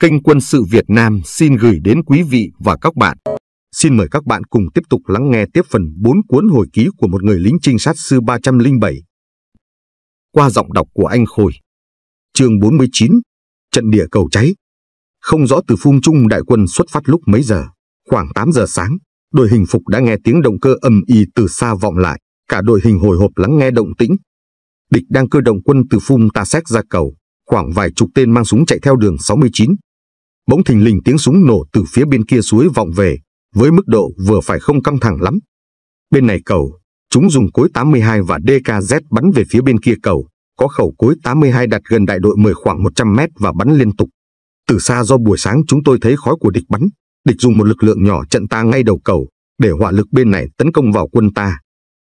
kênh Quân sự Việt Nam xin gửi đến quý vị và các bạn. Xin mời các bạn cùng tiếp tục lắng nghe tiếp phần 4 cuốn hồi ký của một người lính trinh sát sư 307. Qua giọng đọc của anh Khôi. Chương 49. Trận địa cầu cháy. Không rõ từ phung trung đại quân xuất phát lúc mấy giờ, khoảng 8 giờ sáng, đội hình phục đã nghe tiếng động cơ ầm ì từ xa vọng lại, cả đội hình hồi hộp lắng nghe động tĩnh. Địch đang cơ động quân từ phung ta xét ra cầu, khoảng vài chục tên mang súng chạy theo đường 69, Bỗng thình lình tiếng súng nổ từ phía bên kia suối vọng về, với mức độ vừa phải không căng thẳng lắm. Bên này cầu, chúng dùng cối 82 và DKZ bắn về phía bên kia cầu, có khẩu cối 82 đặt gần đại đội 10 khoảng 100 mét và bắn liên tục. Từ xa do buổi sáng chúng tôi thấy khói của địch bắn, địch dùng một lực lượng nhỏ trận ta ngay đầu cầu, để hỏa lực bên này tấn công vào quân ta.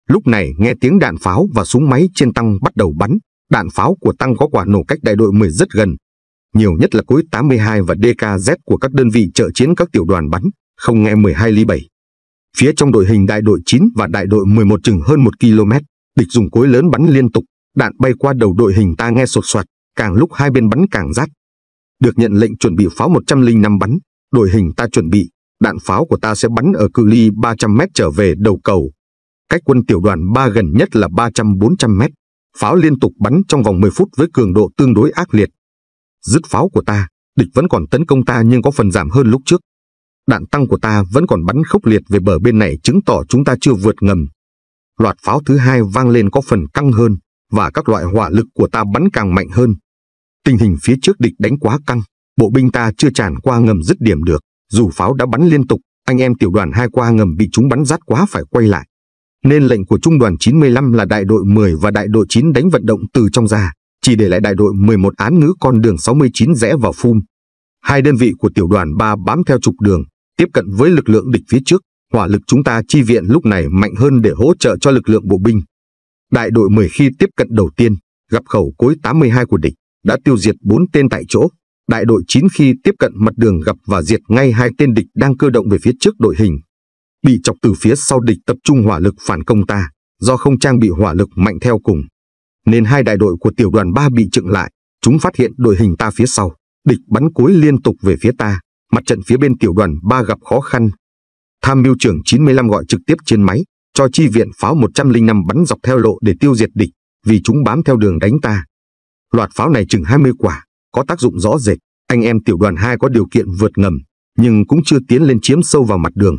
Lúc này nghe tiếng đạn pháo và súng máy trên tăng bắt đầu bắn, đạn pháo của tăng có quả nổ cách đại đội 10 rất gần, nhiều nhất là cối 82 và DKZ của các đơn vị trợ chiến các tiểu đoàn bắn, không nghe 12 ly 7. Phía trong đội hình đại đội 9 và đại đội 11 chừng hơn 1 km, địch dùng cối lớn bắn liên tục, đạn bay qua đầu đội hình ta nghe sột soạt, càng lúc hai bên bắn càng rát. Được nhận lệnh chuẩn bị pháo 105 bắn, đội hình ta chuẩn bị, đạn pháo của ta sẽ bắn ở cự ly 300 m trở về đầu cầu. Cách quân tiểu đoàn 3 gần nhất là 300-400 m. Pháo liên tục bắn trong vòng 10 phút với cường độ tương đối ác liệt, Dứt pháo của ta, địch vẫn còn tấn công ta nhưng có phần giảm hơn lúc trước. Đạn tăng của ta vẫn còn bắn khốc liệt về bờ bên này chứng tỏ chúng ta chưa vượt ngầm. Loạt pháo thứ hai vang lên có phần căng hơn và các loại hỏa lực của ta bắn càng mạnh hơn. Tình hình phía trước địch đánh quá căng, bộ binh ta chưa tràn qua ngầm dứt điểm được. Dù pháo đã bắn liên tục, anh em tiểu đoàn hai qua ngầm bị chúng bắn rát quá phải quay lại. Nên lệnh của trung đoàn 95 là đại đội 10 và đại đội 9 đánh vận động từ trong ra chỉ để lại đại đội 11 án ngữ con đường 69 rẽ vào phun Hai đơn vị của tiểu đoàn 3 bám theo trục đường, tiếp cận với lực lượng địch phía trước, hỏa lực chúng ta chi viện lúc này mạnh hơn để hỗ trợ cho lực lượng bộ binh. Đại đội 10 khi tiếp cận đầu tiên, gặp khẩu cối 82 của địch, đã tiêu diệt 4 tên tại chỗ. Đại đội 9 khi tiếp cận mặt đường gặp và diệt ngay hai tên địch đang cơ động về phía trước đội hình. Bị chọc từ phía sau địch tập trung hỏa lực phản công ta, do không trang bị hỏa lực mạnh theo cùng nên hai đại đội của tiểu đoàn 3 bị chựng lại. Chúng phát hiện đội hình ta phía sau, địch bắn cối liên tục về phía ta, mặt trận phía bên tiểu đoàn 3 gặp khó khăn. Tham mưu trưởng 95 gọi trực tiếp trên máy, cho chi viện pháo 105 bắn dọc theo lộ để tiêu diệt địch, vì chúng bám theo đường đánh ta. Loạt pháo này chừng 20 quả, có tác dụng rõ rệt, anh em tiểu đoàn 2 có điều kiện vượt ngầm, nhưng cũng chưa tiến lên chiếm sâu vào mặt đường.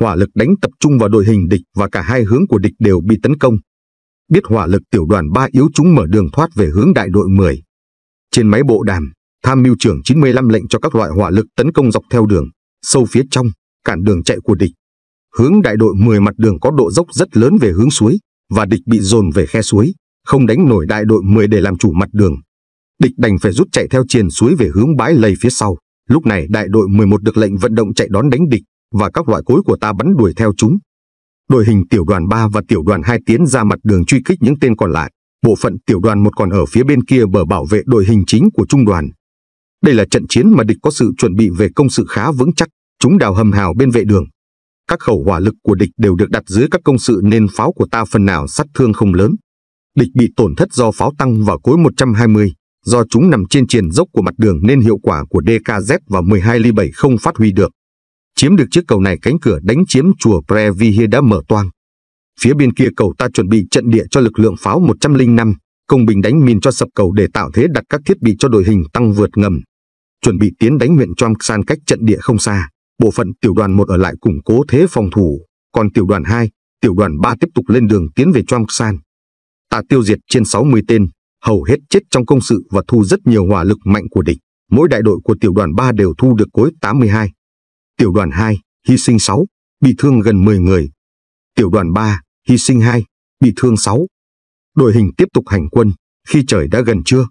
Hỏa lực đánh tập trung vào đội hình địch và cả hai hướng của địch đều bị tấn công, biết hỏa lực tiểu đoàn 3 yếu chúng mở đường thoát về hướng đại đội 10. Trên máy bộ đàm, tham mưu trưởng 95 lệnh cho các loại hỏa lực tấn công dọc theo đường, sâu phía trong, cản đường chạy của địch. Hướng đại đội 10 mặt đường có độ dốc rất lớn về hướng suối, và địch bị dồn về khe suối, không đánh nổi đại đội 10 để làm chủ mặt đường. Địch đành phải rút chạy theo triền suối về hướng bãi lầy phía sau. Lúc này đại đội 11 được lệnh vận động chạy đón đánh địch và các loại cối của ta bắn đuổi theo chúng đội hình tiểu đoàn 3 và tiểu đoàn 2 tiến ra mặt đường truy kích những tên còn lại. Bộ phận tiểu đoàn 1 còn ở phía bên kia bờ bảo vệ đội hình chính của trung đoàn. Đây là trận chiến mà địch có sự chuẩn bị về công sự khá vững chắc, chúng đào hầm hào bên vệ đường. Các khẩu hỏa lực của địch đều được đặt dưới các công sự nên pháo của ta phần nào sát thương không lớn. Địch bị tổn thất do pháo tăng vào cối 120, do chúng nằm trên triền dốc của mặt đường nên hiệu quả của DKZ và 12 ly 7 không phát huy được. Chiếm được chiếc cầu này cánh cửa đánh chiếm chùa Previhia đã mở toang. Phía bên kia cầu ta chuẩn bị trận địa cho lực lượng pháo 105, công bình đánh mìn cho sập cầu để tạo thế đặt các thiết bị cho đội hình tăng vượt ngầm. Chuẩn bị tiến đánh huyện Trom San cách trận địa không xa, bộ phận tiểu đoàn 1 ở lại củng cố thế phòng thủ, còn tiểu đoàn 2, tiểu đoàn 3 tiếp tục lên đường tiến về Trom San. Ta tiêu diệt trên 60 tên, hầu hết chết trong công sự và thu rất nhiều hỏa lực mạnh của địch. Mỗi đại đội của tiểu đoàn 3 đều thu được cối 82, Tiểu đoàn 2, hy sinh 6, bị thương gần 10 người. Tiểu đoàn 3, hy sinh 2, bị thương 6. Đội hình tiếp tục hành quân khi trời đã gần trưa.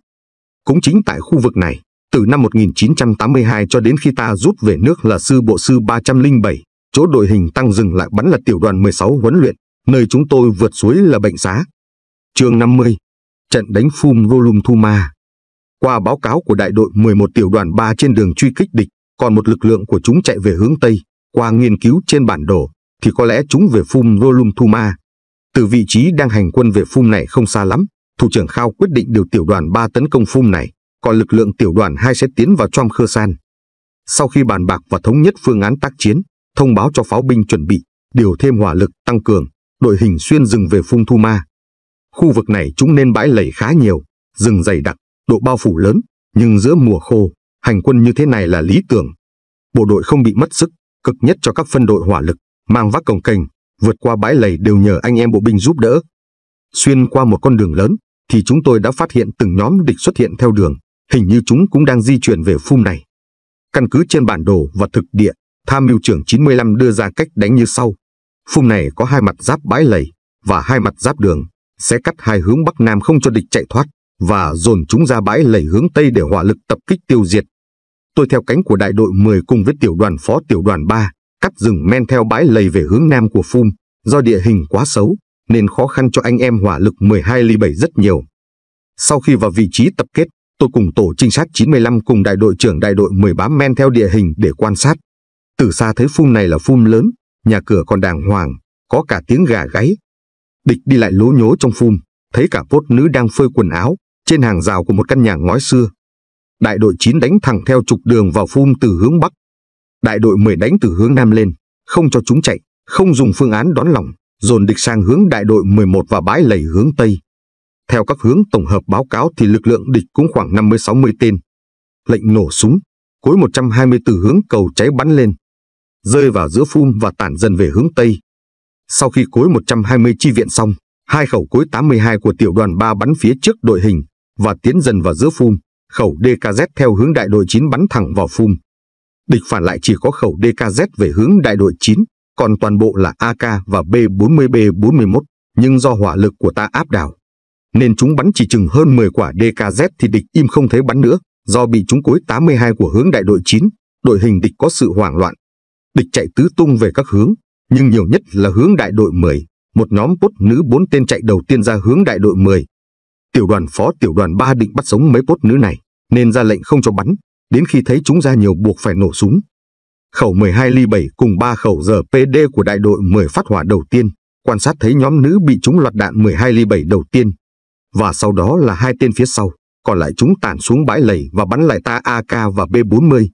Cũng chính tại khu vực này, từ năm 1982 cho đến khi ta rút về nước là sư bộ sư 307, chỗ đội hình tăng dừng lại bắn là tiểu đoàn 16 huấn luyện, nơi chúng tôi vượt suối là bệnh xá. chương 50, trận đánh Phum Rolum Thuma. Qua báo cáo của đại đội 11 tiểu đoàn 3 trên đường truy kích địch, còn một lực lượng của chúng chạy về hướng Tây. Qua nghiên cứu trên bản đồ, thì có lẽ chúng về phum Volumthuma. Từ vị trí đang hành quân về phum này không xa lắm, Thủ trưởng Khao quyết định điều tiểu đoàn 3 tấn công phum này, còn lực lượng tiểu đoàn 2 sẽ tiến vào Chom Khơ San. Sau khi bàn bạc và thống nhất phương án tác chiến, thông báo cho pháo binh chuẩn bị, điều thêm hỏa lực tăng cường, đội hình xuyên rừng về phum Thu Ma. Khu vực này chúng nên bãi lầy khá nhiều, rừng dày đặc, độ bao phủ lớn, nhưng giữa mùa khô, hành quân như thế này là lý tưởng. Bộ đội không bị mất sức, cực nhất cho các phân đội hỏa lực, mang vác cồng kềnh, vượt qua bãi lầy đều nhờ anh em bộ binh giúp đỡ. Xuyên qua một con đường lớn, thì chúng tôi đã phát hiện từng nhóm địch xuất hiện theo đường, hình như chúng cũng đang di chuyển về phum này. Căn cứ trên bản đồ và thực địa, tham mưu trưởng 95 đưa ra cách đánh như sau. Phum này có hai mặt giáp bãi lầy và hai mặt giáp đường, sẽ cắt hai hướng bắc nam không cho địch chạy thoát và dồn chúng ra bãi lầy hướng tây để hỏa lực tập kích tiêu diệt tôi theo cánh của đại đội 10 cùng với tiểu đoàn phó tiểu đoàn 3, cắt rừng men theo bãi lầy về hướng nam của Phum. Do địa hình quá xấu, nên khó khăn cho anh em hỏa lực 12 ly 7 rất nhiều. Sau khi vào vị trí tập kết, tôi cùng tổ trinh sát 95 cùng đại đội trưởng đại đội 10 bám men theo địa hình để quan sát. Từ xa thấy phum này là phum lớn, nhà cửa còn đàng hoàng, có cả tiếng gà gáy. Địch đi lại lố nhố trong phum, thấy cả bốt nữ đang phơi quần áo, trên hàng rào của một căn nhà ngói xưa. Đại đội 9 đánh thẳng theo trục đường vào phun từ hướng Bắc. Đại đội 10 đánh từ hướng Nam lên, không cho chúng chạy, không dùng phương án đón lòng, dồn địch sang hướng đại đội 11 và bãi lầy hướng Tây. Theo các hướng tổng hợp báo cáo thì lực lượng địch cũng khoảng 50-60 tên. Lệnh nổ súng, cối 120 từ hướng cầu cháy bắn lên, rơi vào giữa phun và tản dần về hướng Tây. Sau khi cối 120 chi viện xong, hai khẩu cối 82 của tiểu đoàn 3 bắn phía trước đội hình và tiến dần vào giữa phun khẩu DKZ theo hướng đại đội 9 bắn thẳng vào phum. Địch phản lại chỉ có khẩu DKZ về hướng đại đội 9, còn toàn bộ là AK và B40B41, nhưng do hỏa lực của ta áp đảo, nên chúng bắn chỉ chừng hơn 10 quả DKZ thì địch im không thấy bắn nữa, do bị chúng cối 82 của hướng đại đội 9, đội hình địch có sự hoảng loạn. Địch chạy tứ tung về các hướng, nhưng nhiều nhất là hướng đại đội 10, một nhóm bốt nữ bốn tên chạy đầu tiên ra hướng đại đội 10. Tiểu đoàn phó tiểu đoàn 3 định bắt sống mấy bốt nữ này nên ra lệnh không cho bắn, đến khi thấy chúng ra nhiều buộc phải nổ súng. Khẩu 12 ly 7 cùng 3 khẩu PD của đại đội 10 phát hỏa đầu tiên, quan sát thấy nhóm nữ bị chúng loạt đạn 12 ly 7 đầu tiên, và sau đó là hai tên phía sau, còn lại chúng tản xuống bãi lầy và bắn lại ta AK và B40.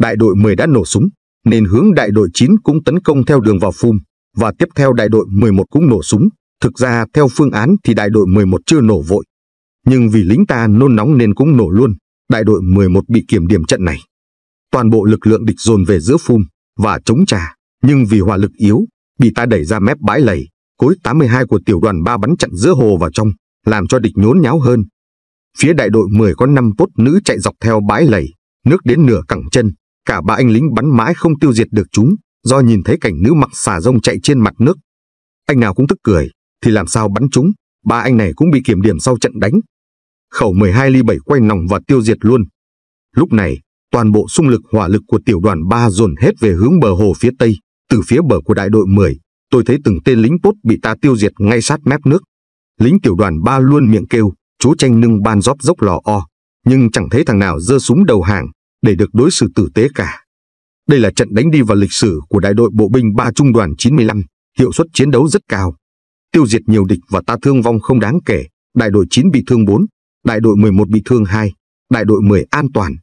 Đại đội 10 đã nổ súng, nên hướng đại đội 9 cũng tấn công theo đường vào phum, và tiếp theo đại đội 11 cũng nổ súng. Thực ra theo phương án thì đại đội 11 chưa nổ vội, nhưng vì lính ta nôn nóng nên cũng nổ luôn. Đại đội 11 bị kiểm điểm trận này. Toàn bộ lực lượng địch dồn về giữa phun và chống trà, nhưng vì hỏa lực yếu, bị ta đẩy ra mép bãi lầy, cối 82 của tiểu đoàn 3 bắn chặn giữa hồ vào trong, làm cho địch nhốn nháo hơn. Phía đại đội 10 có 5 tốt nữ chạy dọc theo bãi lầy, nước đến nửa cẳng chân, cả ba anh lính bắn mãi không tiêu diệt được chúng, do nhìn thấy cảnh nữ mặc xà rông chạy trên mặt nước. Anh nào cũng tức cười, thì làm sao bắn chúng, ba anh này cũng bị kiểm điểm sau trận đánh, khẩu 12 ly 7 quay nòng và tiêu diệt luôn. Lúc này, toàn bộ xung lực hỏa lực của tiểu đoàn 3 dồn hết về hướng bờ hồ phía tây, từ phía bờ của đại đội 10, tôi thấy từng tên lính tốt bị ta tiêu diệt ngay sát mép nước. Lính tiểu đoàn 3 luôn miệng kêu, chú tranh nâng ban róp dốc lò o, nhưng chẳng thấy thằng nào giơ súng đầu hàng để được đối xử tử tế cả. Đây là trận đánh đi vào lịch sử của đại đội bộ binh 3 trung đoàn 95, hiệu suất chiến đấu rất cao. Tiêu diệt nhiều địch và ta thương vong không đáng kể, đại đội 9 bị thương 4, đại đội 11 bị thương 2, đại đội 10 an toàn.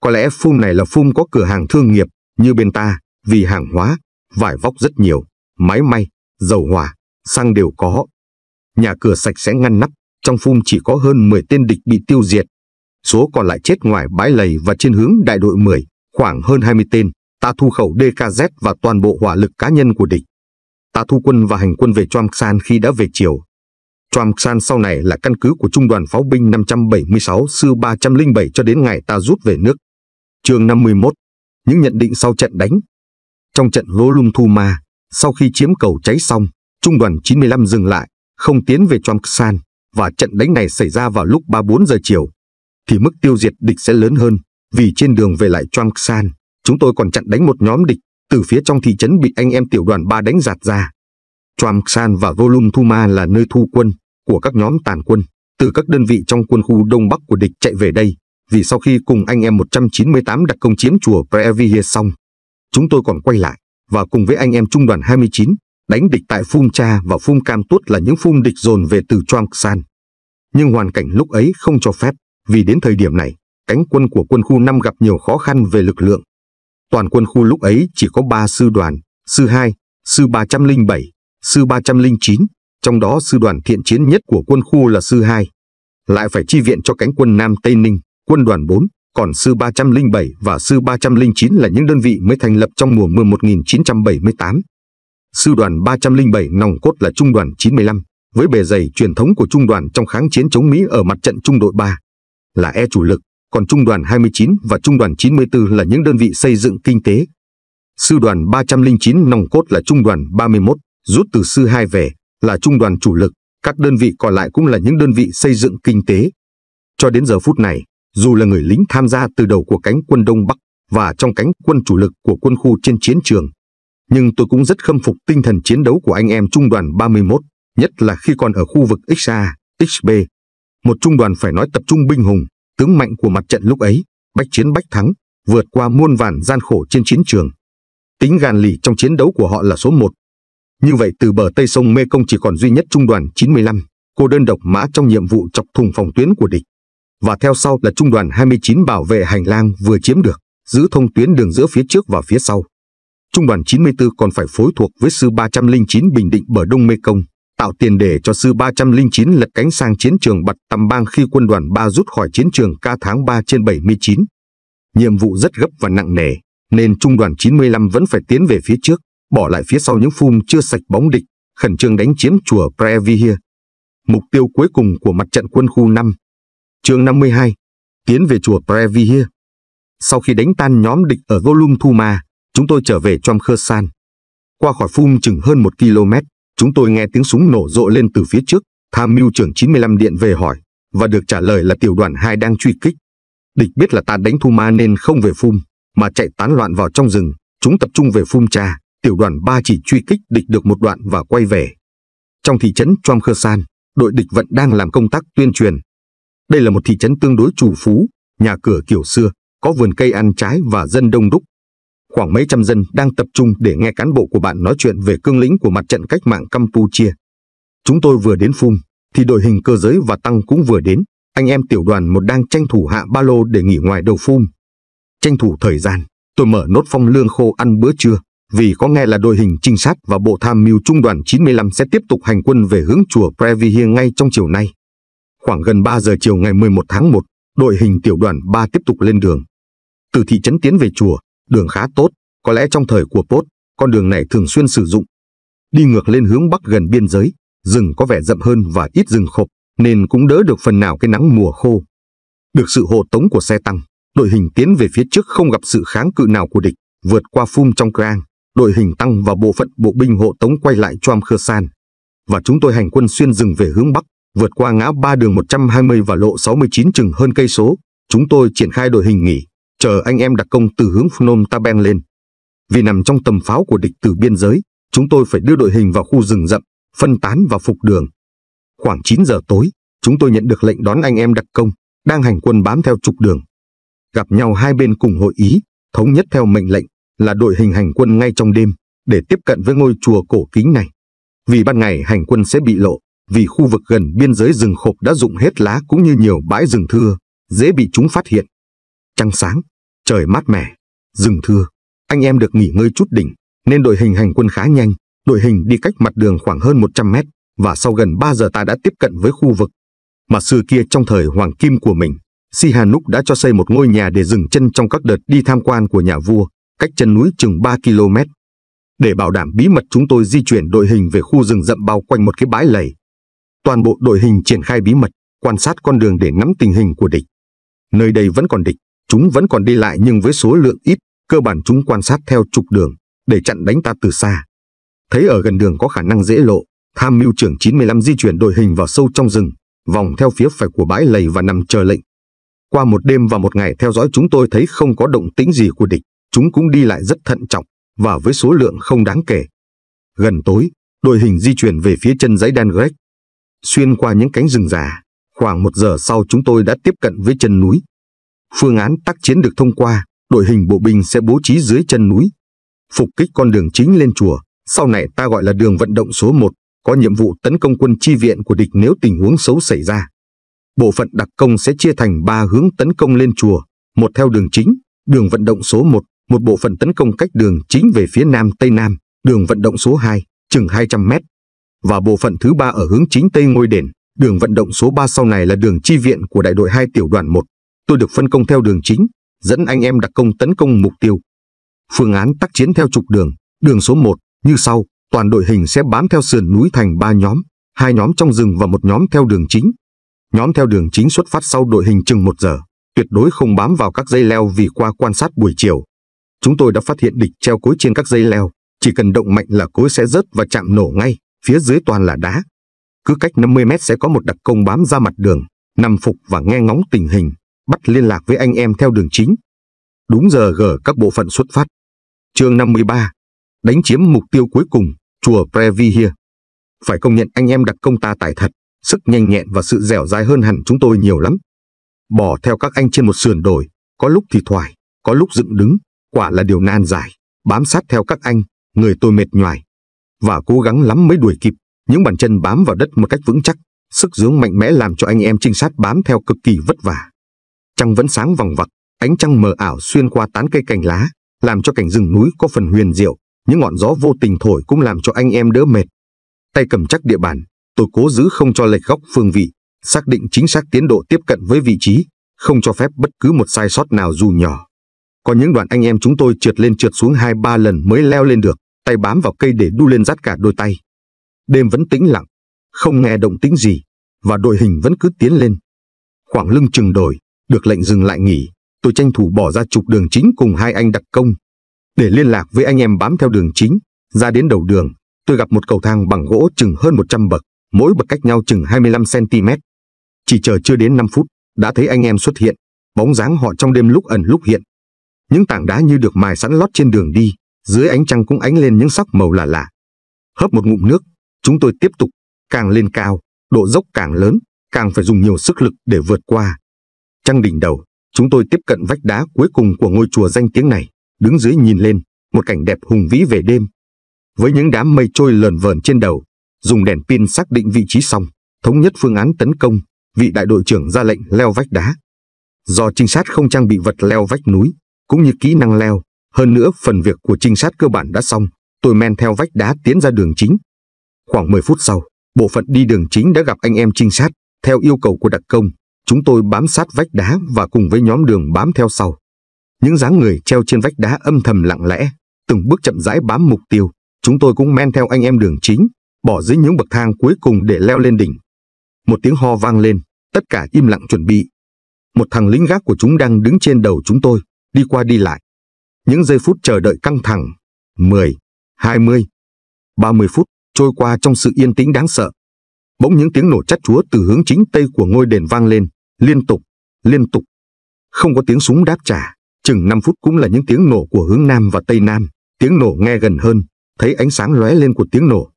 Có lẽ phum này là phum có cửa hàng thương nghiệp, như bên ta, vì hàng hóa, vải vóc rất nhiều, máy may, dầu hỏa, xăng đều có. Nhà cửa sạch sẽ ngăn nắp, trong phum chỉ có hơn 10 tên địch bị tiêu diệt. Số còn lại chết ngoài bãi lầy và trên hướng đại đội 10, khoảng hơn 20 tên, ta thu khẩu DKZ và toàn bộ hỏa lực cá nhân của địch. Ta thu quân và hành quân về Choang San khi đã về chiều, San sau này là căn cứ của Trung đoàn Pháo binh 576 sư 307 cho đến ngày ta rút về nước. chương 51 Những nhận định sau trận đánh Trong trận Lô Lung Thu Ma, sau khi chiếm cầu cháy xong, Trung đoàn 95 dừng lại, không tiến về San và trận đánh này xảy ra vào lúc 3-4 giờ chiều, thì mức tiêu diệt địch sẽ lớn hơn, vì trên đường về lại San chúng tôi còn chặn đánh một nhóm địch từ phía trong thị trấn bị anh em tiểu đoàn 3 đánh giạt ra. Chuam và Volum Thuma là nơi thu quân, của các nhóm tàn quân từ các đơn vị trong quân khu Đông Bắc của địch chạy về đây, vì sau khi cùng anh em 198 đặt công chiếm chùa Previa xong, chúng tôi còn quay lại và cùng với anh em trung đoàn 29 đánh địch tại Phung Cha và Phung Cam Tuốt là những phung địch dồn về từ Choang San. Nhưng hoàn cảnh lúc ấy không cho phép, vì đến thời điểm này, cánh quân của quân khu 5 gặp nhiều khó khăn về lực lượng. Toàn quân khu lúc ấy chỉ có 3 sư đoàn, sư 2, sư 307, sư 309 trong đó sư đoàn thiện chiến nhất của quân khu là sư 2, lại phải chi viện cho cánh quân Nam Tây Ninh, quân đoàn 4, còn sư 307 và sư 309 là những đơn vị mới thành lập trong mùa mưa 1978. Sư đoàn 307 nòng cốt là trung đoàn 95, với bề dày truyền thống của trung đoàn trong kháng chiến chống Mỹ ở mặt trận trung đội 3, là e chủ lực, còn trung đoàn 29 và trung đoàn 94 là những đơn vị xây dựng kinh tế. Sư đoàn 309 nòng cốt là trung đoàn 31, rút từ sư 2 về, là trung đoàn chủ lực, các đơn vị còn lại cũng là những đơn vị xây dựng kinh tế. Cho đến giờ phút này, dù là người lính tham gia từ đầu của cánh quân Đông Bắc và trong cánh quân chủ lực của quân khu trên chiến trường, nhưng tôi cũng rất khâm phục tinh thần chiến đấu của anh em trung đoàn 31, nhất là khi còn ở khu vực XA, XB. Một trung đoàn phải nói tập trung binh hùng, tướng mạnh của mặt trận lúc ấy, bách chiến bách thắng, vượt qua muôn vàn gian khổ trên chiến trường. Tính gàn lì trong chiến đấu của họ là số một, như vậy từ bờ Tây sông Mê Công chỉ còn duy nhất trung đoàn 95, cô đơn độc mã trong nhiệm vụ chọc thùng phòng tuyến của địch. Và theo sau là trung đoàn 29 bảo vệ hành lang vừa chiếm được, giữ thông tuyến đường giữa phía trước và phía sau. Trung đoàn 94 còn phải phối thuộc với sư 309 Bình Định bờ Đông Mê Công, tạo tiền đề cho sư 309 lật cánh sang chiến trường Bặt Tầm Bang khi quân đoàn 3 rút khỏi chiến trường ca tháng 3 trên 79. Nhiệm vụ rất gấp và nặng nề, nên trung đoàn 95 vẫn phải tiến về phía trước, bỏ lại phía sau những phun chưa sạch bóng địch, khẩn trương đánh chiếm chùa Previhia. Mục tiêu cuối cùng của mặt trận quân khu 5, chương 52, tiến về chùa Previhia. Sau khi đánh tan nhóm địch ở Golum Thuma, chúng tôi trở về trong Khơ San. Qua khỏi phun chừng hơn một km, chúng tôi nghe tiếng súng nổ rộ lên từ phía trước, tham mưu trưởng 95 điện về hỏi, và được trả lời là tiểu đoàn 2 đang truy kích. Địch biết là ta đánh Thuma nên không về phun mà chạy tán loạn vào trong rừng, chúng tập trung về phun cha, tiểu đoàn 3 chỉ truy kích địch được một đoạn và quay về. Trong thị trấn Chom Khơ San, đội địch vẫn đang làm công tác tuyên truyền. Đây là một thị trấn tương đối chủ phú, nhà cửa kiểu xưa, có vườn cây ăn trái và dân đông đúc. Khoảng mấy trăm dân đang tập trung để nghe cán bộ của bạn nói chuyện về cương lĩnh của mặt trận cách mạng Campuchia. Chúng tôi vừa đến phun, thì đội hình cơ giới và tăng cũng vừa đến. Anh em tiểu đoàn một đang tranh thủ hạ ba lô để nghỉ ngoài đầu phun. Tranh thủ thời gian, tôi mở nốt phong lương khô ăn bữa trưa vì có nghe là đội hình trinh sát và bộ tham mưu trung đoàn 95 sẽ tiếp tục hành quân về hướng chùa Previhiêng ngay trong chiều nay. Khoảng gần 3 giờ chiều ngày 11 tháng 1, đội hình tiểu đoàn 3 tiếp tục lên đường. Từ thị trấn tiến về chùa, đường khá tốt, có lẽ trong thời của Pốt, con đường này thường xuyên sử dụng. Đi ngược lên hướng bắc gần biên giới, rừng có vẻ rậm hơn và ít rừng khộp, nên cũng đỡ được phần nào cái nắng mùa khô. Được sự hộ tống của xe tăng, đội hình tiến về phía trước không gặp sự kháng cự nào của địch, vượt qua phun trong Krang đội hình tăng và bộ phận bộ binh hộ tống quay lại Choam Khơ San. Và chúng tôi hành quân xuyên rừng về hướng Bắc, vượt qua ngã ba đường 120 và lộ 69 chừng hơn cây số, chúng tôi triển khai đội hình nghỉ, chờ anh em đặc công từ hướng Phnom ta Taben lên. Vì nằm trong tầm pháo của địch từ biên giới, chúng tôi phải đưa đội hình vào khu rừng rậm, phân tán và phục đường. Khoảng 9 giờ tối, chúng tôi nhận được lệnh đón anh em đặc công, đang hành quân bám theo trục đường. Gặp nhau hai bên cùng hội ý, thống nhất theo mệnh lệnh là đội hình hành quân ngay trong đêm để tiếp cận với ngôi chùa cổ kính này. Vì ban ngày hành quân sẽ bị lộ, vì khu vực gần biên giới rừng khộp đã rụng hết lá cũng như nhiều bãi rừng thưa, dễ bị chúng phát hiện. Trăng sáng, trời mát mẻ, rừng thưa, anh em được nghỉ ngơi chút đỉnh, nên đội hình hành quân khá nhanh, đội hình đi cách mặt đường khoảng hơn 100 mét, và sau gần 3 giờ ta đã tiếp cận với khu vực. Mà xưa kia trong thời hoàng kim của mình, Sihanouk đã cho xây một ngôi nhà để dừng chân trong các đợt đi tham quan của nhà vua, cách chân núi chừng 3 km. Để bảo đảm bí mật chúng tôi di chuyển đội hình về khu rừng rậm bao quanh một cái bãi lầy. Toàn bộ đội hình triển khai bí mật, quan sát con đường để nắm tình hình của địch. Nơi đây vẫn còn địch, chúng vẫn còn đi lại nhưng với số lượng ít, cơ bản chúng quan sát theo trục đường, để chặn đánh ta từ xa. Thấy ở gần đường có khả năng dễ lộ, tham mưu trưởng 95 di chuyển đội hình vào sâu trong rừng, vòng theo phía phải của bãi lầy và nằm chờ lệnh. Qua một đêm và một ngày theo dõi chúng tôi thấy không có động tĩnh gì của địch chúng cũng đi lại rất thận trọng và với số lượng không đáng kể. Gần tối, đội hình di chuyển về phía chân dãy đen Greg. Xuyên qua những cánh rừng già, khoảng một giờ sau chúng tôi đã tiếp cận với chân núi. Phương án tác chiến được thông qua, đội hình bộ binh sẽ bố trí dưới chân núi. Phục kích con đường chính lên chùa, sau này ta gọi là đường vận động số 1, có nhiệm vụ tấn công quân chi viện của địch nếu tình huống xấu xảy ra. Bộ phận đặc công sẽ chia thành 3 hướng tấn công lên chùa, một theo đường chính, đường vận động số 1, một bộ phận tấn công cách đường chính về phía nam tây nam, đường vận động số 2, chừng 200 mét, và bộ phận thứ ba ở hướng chính tây ngôi đền, đường vận động số 3 sau này là đường chi viện của đại đội 2 tiểu đoàn 1. Tôi được phân công theo đường chính, dẫn anh em đặc công tấn công mục tiêu. Phương án tác chiến theo trục đường, đường số 1, như sau, toàn đội hình sẽ bám theo sườn núi thành ba nhóm, hai nhóm trong rừng và một nhóm theo đường chính. Nhóm theo đường chính xuất phát sau đội hình chừng 1 giờ, tuyệt đối không bám vào các dây leo vì qua quan sát buổi chiều, chúng tôi đã phát hiện địch treo cối trên các dây leo, chỉ cần động mạnh là cối sẽ rớt và chạm nổ ngay, phía dưới toàn là đá. Cứ cách 50 mét sẽ có một đặc công bám ra mặt đường, nằm phục và nghe ngóng tình hình, bắt liên lạc với anh em theo đường chính. Đúng giờ gở các bộ phận xuất phát. chương 53 Đánh chiếm mục tiêu cuối cùng, chùa Previhia. Phải công nhận anh em đặc công ta tài thật, sức nhanh nhẹn và sự dẻo dai hơn hẳn chúng tôi nhiều lắm. Bỏ theo các anh trên một sườn đồi, có lúc thì thoải, có lúc dựng đứng, quả là điều nan giải. Bám sát theo các anh, người tôi mệt nhoài. Và cố gắng lắm mới đuổi kịp, những bàn chân bám vào đất một cách vững chắc, sức dướng mạnh mẽ làm cho anh em trinh sát bám theo cực kỳ vất vả. Trăng vẫn sáng vòng vặc, ánh trăng mờ ảo xuyên qua tán cây cành lá, làm cho cảnh rừng núi có phần huyền diệu, những ngọn gió vô tình thổi cũng làm cho anh em đỡ mệt. Tay cầm chắc địa bàn, tôi cố giữ không cho lệch góc phương vị, xác định chính xác tiến độ tiếp cận với vị trí, không cho phép bất cứ một sai sót nào dù nhỏ. Có những đoạn anh em chúng tôi trượt lên trượt xuống hai ba lần mới leo lên được, tay bám vào cây để đu lên dắt cả đôi tay. Đêm vẫn tĩnh lặng, không nghe động tĩnh gì, và đội hình vẫn cứ tiến lên. Khoảng lưng chừng đổi, được lệnh dừng lại nghỉ, tôi tranh thủ bỏ ra trục đường chính cùng hai anh đặc công. Để liên lạc với anh em bám theo đường chính, ra đến đầu đường, tôi gặp một cầu thang bằng gỗ chừng hơn 100 bậc, mỗi bậc cách nhau chừng 25cm. Chỉ chờ chưa đến 5 phút, đã thấy anh em xuất hiện, bóng dáng họ trong đêm lúc ẩn lúc hiện, những tảng đá như được mài sẵn lót trên đường đi, dưới ánh trăng cũng ánh lên những sắc màu lạ lạ. Hớp một ngụm nước, chúng tôi tiếp tục, càng lên cao, độ dốc càng lớn, càng phải dùng nhiều sức lực để vượt qua. Trăng đỉnh đầu, chúng tôi tiếp cận vách đá cuối cùng của ngôi chùa danh tiếng này, đứng dưới nhìn lên, một cảnh đẹp hùng vĩ về đêm. Với những đám mây trôi lờn vờn trên đầu, dùng đèn pin xác định vị trí xong, thống nhất phương án tấn công, vị đại đội trưởng ra lệnh leo vách đá. Do trinh sát không trang bị vật leo vách núi, cũng như kỹ năng leo. Hơn nữa, phần việc của trinh sát cơ bản đã xong, tôi men theo vách đá tiến ra đường chính. Khoảng 10 phút sau, bộ phận đi đường chính đã gặp anh em trinh sát. Theo yêu cầu của đặc công, chúng tôi bám sát vách đá và cùng với nhóm đường bám theo sau. Những dáng người treo trên vách đá âm thầm lặng lẽ, từng bước chậm rãi bám mục tiêu. Chúng tôi cũng men theo anh em đường chính, bỏ dưới những bậc thang cuối cùng để leo lên đỉnh. Một tiếng ho vang lên, tất cả im lặng chuẩn bị. Một thằng lính gác của chúng đang đứng trên đầu chúng tôi, đi qua đi lại. Những giây phút chờ đợi căng thẳng, 10, 20, 30 phút trôi qua trong sự yên tĩnh đáng sợ. Bỗng những tiếng nổ chát chúa từ hướng chính tây của ngôi đền vang lên, liên tục, liên tục. Không có tiếng súng đáp trả, chừng 5 phút cũng là những tiếng nổ của hướng nam và tây nam, tiếng nổ nghe gần hơn, thấy ánh sáng lóe lên của tiếng nổ.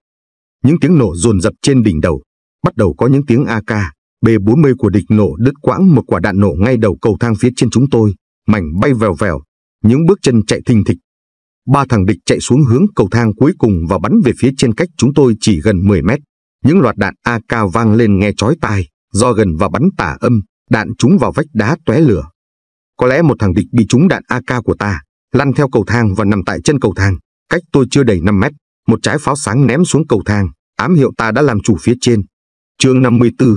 Những tiếng nổ dồn dập trên đỉnh đầu, bắt đầu có những tiếng AK, B40 của địch nổ đứt quãng một quả đạn nổ ngay đầu cầu thang phía trên chúng tôi, mảnh bay vèo vèo, những bước chân chạy thình thịch. Ba thằng địch chạy xuống hướng cầu thang cuối cùng và bắn về phía trên cách chúng tôi chỉ gần 10 mét. Những loạt đạn AK vang lên nghe chói tai, do gần và bắn tả âm, đạn trúng vào vách đá tóe lửa. Có lẽ một thằng địch bị trúng đạn AK của ta, lăn theo cầu thang và nằm tại chân cầu thang, cách tôi chưa đầy 5 mét, một trái pháo sáng ném xuống cầu thang, ám hiệu ta đã làm chủ phía trên. Chương 54.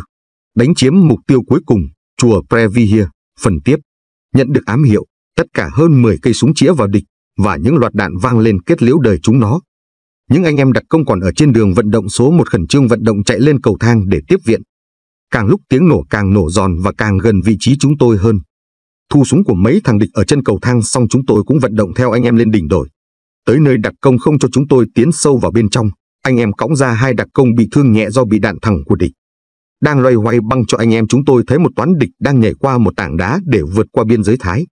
Đánh chiếm mục tiêu cuối cùng, chùa Previhia, phần tiếp nhận được ám hiệu, tất cả hơn 10 cây súng chĩa vào địch và những loạt đạn vang lên kết liễu đời chúng nó. Những anh em đặc công còn ở trên đường vận động số một khẩn trương vận động chạy lên cầu thang để tiếp viện. Càng lúc tiếng nổ càng nổ giòn và càng gần vị trí chúng tôi hơn. Thu súng của mấy thằng địch ở chân cầu thang xong chúng tôi cũng vận động theo anh em lên đỉnh đồi. Tới nơi đặc công không cho chúng tôi tiến sâu vào bên trong, anh em cõng ra hai đặc công bị thương nhẹ do bị đạn thẳng của địch đang loay hoay băng cho anh em chúng tôi thấy một toán địch đang nhảy qua một tảng đá để vượt qua biên giới Thái.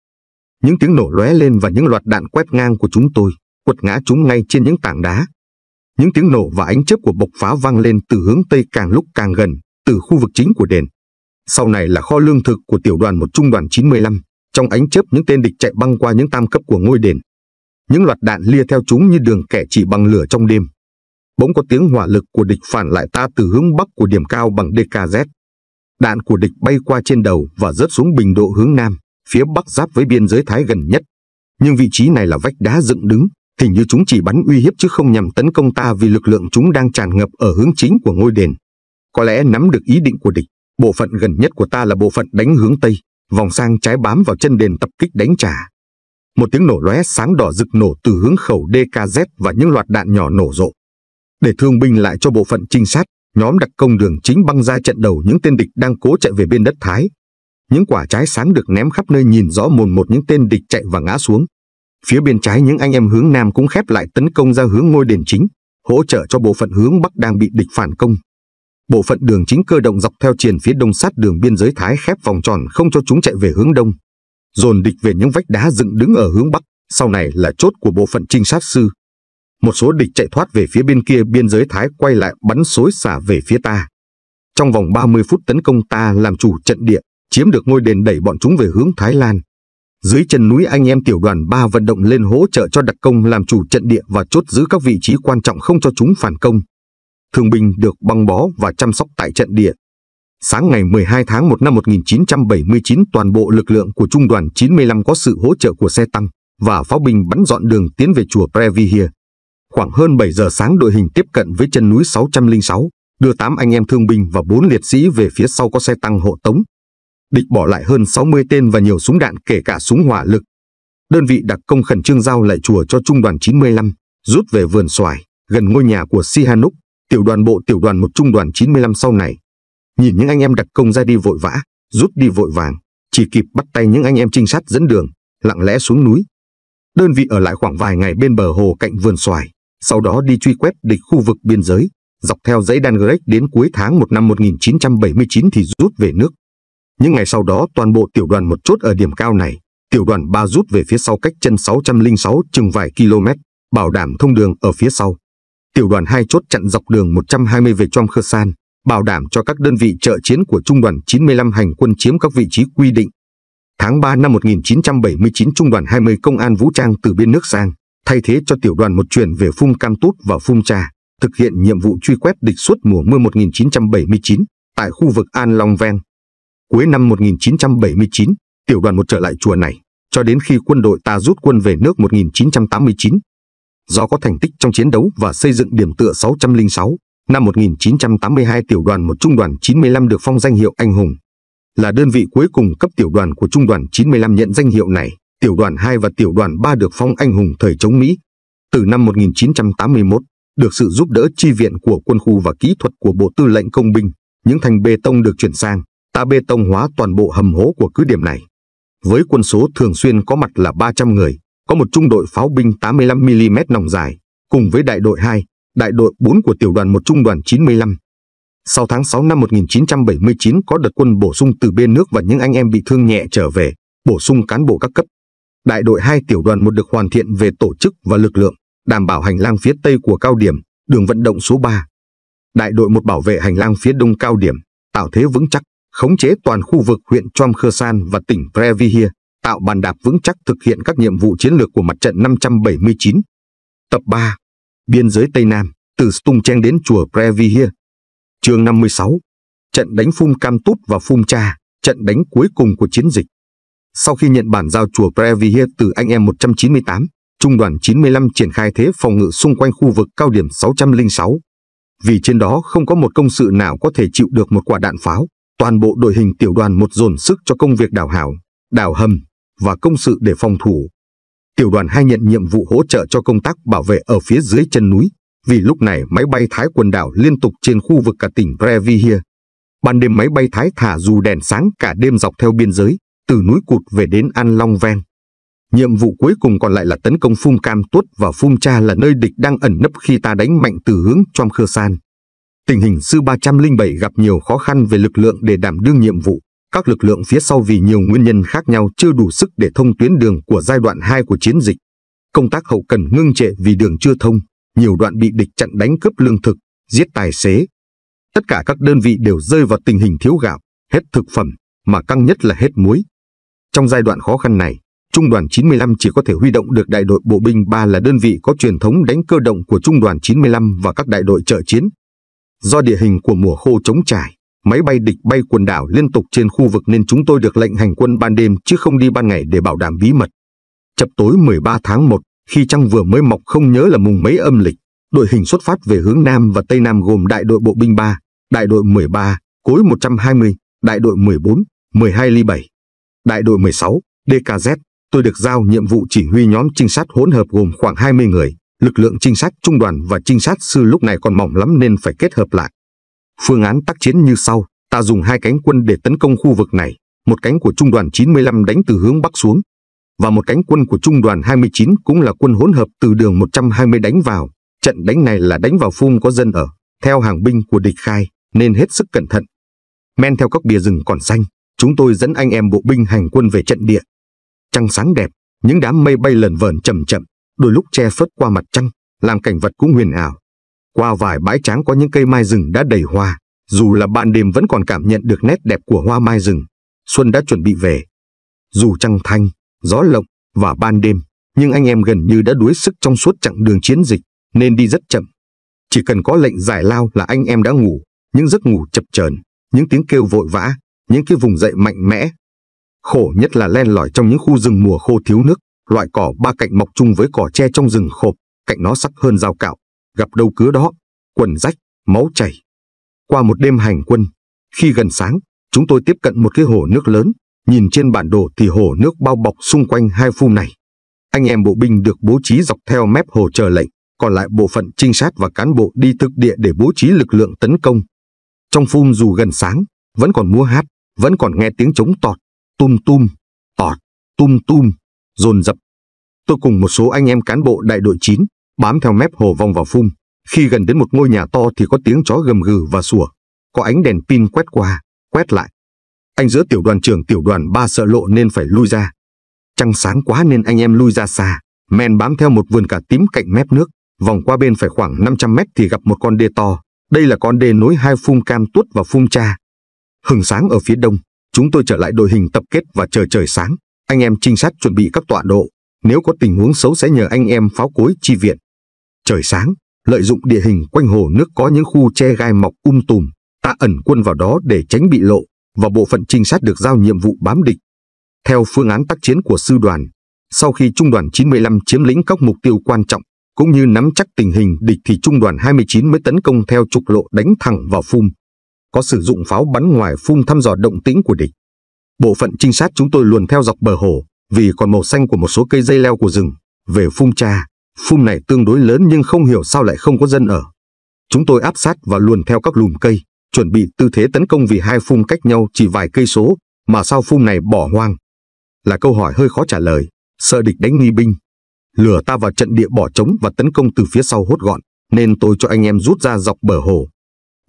Những tiếng nổ lóe lên và những loạt đạn quét ngang của chúng tôi, quật ngã chúng ngay trên những tảng đá. Những tiếng nổ và ánh chớp của bộc phá vang lên từ hướng Tây càng lúc càng gần, từ khu vực chính của đền. Sau này là kho lương thực của tiểu đoàn một trung đoàn 95, trong ánh chớp những tên địch chạy băng qua những tam cấp của ngôi đền. Những loạt đạn lia theo chúng như đường kẻ chỉ bằng lửa trong đêm. Bỗng có tiếng hỏa lực của địch phản lại ta từ hướng bắc của điểm cao bằng DKZ. Đạn của địch bay qua trên đầu và rớt xuống bình độ hướng nam, phía bắc giáp với biên giới Thái gần nhất. Nhưng vị trí này là vách đá dựng đứng, hình như chúng chỉ bắn uy hiếp chứ không nhằm tấn công ta vì lực lượng chúng đang tràn ngập ở hướng chính của ngôi đền. Có lẽ nắm được ý định của địch, bộ phận gần nhất của ta là bộ phận đánh hướng Tây, vòng sang trái bám vào chân đền tập kích đánh trả. Một tiếng nổ lóe sáng đỏ rực nổ từ hướng khẩu DKZ và những loạt đạn nhỏ nổ rộ, để thương binh lại cho bộ phận trinh sát, nhóm đặc công đường chính băng ra trận đầu những tên địch đang cố chạy về bên đất Thái. Những quả trái sáng được ném khắp nơi nhìn rõ mồn một những tên địch chạy và ngã xuống. Phía bên trái những anh em hướng Nam cũng khép lại tấn công ra hướng ngôi đền chính, hỗ trợ cho bộ phận hướng Bắc đang bị địch phản công. Bộ phận đường chính cơ động dọc theo triền phía đông sát đường biên giới Thái khép vòng tròn không cho chúng chạy về hướng đông. Dồn địch về những vách đá dựng đứng ở hướng Bắc, sau này là chốt của bộ phận trinh sát sư, một số địch chạy thoát về phía bên kia biên giới Thái quay lại bắn xối xả về phía ta. Trong vòng 30 phút tấn công ta làm chủ trận địa, chiếm được ngôi đền đẩy bọn chúng về hướng Thái Lan. Dưới chân núi anh em tiểu đoàn 3 vận động lên hỗ trợ cho đặc công làm chủ trận địa và chốt giữ các vị trí quan trọng không cho chúng phản công. Thường binh được băng bó và chăm sóc tại trận địa. Sáng ngày 12 tháng 1 năm 1979 toàn bộ lực lượng của trung đoàn 95 có sự hỗ trợ của xe tăng và pháo binh bắn dọn đường tiến về chùa Previhia. Khoảng hơn 7 giờ sáng đội hình tiếp cận với chân núi 606, đưa 8 anh em thương binh và 4 liệt sĩ về phía sau có xe tăng hộ tống. Địch bỏ lại hơn 60 tên và nhiều súng đạn kể cả súng hỏa lực. Đơn vị đặc công khẩn trương giao lại chùa cho trung đoàn 95, rút về vườn xoài, gần ngôi nhà của Sihanouk, tiểu đoàn bộ tiểu đoàn một trung đoàn 95 sau này. Nhìn những anh em đặc công ra đi vội vã, rút đi vội vàng, chỉ kịp bắt tay những anh em trinh sát dẫn đường, lặng lẽ xuống núi. Đơn vị ở lại khoảng vài ngày bên bờ hồ cạnh vườn xoài, sau đó đi truy quét địch khu vực biên giới, dọc theo dãy Dan đến cuối tháng 1 năm 1979 thì rút về nước. Những ngày sau đó toàn bộ tiểu đoàn một chốt ở điểm cao này, tiểu đoàn 3 rút về phía sau cách chân 606 chừng vài km, bảo đảm thông đường ở phía sau. Tiểu đoàn 2 chốt chặn dọc đường 120 về Trong Khơ San, bảo đảm cho các đơn vị trợ chiến của Trung đoàn 95 hành quân chiếm các vị trí quy định. Tháng 3 năm 1979 Trung đoàn 20 Công an Vũ trang từ biên nước sang, thay thế cho tiểu đoàn một chuyển về Phung Cam Tút và Phung Cha, thực hiện nhiệm vụ truy quét địch suốt mùa mưa 1979 tại khu vực An Long Ven. Cuối năm 1979, tiểu đoàn một trở lại chùa này, cho đến khi quân đội ta rút quân về nước 1989. Do có thành tích trong chiến đấu và xây dựng điểm tựa 606, năm 1982 tiểu đoàn một trung đoàn 95 được phong danh hiệu anh hùng, là đơn vị cuối cùng cấp tiểu đoàn của trung đoàn 95 nhận danh hiệu này tiểu đoàn 2 và tiểu đoàn 3 được phong anh hùng thời chống Mỹ. Từ năm 1981, được sự giúp đỡ chi viện của quân khu và kỹ thuật của Bộ Tư lệnh Công binh, những thành bê tông được chuyển sang, ta bê tông hóa toàn bộ hầm hố của cứ điểm này. Với quân số thường xuyên có mặt là 300 người, có một trung đội pháo binh 85mm nòng dài, cùng với đại đội 2, đại đội 4 của tiểu đoàn một trung đoàn 95. Sau tháng 6 năm 1979 có đợt quân bổ sung từ bên nước và những anh em bị thương nhẹ trở về, bổ sung cán bộ các cấp, đại đội 2 tiểu đoàn một được hoàn thiện về tổ chức và lực lượng, đảm bảo hành lang phía tây của cao điểm, đường vận động số 3. Đại đội một bảo vệ hành lang phía đông cao điểm, tạo thế vững chắc, khống chế toàn khu vực huyện Chom Khơ San và tỉnh Previhia, tạo bàn đạp vững chắc thực hiện các nhiệm vụ chiến lược của mặt trận 579. Tập 3. Biên giới Tây Nam, từ Stung Cheng đến chùa Previhia. Chương 56. Trận đánh Phum Cam Tút và Phum Cha, trận đánh cuối cùng của chiến dịch. Sau khi nhận bản giao chùa Previhia từ anh em 198, Trung đoàn 95 triển khai thế phòng ngự xung quanh khu vực cao điểm 606. Vì trên đó không có một công sự nào có thể chịu được một quả đạn pháo, toàn bộ đội hình tiểu đoàn một dồn sức cho công việc đào hảo, đào hầm và công sự để phòng thủ. Tiểu đoàn 2 nhận nhiệm vụ hỗ trợ cho công tác bảo vệ ở phía dưới chân núi, vì lúc này máy bay Thái quần đảo liên tục trên khu vực cả tỉnh Previhia. Ban đêm máy bay Thái thả dù đèn sáng cả đêm dọc theo biên giới, từ núi cụt về đến An Long Ven. Nhiệm vụ cuối cùng còn lại là tấn công Phung Cam Tuất và Phung Cha là nơi địch đang ẩn nấp khi ta đánh mạnh từ hướng Chom Khơ San. Tình hình sư 307 gặp nhiều khó khăn về lực lượng để đảm đương nhiệm vụ. Các lực lượng phía sau vì nhiều nguyên nhân khác nhau chưa đủ sức để thông tuyến đường của giai đoạn 2 của chiến dịch. Công tác hậu cần ngưng trệ vì đường chưa thông, nhiều đoạn bị địch chặn đánh cướp lương thực, giết tài xế. Tất cả các đơn vị đều rơi vào tình hình thiếu gạo, hết thực phẩm, mà căng nhất là hết muối. Trong giai đoạn khó khăn này, Trung đoàn 95 chỉ có thể huy động được đại đội bộ binh 3 là đơn vị có truyền thống đánh cơ động của Trung đoàn 95 và các đại đội trợ chiến. Do địa hình của mùa khô chống trải, máy bay địch bay quần đảo liên tục trên khu vực nên chúng tôi được lệnh hành quân ban đêm chứ không đi ban ngày để bảo đảm bí mật. Chập tối 13 tháng 1, khi trăng vừa mới mọc không nhớ là mùng mấy âm lịch, đội hình xuất phát về hướng Nam và Tây Nam gồm đại đội bộ binh 3, đại đội 13, cối 120, đại đội 14, 12 ly 7, đại đội 16, DKZ, tôi được giao nhiệm vụ chỉ huy nhóm trinh sát hỗn hợp gồm khoảng 20 người. Lực lượng trinh sát trung đoàn và trinh sát sư lúc này còn mỏng lắm nên phải kết hợp lại. Phương án tác chiến như sau, ta dùng hai cánh quân để tấn công khu vực này, một cánh của trung đoàn 95 đánh từ hướng bắc xuống, và một cánh quân của trung đoàn 29 cũng là quân hỗn hợp từ đường 120 đánh vào. Trận đánh này là đánh vào phum có dân ở, theo hàng binh của địch khai, nên hết sức cẩn thận. Men theo các bìa rừng còn xanh, chúng tôi dẫn anh em bộ binh hành quân về trận địa. Trăng sáng đẹp, những đám mây bay lờn vẩn chậm chậm, đôi lúc che phớt qua mặt trăng, làm cảnh vật cũng huyền ảo. Qua vài bãi tráng có những cây mai rừng đã đầy hoa, dù là bạn đêm vẫn còn cảm nhận được nét đẹp của hoa mai rừng. Xuân đã chuẩn bị về. Dù trăng thanh, gió lộng và ban đêm, nhưng anh em gần như đã đuối sức trong suốt chặng đường chiến dịch, nên đi rất chậm. Chỉ cần có lệnh giải lao là anh em đã ngủ, những giấc ngủ chập chờn, những tiếng kêu vội vã, những cái vùng dậy mạnh mẽ. Khổ nhất là len lỏi trong những khu rừng mùa khô thiếu nước, loại cỏ ba cạnh mọc chung với cỏ tre trong rừng khộp, cạnh nó sắc hơn dao cạo, gặp đâu cứ đó, quần rách, máu chảy. Qua một đêm hành quân, khi gần sáng, chúng tôi tiếp cận một cái hồ nước lớn, nhìn trên bản đồ thì hồ nước bao bọc xung quanh hai phum này. Anh em bộ binh được bố trí dọc theo mép hồ chờ lệnh, còn lại bộ phận trinh sát và cán bộ đi thực địa để bố trí lực lượng tấn công. Trong phun dù gần sáng, vẫn còn múa hát, vẫn còn nghe tiếng trống tọt, tum tum, tọt, tum tum, dồn dập. Tôi cùng một số anh em cán bộ đại đội 9 bám theo mép hồ vòng vào phun. Khi gần đến một ngôi nhà to thì có tiếng chó gầm gừ và sủa, có ánh đèn pin quét qua, quét lại. Anh giữa tiểu đoàn trưởng tiểu đoàn ba sợ lộ nên phải lui ra. Trăng sáng quá nên anh em lui ra xa, men bám theo một vườn cà tím cạnh mép nước, vòng qua bên phải khoảng 500 mét thì gặp một con đê to. Đây là con đê nối hai phun cam tuốt và phun cha, Hừng sáng ở phía đông, chúng tôi trở lại đội hình tập kết và chờ trời sáng. Anh em trinh sát chuẩn bị các tọa độ, nếu có tình huống xấu sẽ nhờ anh em pháo cối chi viện. Trời sáng, lợi dụng địa hình quanh hồ nước có những khu che gai mọc um tùm, ta ẩn quân vào đó để tránh bị lộ và bộ phận trinh sát được giao nhiệm vụ bám địch. Theo phương án tác chiến của sư đoàn, sau khi trung đoàn 95 chiếm lĩnh các mục tiêu quan trọng, cũng như nắm chắc tình hình địch thì trung đoàn 29 mới tấn công theo trục lộ đánh thẳng vào phum, có sử dụng pháo bắn ngoài phun thăm dò động tĩnh của địch. Bộ phận trinh sát chúng tôi luồn theo dọc bờ hồ, vì còn màu xanh của một số cây dây leo của rừng. Về phun cha, phun này tương đối lớn nhưng không hiểu sao lại không có dân ở. Chúng tôi áp sát và luồn theo các lùm cây, chuẩn bị tư thế tấn công vì hai phun cách nhau chỉ vài cây số, mà sao phun này bỏ hoang? Là câu hỏi hơi khó trả lời, sợ địch đánh nghi binh. lừa ta vào trận địa bỏ trống và tấn công từ phía sau hốt gọn, nên tôi cho anh em rút ra dọc bờ hồ,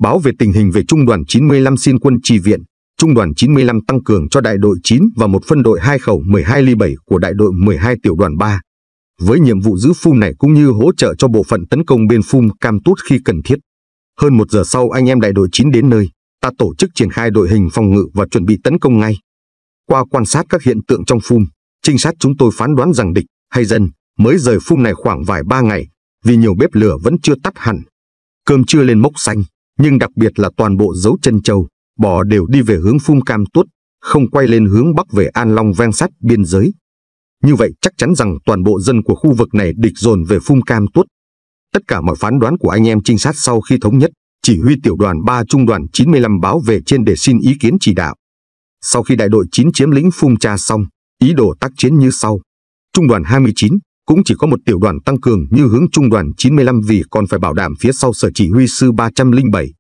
báo về tình hình về Trung đoàn 95 xin quân trì viện. Trung đoàn 95 tăng cường cho đại đội 9 và một phân đội 2 khẩu 12 ly 7 của đại đội 12 tiểu đoàn 3. Với nhiệm vụ giữ phun này cũng như hỗ trợ cho bộ phận tấn công bên phun cam tút khi cần thiết. Hơn một giờ sau anh em đại đội 9 đến nơi, ta tổ chức triển khai đội hình phòng ngự và chuẩn bị tấn công ngay. Qua quan sát các hiện tượng trong phun, trinh sát chúng tôi phán đoán rằng địch hay dân mới rời phun này khoảng vài ba ngày vì nhiều bếp lửa vẫn chưa tắt hẳn. Cơm chưa lên mốc xanh, nhưng đặc biệt là toàn bộ dấu chân châu, bò đều đi về hướng Phum Cam Tuất, không quay lên hướng bắc về An Long ven sát biên giới. Như vậy chắc chắn rằng toàn bộ dân của khu vực này địch dồn về Phum Cam Tuất. Tất cả mọi phán đoán của anh em trinh sát sau khi thống nhất, chỉ huy tiểu đoàn 3 trung đoàn 95 báo về trên để xin ý kiến chỉ đạo. Sau khi đại đội 9 chiếm lĩnh Phum Cha xong, ý đồ tác chiến như sau. Trung đoàn 29, cũng chỉ có một tiểu đoàn tăng cường như hướng trung đoàn 95 vì còn phải bảo đảm phía sau sở chỉ huy sư 307.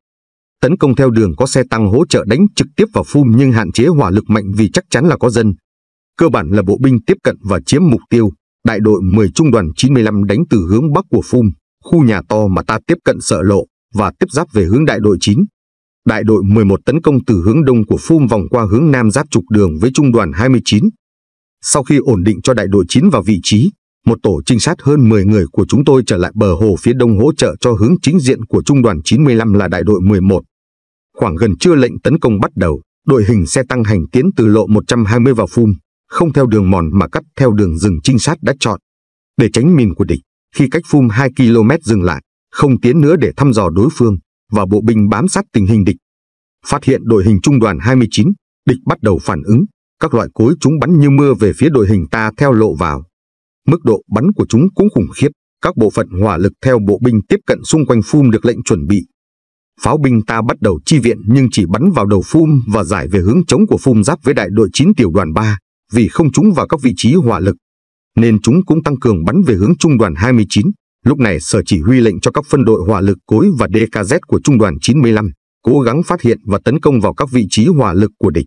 Tấn công theo đường có xe tăng hỗ trợ đánh trực tiếp vào phum nhưng hạn chế hỏa lực mạnh vì chắc chắn là có dân. Cơ bản là bộ binh tiếp cận và chiếm mục tiêu, đại đội 10 trung đoàn 95 đánh từ hướng bắc của phum, khu nhà to mà ta tiếp cận sợ lộ và tiếp giáp về hướng đại đội 9. Đại đội 11 tấn công từ hướng đông của phum vòng qua hướng nam giáp trục đường với trung đoàn 29. Sau khi ổn định cho đại đội 9 vào vị trí, một tổ trinh sát hơn 10 người của chúng tôi trở lại bờ hồ phía đông hỗ trợ cho hướng chính diện của trung đoàn 95 là đại đội 11. Khoảng gần trưa lệnh tấn công bắt đầu, đội hình xe tăng hành tiến từ lộ 120 vào phun, không theo đường mòn mà cắt theo đường rừng trinh sát đã chọn. Để tránh mìn của địch, khi cách phun 2 km dừng lại, không tiến nữa để thăm dò đối phương, và bộ binh bám sát tình hình địch. Phát hiện đội hình trung đoàn 29, địch bắt đầu phản ứng, các loại cối chúng bắn như mưa về phía đội hình ta theo lộ vào Mức độ bắn của chúng cũng khủng khiếp. Các bộ phận hỏa lực theo bộ binh tiếp cận xung quanh phun được lệnh chuẩn bị. Pháo binh ta bắt đầu chi viện nhưng chỉ bắn vào đầu phun và giải về hướng chống của phun giáp với đại đội 9 tiểu đoàn 3 vì không trúng vào các vị trí hỏa lực. Nên chúng cũng tăng cường bắn về hướng trung đoàn 29. Lúc này sở chỉ huy lệnh cho các phân đội hỏa lực cối và DKZ của trung đoàn 95 cố gắng phát hiện và tấn công vào các vị trí hỏa lực của địch.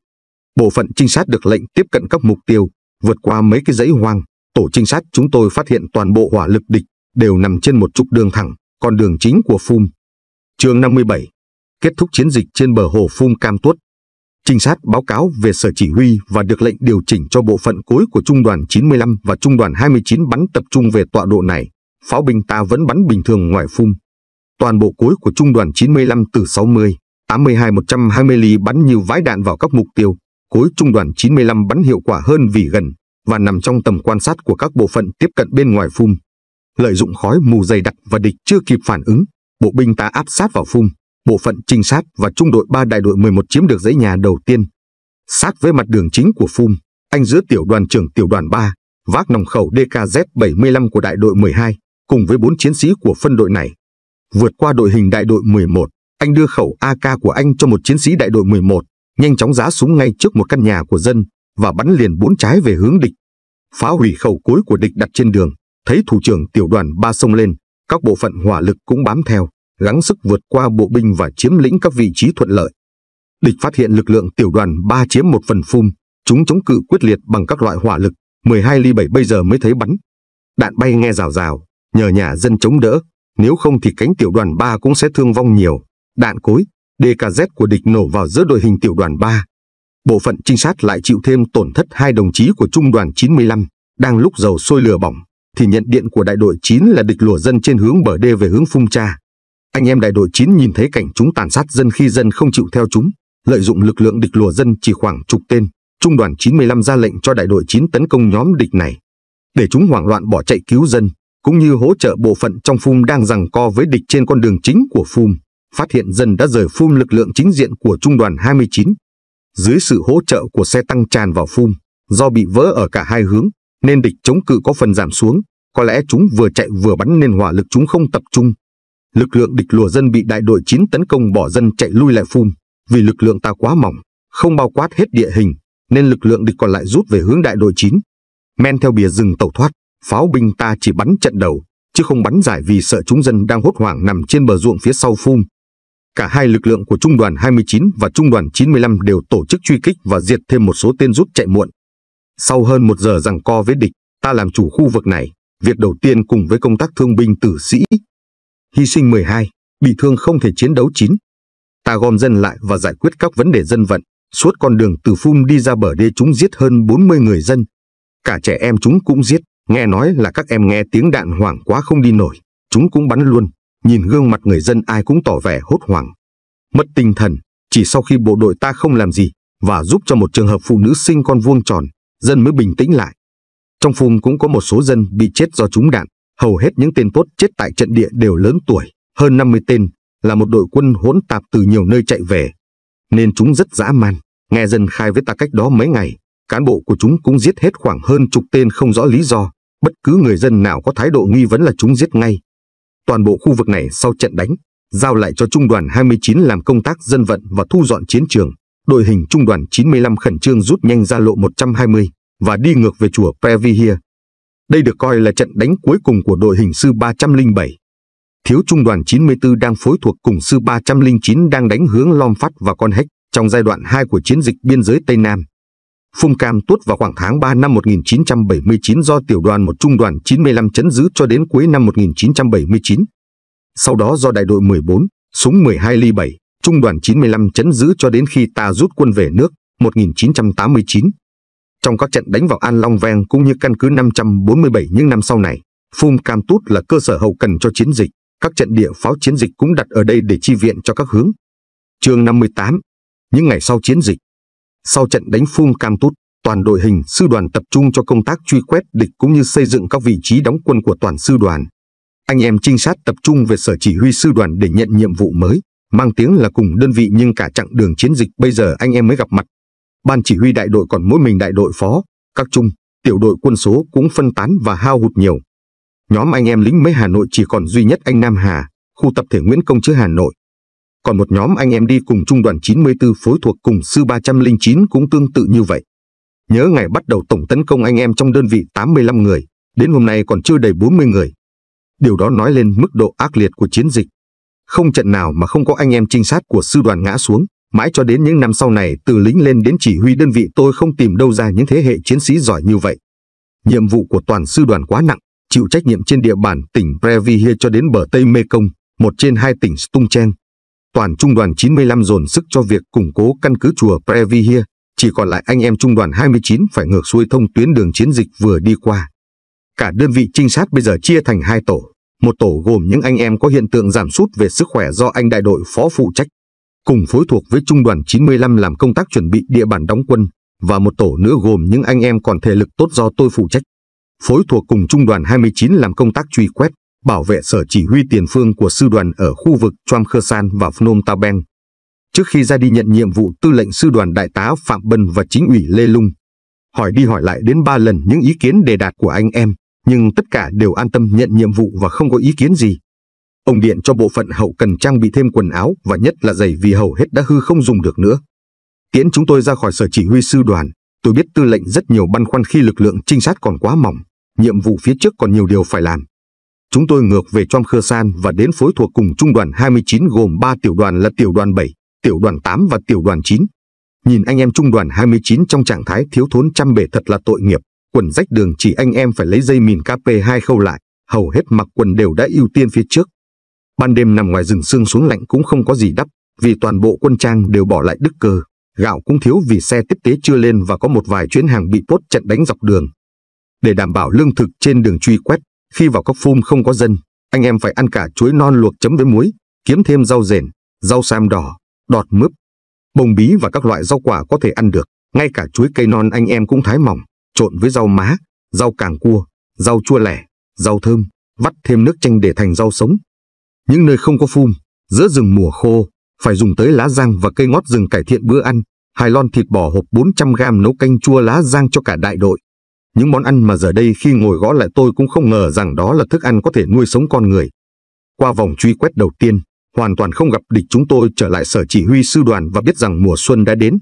Bộ phận trinh sát được lệnh tiếp cận các mục tiêu, vượt qua mấy cái dãy hoang, Tổ trinh sát chúng tôi phát hiện toàn bộ hỏa lực địch đều nằm trên một trục đường thẳng, con đường chính của Phum. chương 57 Kết thúc chiến dịch trên bờ hồ Phum Cam Tuất Trinh sát báo cáo về sở chỉ huy và được lệnh điều chỉnh cho bộ phận cuối của trung đoàn 95 và trung đoàn 29 bắn tập trung về tọa độ này. Pháo binh ta vẫn bắn bình thường ngoài phum. Toàn bộ cuối của trung đoàn 95 từ 60, 82 120 ly bắn nhiều vái đạn vào các mục tiêu. Cối trung đoàn 95 bắn hiệu quả hơn vì gần, và nằm trong tầm quan sát của các bộ phận tiếp cận bên ngoài phum. Lợi dụng khói mù dày đặc và địch chưa kịp phản ứng, bộ binh ta áp sát vào phum, bộ phận trinh sát và trung đội 3 đại đội 11 chiếm được dãy nhà đầu tiên. Sát với mặt đường chính của phum, anh giữa tiểu đoàn trưởng tiểu đoàn 3, vác nòng khẩu DKZ-75 của đại đội 12, cùng với bốn chiến sĩ của phân đội này. Vượt qua đội hình đại đội 11, anh đưa khẩu AK của anh cho một chiến sĩ đại đội 11, nhanh chóng giá súng ngay trước một căn nhà của dân, và bắn liền bốn trái về hướng địch. Phá hủy khẩu cối của địch đặt trên đường, thấy thủ trưởng tiểu đoàn ba sông lên, các bộ phận hỏa lực cũng bám theo, gắng sức vượt qua bộ binh và chiếm lĩnh các vị trí thuận lợi. Địch phát hiện lực lượng tiểu đoàn ba chiếm một phần phun, chúng chống cự quyết liệt bằng các loại hỏa lực, 12 ly 7 bây giờ mới thấy bắn. Đạn bay nghe rào rào, nhờ nhà dân chống đỡ, nếu không thì cánh tiểu đoàn ba cũng sẽ thương vong nhiều. Đạn cối, DKZ của địch nổ vào giữa đội hình tiểu đoàn ba. Bộ phận trinh sát lại chịu thêm tổn thất hai đồng chí của trung đoàn 95, đang lúc dầu sôi lửa bỏng, thì nhận điện của đại đội 9 là địch lùa dân trên hướng bờ đê về hướng Phung Cha. Anh em đại đội 9 nhìn thấy cảnh chúng tàn sát dân khi dân không chịu theo chúng, lợi dụng lực lượng địch lùa dân chỉ khoảng chục tên, trung đoàn 95 ra lệnh cho đại đội 9 tấn công nhóm địch này, để chúng hoảng loạn bỏ chạy cứu dân, cũng như hỗ trợ bộ phận trong phung đang giằng co với địch trên con đường chính của phung Phát hiện dân đã rời phum lực lượng chính diện của trung đoàn 29, dưới sự hỗ trợ của xe tăng tràn vào phun do bị vỡ ở cả hai hướng, nên địch chống cự có phần giảm xuống. Có lẽ chúng vừa chạy vừa bắn nên hỏa lực chúng không tập trung. Lực lượng địch lùa dân bị đại đội 9 tấn công bỏ dân chạy lui lại phun Vì lực lượng ta quá mỏng, không bao quát hết địa hình, nên lực lượng địch còn lại rút về hướng đại đội 9. Men theo bìa rừng tẩu thoát, pháo binh ta chỉ bắn trận đầu, chứ không bắn giải vì sợ chúng dân đang hốt hoảng nằm trên bờ ruộng phía sau phun Cả hai lực lượng của Trung đoàn 29 và Trung đoàn 95 đều tổ chức truy kích và diệt thêm một số tên rút chạy muộn. Sau hơn một giờ rằng co với địch, ta làm chủ khu vực này, việc đầu tiên cùng với công tác thương binh tử sĩ. Hy sinh 12, bị thương không thể chiến đấu chín Ta gom dân lại và giải quyết các vấn đề dân vận, suốt con đường từ phun đi ra bờ đê chúng giết hơn 40 người dân. Cả trẻ em chúng cũng giết, nghe nói là các em nghe tiếng đạn hoảng quá không đi nổi, chúng cũng bắn luôn nhìn gương mặt người dân ai cũng tỏ vẻ hốt hoảng. Mất tinh thần, chỉ sau khi bộ đội ta không làm gì và giúp cho một trường hợp phụ nữ sinh con vuông tròn, dân mới bình tĩnh lại. Trong phum cũng có một số dân bị chết do trúng đạn, hầu hết những tên tốt chết tại trận địa đều lớn tuổi, hơn 50 tên, là một đội quân hỗn tạp từ nhiều nơi chạy về. Nên chúng rất dã man, nghe dân khai với ta cách đó mấy ngày, cán bộ của chúng cũng giết hết khoảng hơn chục tên không rõ lý do, bất cứ người dân nào có thái độ nghi vấn là chúng giết ngay, toàn bộ khu vực này sau trận đánh, giao lại cho Trung đoàn 29 làm công tác dân vận và thu dọn chiến trường. Đội hình Trung đoàn 95 khẩn trương rút nhanh ra lộ 120 và đi ngược về chùa Previhia. Đây được coi là trận đánh cuối cùng của đội hình sư 307. Thiếu Trung đoàn 94 đang phối thuộc cùng sư 309 đang đánh hướng Lom Phát và Con Hách trong giai đoạn 2 của chiến dịch biên giới Tây Nam. Phung Cam tuốt vào khoảng tháng 3 năm 1979 do tiểu đoàn một trung đoàn 95 chấn giữ cho đến cuối năm 1979. Sau đó do đại đội 14, súng 12 ly 7, trung đoàn 95 chấn giữ cho đến khi ta rút quân về nước 1989. Trong các trận đánh vào An Long Ven cũng như căn cứ 547 những năm sau này, Phung Cam Tút là cơ sở hậu cần cho chiến dịch. Các trận địa pháo chiến dịch cũng đặt ở đây để chi viện cho các hướng. chương 58 Những ngày sau chiến dịch, sau trận đánh phun Cam Tút, toàn đội hình sư đoàn tập trung cho công tác truy quét địch cũng như xây dựng các vị trí đóng quân của toàn sư đoàn. Anh em trinh sát tập trung về sở chỉ huy sư đoàn để nhận nhiệm vụ mới, mang tiếng là cùng đơn vị nhưng cả chặng đường chiến dịch bây giờ anh em mới gặp mặt. Ban chỉ huy đại đội còn mỗi mình đại đội phó, các trung, tiểu đội quân số cũng phân tán và hao hụt nhiều. Nhóm anh em lính mới Hà Nội chỉ còn duy nhất anh Nam Hà, khu tập thể Nguyễn Công chứ Hà Nội còn một nhóm anh em đi cùng trung đoàn 94 phối thuộc cùng sư 309 cũng tương tự như vậy. Nhớ ngày bắt đầu tổng tấn công anh em trong đơn vị 85 người, đến hôm nay còn chưa đầy 40 người. Điều đó nói lên mức độ ác liệt của chiến dịch. Không trận nào mà không có anh em trinh sát của sư đoàn ngã xuống, mãi cho đến những năm sau này từ lính lên đến chỉ huy đơn vị tôi không tìm đâu ra những thế hệ chiến sĩ giỏi như vậy. Nhiệm vụ của toàn sư đoàn quá nặng, chịu trách nhiệm trên địa bàn tỉnh Previhia cho đến bờ Tây Mekong, một trên hai tỉnh Stung Chen, toàn trung đoàn 95 dồn sức cho việc củng cố căn cứ chùa Previhia, chỉ còn lại anh em trung đoàn 29 phải ngược xuôi thông tuyến đường chiến dịch vừa đi qua. Cả đơn vị trinh sát bây giờ chia thành hai tổ, một tổ gồm những anh em có hiện tượng giảm sút về sức khỏe do anh đại đội phó phụ trách, cùng phối thuộc với trung đoàn 95 làm công tác chuẩn bị địa bàn đóng quân, và một tổ nữa gồm những anh em còn thể lực tốt do tôi phụ trách. Phối thuộc cùng trung đoàn 29 làm công tác truy quét, bảo vệ sở chỉ huy tiền phương của sư đoàn ở khu vực Tram Khơ San và Phnom Taben. Trước khi ra đi nhận nhiệm vụ tư lệnh sư đoàn đại tá Phạm Bân và chính ủy Lê Lung, hỏi đi hỏi lại đến ba lần những ý kiến đề đạt của anh em, nhưng tất cả đều an tâm nhận nhiệm vụ và không có ý kiến gì. Ông điện cho bộ phận hậu cần trang bị thêm quần áo và nhất là giày vì hầu hết đã hư không dùng được nữa. Tiễn chúng tôi ra khỏi sở chỉ huy sư đoàn, tôi biết tư lệnh rất nhiều băn khoăn khi lực lượng trinh sát còn quá mỏng, nhiệm vụ phía trước còn nhiều điều phải làm chúng tôi ngược về Chom Khơ San và đến phối thuộc cùng trung đoàn 29 gồm 3 tiểu đoàn là tiểu đoàn 7, tiểu đoàn 8 và tiểu đoàn 9. Nhìn anh em trung đoàn 29 trong trạng thái thiếu thốn trăm bể thật là tội nghiệp, quần rách đường chỉ anh em phải lấy dây mìn KP2 khâu lại, hầu hết mặc quần đều đã ưu tiên phía trước. Ban đêm nằm ngoài rừng sương xuống lạnh cũng không có gì đắp, vì toàn bộ quân trang đều bỏ lại đức cơ, gạo cũng thiếu vì xe tiếp tế chưa lên và có một vài chuyến hàng bị tốt trận đánh dọc đường. Để đảm bảo lương thực trên đường truy quét, khi vào các phum không có dân, anh em phải ăn cả chuối non luộc chấm với muối, kiếm thêm rau rền, rau sam đỏ, đọt mướp, bông bí và các loại rau quả có thể ăn được. Ngay cả chuối cây non anh em cũng thái mỏng, trộn với rau má, rau càng cua, rau chua lẻ, rau thơm, vắt thêm nước chanh để thành rau sống. Những nơi không có phum, giữa rừng mùa khô, phải dùng tới lá giang và cây ngót rừng cải thiện bữa ăn. Hai lon thịt bò hộp 400 gram nấu canh chua lá giang cho cả đại đội. Những món ăn mà giờ đây khi ngồi gõ lại tôi cũng không ngờ rằng đó là thức ăn có thể nuôi sống con người. Qua vòng truy quét đầu tiên, hoàn toàn không gặp địch chúng tôi trở lại sở chỉ huy sư đoàn và biết rằng mùa xuân đã đến.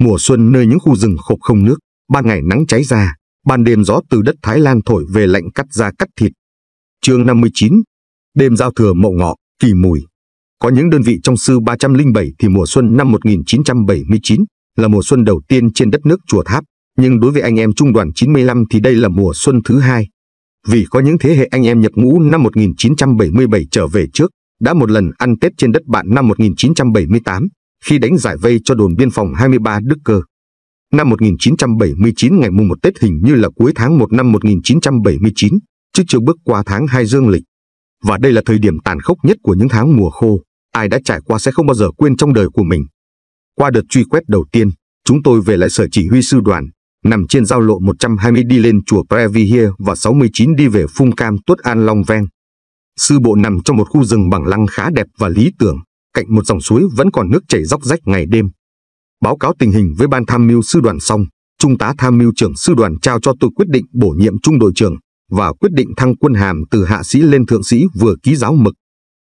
Mùa xuân nơi những khu rừng khộp không nước, ban ngày nắng cháy ra, ban đêm gió từ đất Thái Lan thổi về lạnh cắt da cắt thịt. chương 59, đêm giao thừa mậu ngọ, kỳ mùi. Có những đơn vị trong sư 307 thì mùa xuân năm 1979 là mùa xuân đầu tiên trên đất nước Chùa Tháp. Nhưng đối với anh em trung đoàn 95 thì đây là mùa xuân thứ hai. Vì có những thế hệ anh em nhập ngũ năm 1977 trở về trước, đã một lần ăn Tết trên đất bạn năm 1978, khi đánh giải vây cho đồn biên phòng 23 Đức Cơ. Năm 1979 ngày mùng 1 Tết hình như là cuối tháng 1 năm 1979, trước chưa bước qua tháng 2 dương lịch. Và đây là thời điểm tàn khốc nhất của những tháng mùa khô, ai đã trải qua sẽ không bao giờ quên trong đời của mình. Qua đợt truy quét đầu tiên, chúng tôi về lại sở chỉ huy sư đoàn, nằm trên giao lộ 120 đi lên chùa Previhia và 69 đi về Phung Cam Tuất An Long Ven. Sư bộ nằm trong một khu rừng bằng lăng khá đẹp và lý tưởng, cạnh một dòng suối vẫn còn nước chảy róc rách ngày đêm. Báo cáo tình hình với ban tham mưu sư đoàn xong, Trung tá tham mưu trưởng sư đoàn trao cho tôi quyết định bổ nhiệm trung đội trưởng và quyết định thăng quân hàm từ hạ sĩ lên thượng sĩ vừa ký giáo mực.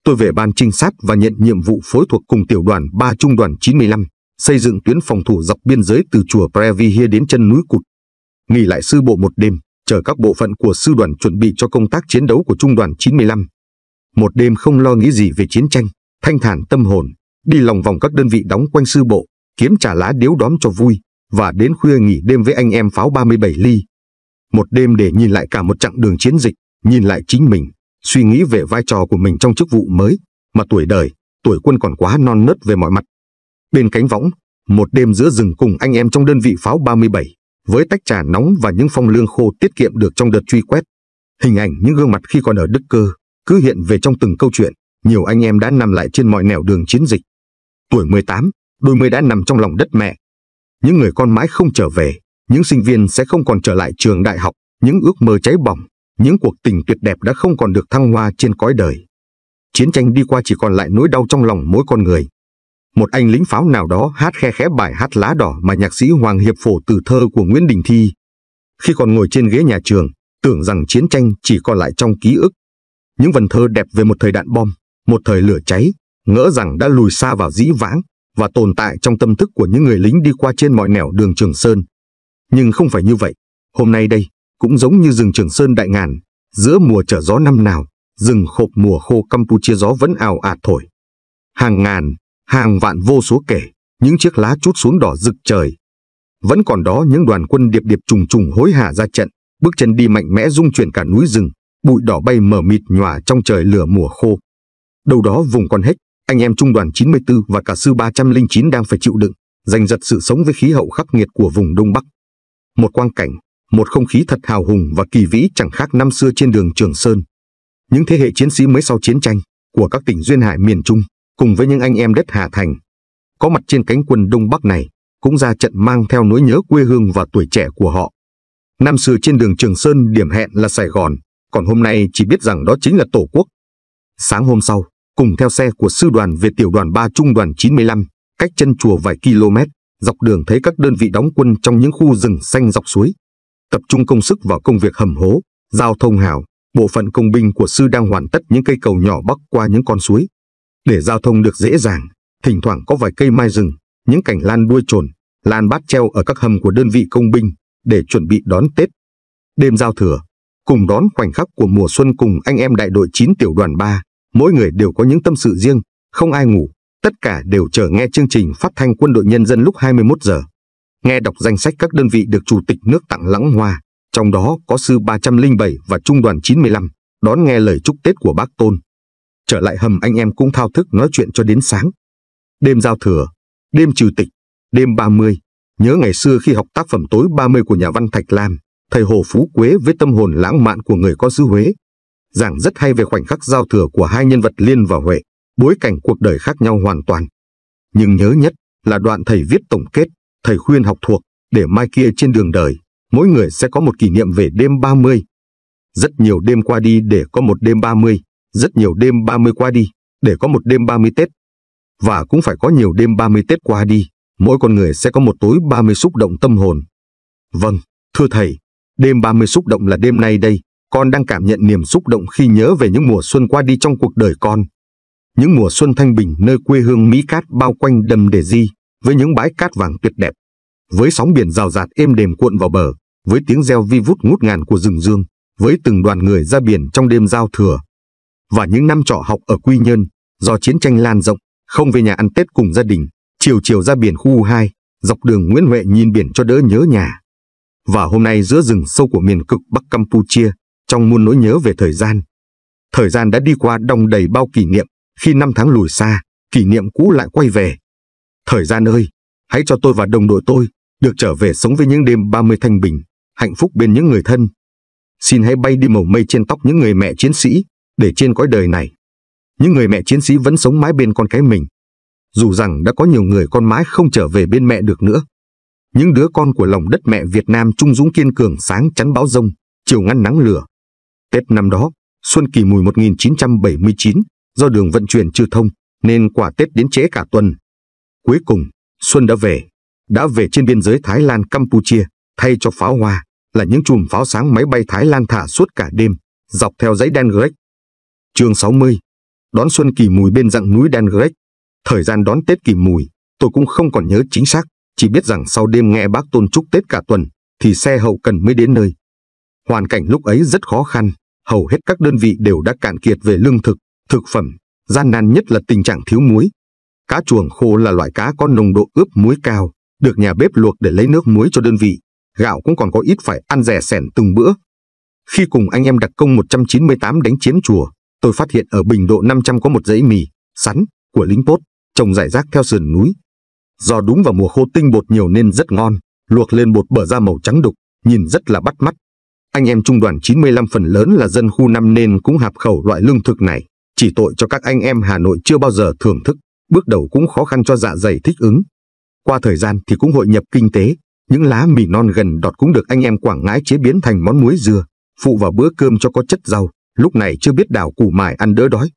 Tôi về ban trinh sát và nhận nhiệm vụ phối thuộc cùng tiểu đoàn 3 trung đoàn 95 xây dựng tuyến phòng thủ dọc biên giới từ chùa Previhia đến chân núi Cụt. Nghỉ lại sư bộ một đêm, chờ các bộ phận của sư đoàn chuẩn bị cho công tác chiến đấu của trung đoàn 95. Một đêm không lo nghĩ gì về chiến tranh, thanh thản tâm hồn, đi lòng vòng các đơn vị đóng quanh sư bộ, kiếm trà lá điếu đóm cho vui, và đến khuya nghỉ đêm với anh em pháo 37 ly. Một đêm để nhìn lại cả một chặng đường chiến dịch, nhìn lại chính mình, suy nghĩ về vai trò của mình trong chức vụ mới, mà tuổi đời, tuổi quân còn quá non nớt về mọi mặt. Bên cánh võng, một đêm giữa rừng cùng anh em trong đơn vị pháo 37, với tách trà nóng và những phong lương khô tiết kiệm được trong đợt truy quét. Hình ảnh những gương mặt khi còn ở Đức Cơ cứ hiện về trong từng câu chuyện, nhiều anh em đã nằm lại trên mọi nẻo đường chiến dịch. Tuổi 18, đôi mươi đã nằm trong lòng đất mẹ. Những người con mãi không trở về, những sinh viên sẽ không còn trở lại trường đại học, những ước mơ cháy bỏng, những cuộc tình tuyệt đẹp đã không còn được thăng hoa trên cõi đời. Chiến tranh đi qua chỉ còn lại nỗi đau trong lòng mỗi con người, một anh lính pháo nào đó hát khe khẽ bài hát lá đỏ mà nhạc sĩ Hoàng Hiệp phổ từ thơ của Nguyễn Đình Thi. Khi còn ngồi trên ghế nhà trường, tưởng rằng chiến tranh chỉ còn lại trong ký ức. Những vần thơ đẹp về một thời đạn bom, một thời lửa cháy, ngỡ rằng đã lùi xa vào dĩ vãng và tồn tại trong tâm thức của những người lính đi qua trên mọi nẻo đường Trường Sơn. Nhưng không phải như vậy, hôm nay đây cũng giống như rừng Trường Sơn đại ngàn, giữa mùa trở gió năm nào, rừng khộp mùa khô Campuchia gió vẫn ảo ạt thổi. Hàng ngàn, hàng vạn vô số kể, những chiếc lá chút xuống đỏ rực trời. Vẫn còn đó những đoàn quân điệp điệp trùng trùng hối hả ra trận, bước chân đi mạnh mẽ rung chuyển cả núi rừng, bụi đỏ bay mờ mịt nhòa trong trời lửa mùa khô. Đầu đó vùng con hếch, anh em trung đoàn 94 và cả sư 309 đang phải chịu đựng, giành giật sự sống với khí hậu khắc nghiệt của vùng Đông Bắc. Một quang cảnh, một không khí thật hào hùng và kỳ vĩ chẳng khác năm xưa trên đường Trường Sơn. Những thế hệ chiến sĩ mới sau chiến tranh của các tỉnh duyên hải miền Trung cùng với những anh em đất Hà Thành, có mặt trên cánh quân Đông Bắc này, cũng ra trận mang theo nỗi nhớ quê hương và tuổi trẻ của họ. Năm xưa trên đường Trường Sơn điểm hẹn là Sài Gòn, còn hôm nay chỉ biết rằng đó chính là Tổ quốc. Sáng hôm sau, cùng theo xe của sư đoàn về tiểu đoàn 3 trung đoàn 95, cách chân chùa vài km, dọc đường thấy các đơn vị đóng quân trong những khu rừng xanh dọc suối. Tập trung công sức vào công việc hầm hố, giao thông hào, bộ phận công binh của sư đang hoàn tất những cây cầu nhỏ bắc qua những con suối, để giao thông được dễ dàng. Thỉnh thoảng có vài cây mai rừng, những cảnh lan đuôi trồn, lan bát treo ở các hầm của đơn vị công binh để chuẩn bị đón Tết. Đêm giao thừa, cùng đón khoảnh khắc của mùa xuân cùng anh em đại đội 9 tiểu đoàn 3, mỗi người đều có những tâm sự riêng, không ai ngủ, tất cả đều chờ nghe chương trình phát thanh quân đội nhân dân lúc 21 giờ. Nghe đọc danh sách các đơn vị được Chủ tịch nước tặng lãng hoa, trong đó có sư 307 và Trung đoàn 95, đón nghe lời chúc Tết của bác Tôn. Trở lại hầm anh em cũng thao thức nói chuyện cho đến sáng. Đêm giao thừa, đêm trừ tịch, đêm 30. Nhớ ngày xưa khi học tác phẩm tối 30 của nhà văn Thạch Lam, thầy Hồ Phú Quế với tâm hồn lãng mạn của người có xứ Huế. Giảng rất hay về khoảnh khắc giao thừa của hai nhân vật Liên và Huệ, bối cảnh cuộc đời khác nhau hoàn toàn. Nhưng nhớ nhất là đoạn thầy viết tổng kết, thầy khuyên học thuộc, để mai kia trên đường đời, mỗi người sẽ có một kỷ niệm về đêm 30. Rất nhiều đêm qua đi để có một đêm 30, rất nhiều đêm 30 qua đi, để có một đêm 30 Tết. Và cũng phải có nhiều đêm 30 Tết qua đi, mỗi con người sẽ có một tối 30 xúc động tâm hồn. Vâng, thưa thầy, đêm 30 xúc động là đêm nay đây, con đang cảm nhận niềm xúc động khi nhớ về những mùa xuân qua đi trong cuộc đời con. Những mùa xuân thanh bình nơi quê hương Mỹ Cát bao quanh đầm để di, với những bãi cát vàng tuyệt đẹp, với sóng biển rào rạt êm đềm cuộn vào bờ, với tiếng reo vi vút ngút ngàn của rừng dương, với từng đoàn người ra biển trong đêm giao thừa, và những năm trọ học ở Quy Nhơn, do chiến tranh lan rộng, không về nhà ăn Tết cùng gia đình, chiều chiều ra biển khu 2, dọc đường Nguyễn Huệ nhìn biển cho đỡ nhớ nhà. Và hôm nay giữa rừng sâu của miền cực Bắc Campuchia, trong muôn nỗi nhớ về thời gian. Thời gian đã đi qua đong đầy bao kỷ niệm, khi năm tháng lùi xa, kỷ niệm cũ lại quay về. Thời gian ơi, hãy cho tôi và đồng đội tôi được trở về sống với những đêm 30 thanh bình, hạnh phúc bên những người thân. Xin hãy bay đi màu mây trên tóc những người mẹ chiến sĩ, để trên cõi đời này, những người mẹ chiến sĩ vẫn sống mãi bên con cái mình. Dù rằng đã có nhiều người con mãi không trở về bên mẹ được nữa. Những đứa con của lòng đất mẹ Việt Nam trung dũng kiên cường sáng chắn bão rông, chiều ngăn nắng lửa. Tết năm đó, xuân kỳ mùi 1979, do đường vận chuyển chưa thông, nên quả Tết đến trễ cả tuần. Cuối cùng, Xuân đã về, đã về trên biên giới Thái Lan Campuchia, thay cho pháo hoa là những chùm pháo sáng máy bay Thái Lan thả suốt cả đêm, dọc theo dãy đen Greg chương 60. Đón xuân kỳ mùi bên dặn núi đen Greg. Thời gian đón Tết kỳ mùi, tôi cũng không còn nhớ chính xác, chỉ biết rằng sau đêm nghe bác tôn chúc Tết cả tuần, thì xe hậu cần mới đến nơi. Hoàn cảnh lúc ấy rất khó khăn, hầu hết các đơn vị đều đã cạn kiệt về lương thực, thực phẩm, gian nan nhất là tình trạng thiếu muối. Cá chuồng khô là loại cá có nồng độ ướp muối cao, được nhà bếp luộc để lấy nước muối cho đơn vị, gạo cũng còn có ít phải ăn rẻ sẻn từng bữa. Khi cùng anh em đặc công 198 đánh chiếm chùa, tôi phát hiện ở bình độ 500 có một dãy mì, sắn của lính tốt trồng rải rác theo sườn núi. Do đúng vào mùa khô tinh bột nhiều nên rất ngon, luộc lên bột bở ra màu trắng đục, nhìn rất là bắt mắt. Anh em trung đoàn 95 phần lớn là dân khu năm nên cũng hạp khẩu loại lương thực này, chỉ tội cho các anh em Hà Nội chưa bao giờ thưởng thức, bước đầu cũng khó khăn cho dạ dày thích ứng. Qua thời gian thì cũng hội nhập kinh tế, những lá mì non gần đọt cũng được anh em Quảng Ngãi chế biến thành món muối dừa, phụ vào bữa cơm cho có chất rau, lúc này chưa biết đào củ mài ăn đỡ đói.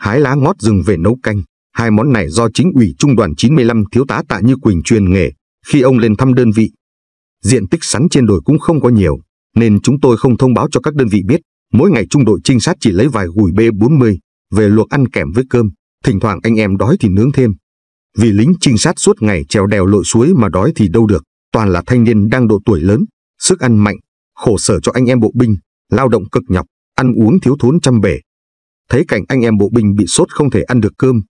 Hái lá ngót rừng về nấu canh, hai món này do chính ủy trung đoàn 95 thiếu tá tạ như Quỳnh truyền nghề khi ông lên thăm đơn vị. Diện tích sắn trên đồi cũng không có nhiều, nên chúng tôi không thông báo cho các đơn vị biết. Mỗi ngày trung đội trinh sát chỉ lấy vài gùi B40 về luộc ăn kèm với cơm, thỉnh thoảng anh em đói thì nướng thêm. Vì lính trinh sát suốt ngày trèo đèo lội suối mà đói thì đâu được, toàn là thanh niên đang độ tuổi lớn, sức ăn mạnh, khổ sở cho anh em bộ binh, lao động cực nhọc ăn uống thiếu thốn trăm bể. Thấy cảnh anh em bộ binh bị sốt không thể ăn được cơm,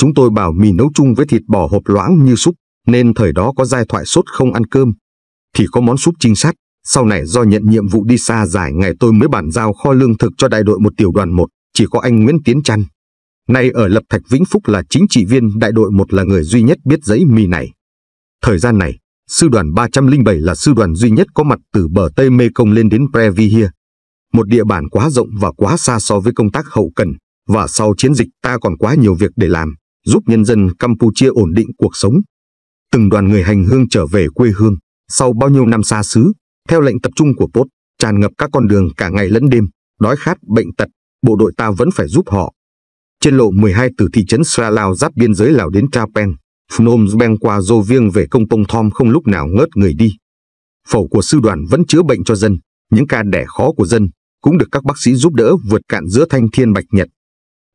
chúng tôi bảo mì nấu chung với thịt bò hộp loãng như súp, nên thời đó có giai thoại sốt không ăn cơm. Thì có món súp trinh sát, sau này do nhận nhiệm vụ đi xa dài ngày tôi mới bàn giao kho lương thực cho đại đội một tiểu đoàn một, chỉ có anh Nguyễn Tiến Trăn. Nay ở Lập Thạch Vĩnh Phúc là chính trị viên đại đội một là người duy nhất biết giấy mì này. Thời gian này, sư đoàn 307 là sư đoàn duy nhất có mặt từ bờ Tây Mê Công lên đến Previhia, một địa bàn quá rộng và quá xa so với công tác hậu cần, và sau chiến dịch ta còn quá nhiều việc để làm, giúp nhân dân Campuchia ổn định cuộc sống. Từng đoàn người hành hương trở về quê hương, sau bao nhiêu năm xa xứ, theo lệnh tập trung của Pốt, tràn ngập các con đường cả ngày lẫn đêm, đói khát, bệnh tật, bộ đội ta vẫn phải giúp họ. Trên lộ 12 từ thị trấn Sra Lao giáp biên giới Lào đến Tra Pen, Phnom Penh qua Dô Viêng về công Tông Thom không lúc nào ngớt người đi. Phổi của sư đoàn vẫn chữa bệnh cho dân, những ca đẻ khó của dân, cũng được các bác sĩ giúp đỡ vượt cạn giữa thanh thiên bạch nhật.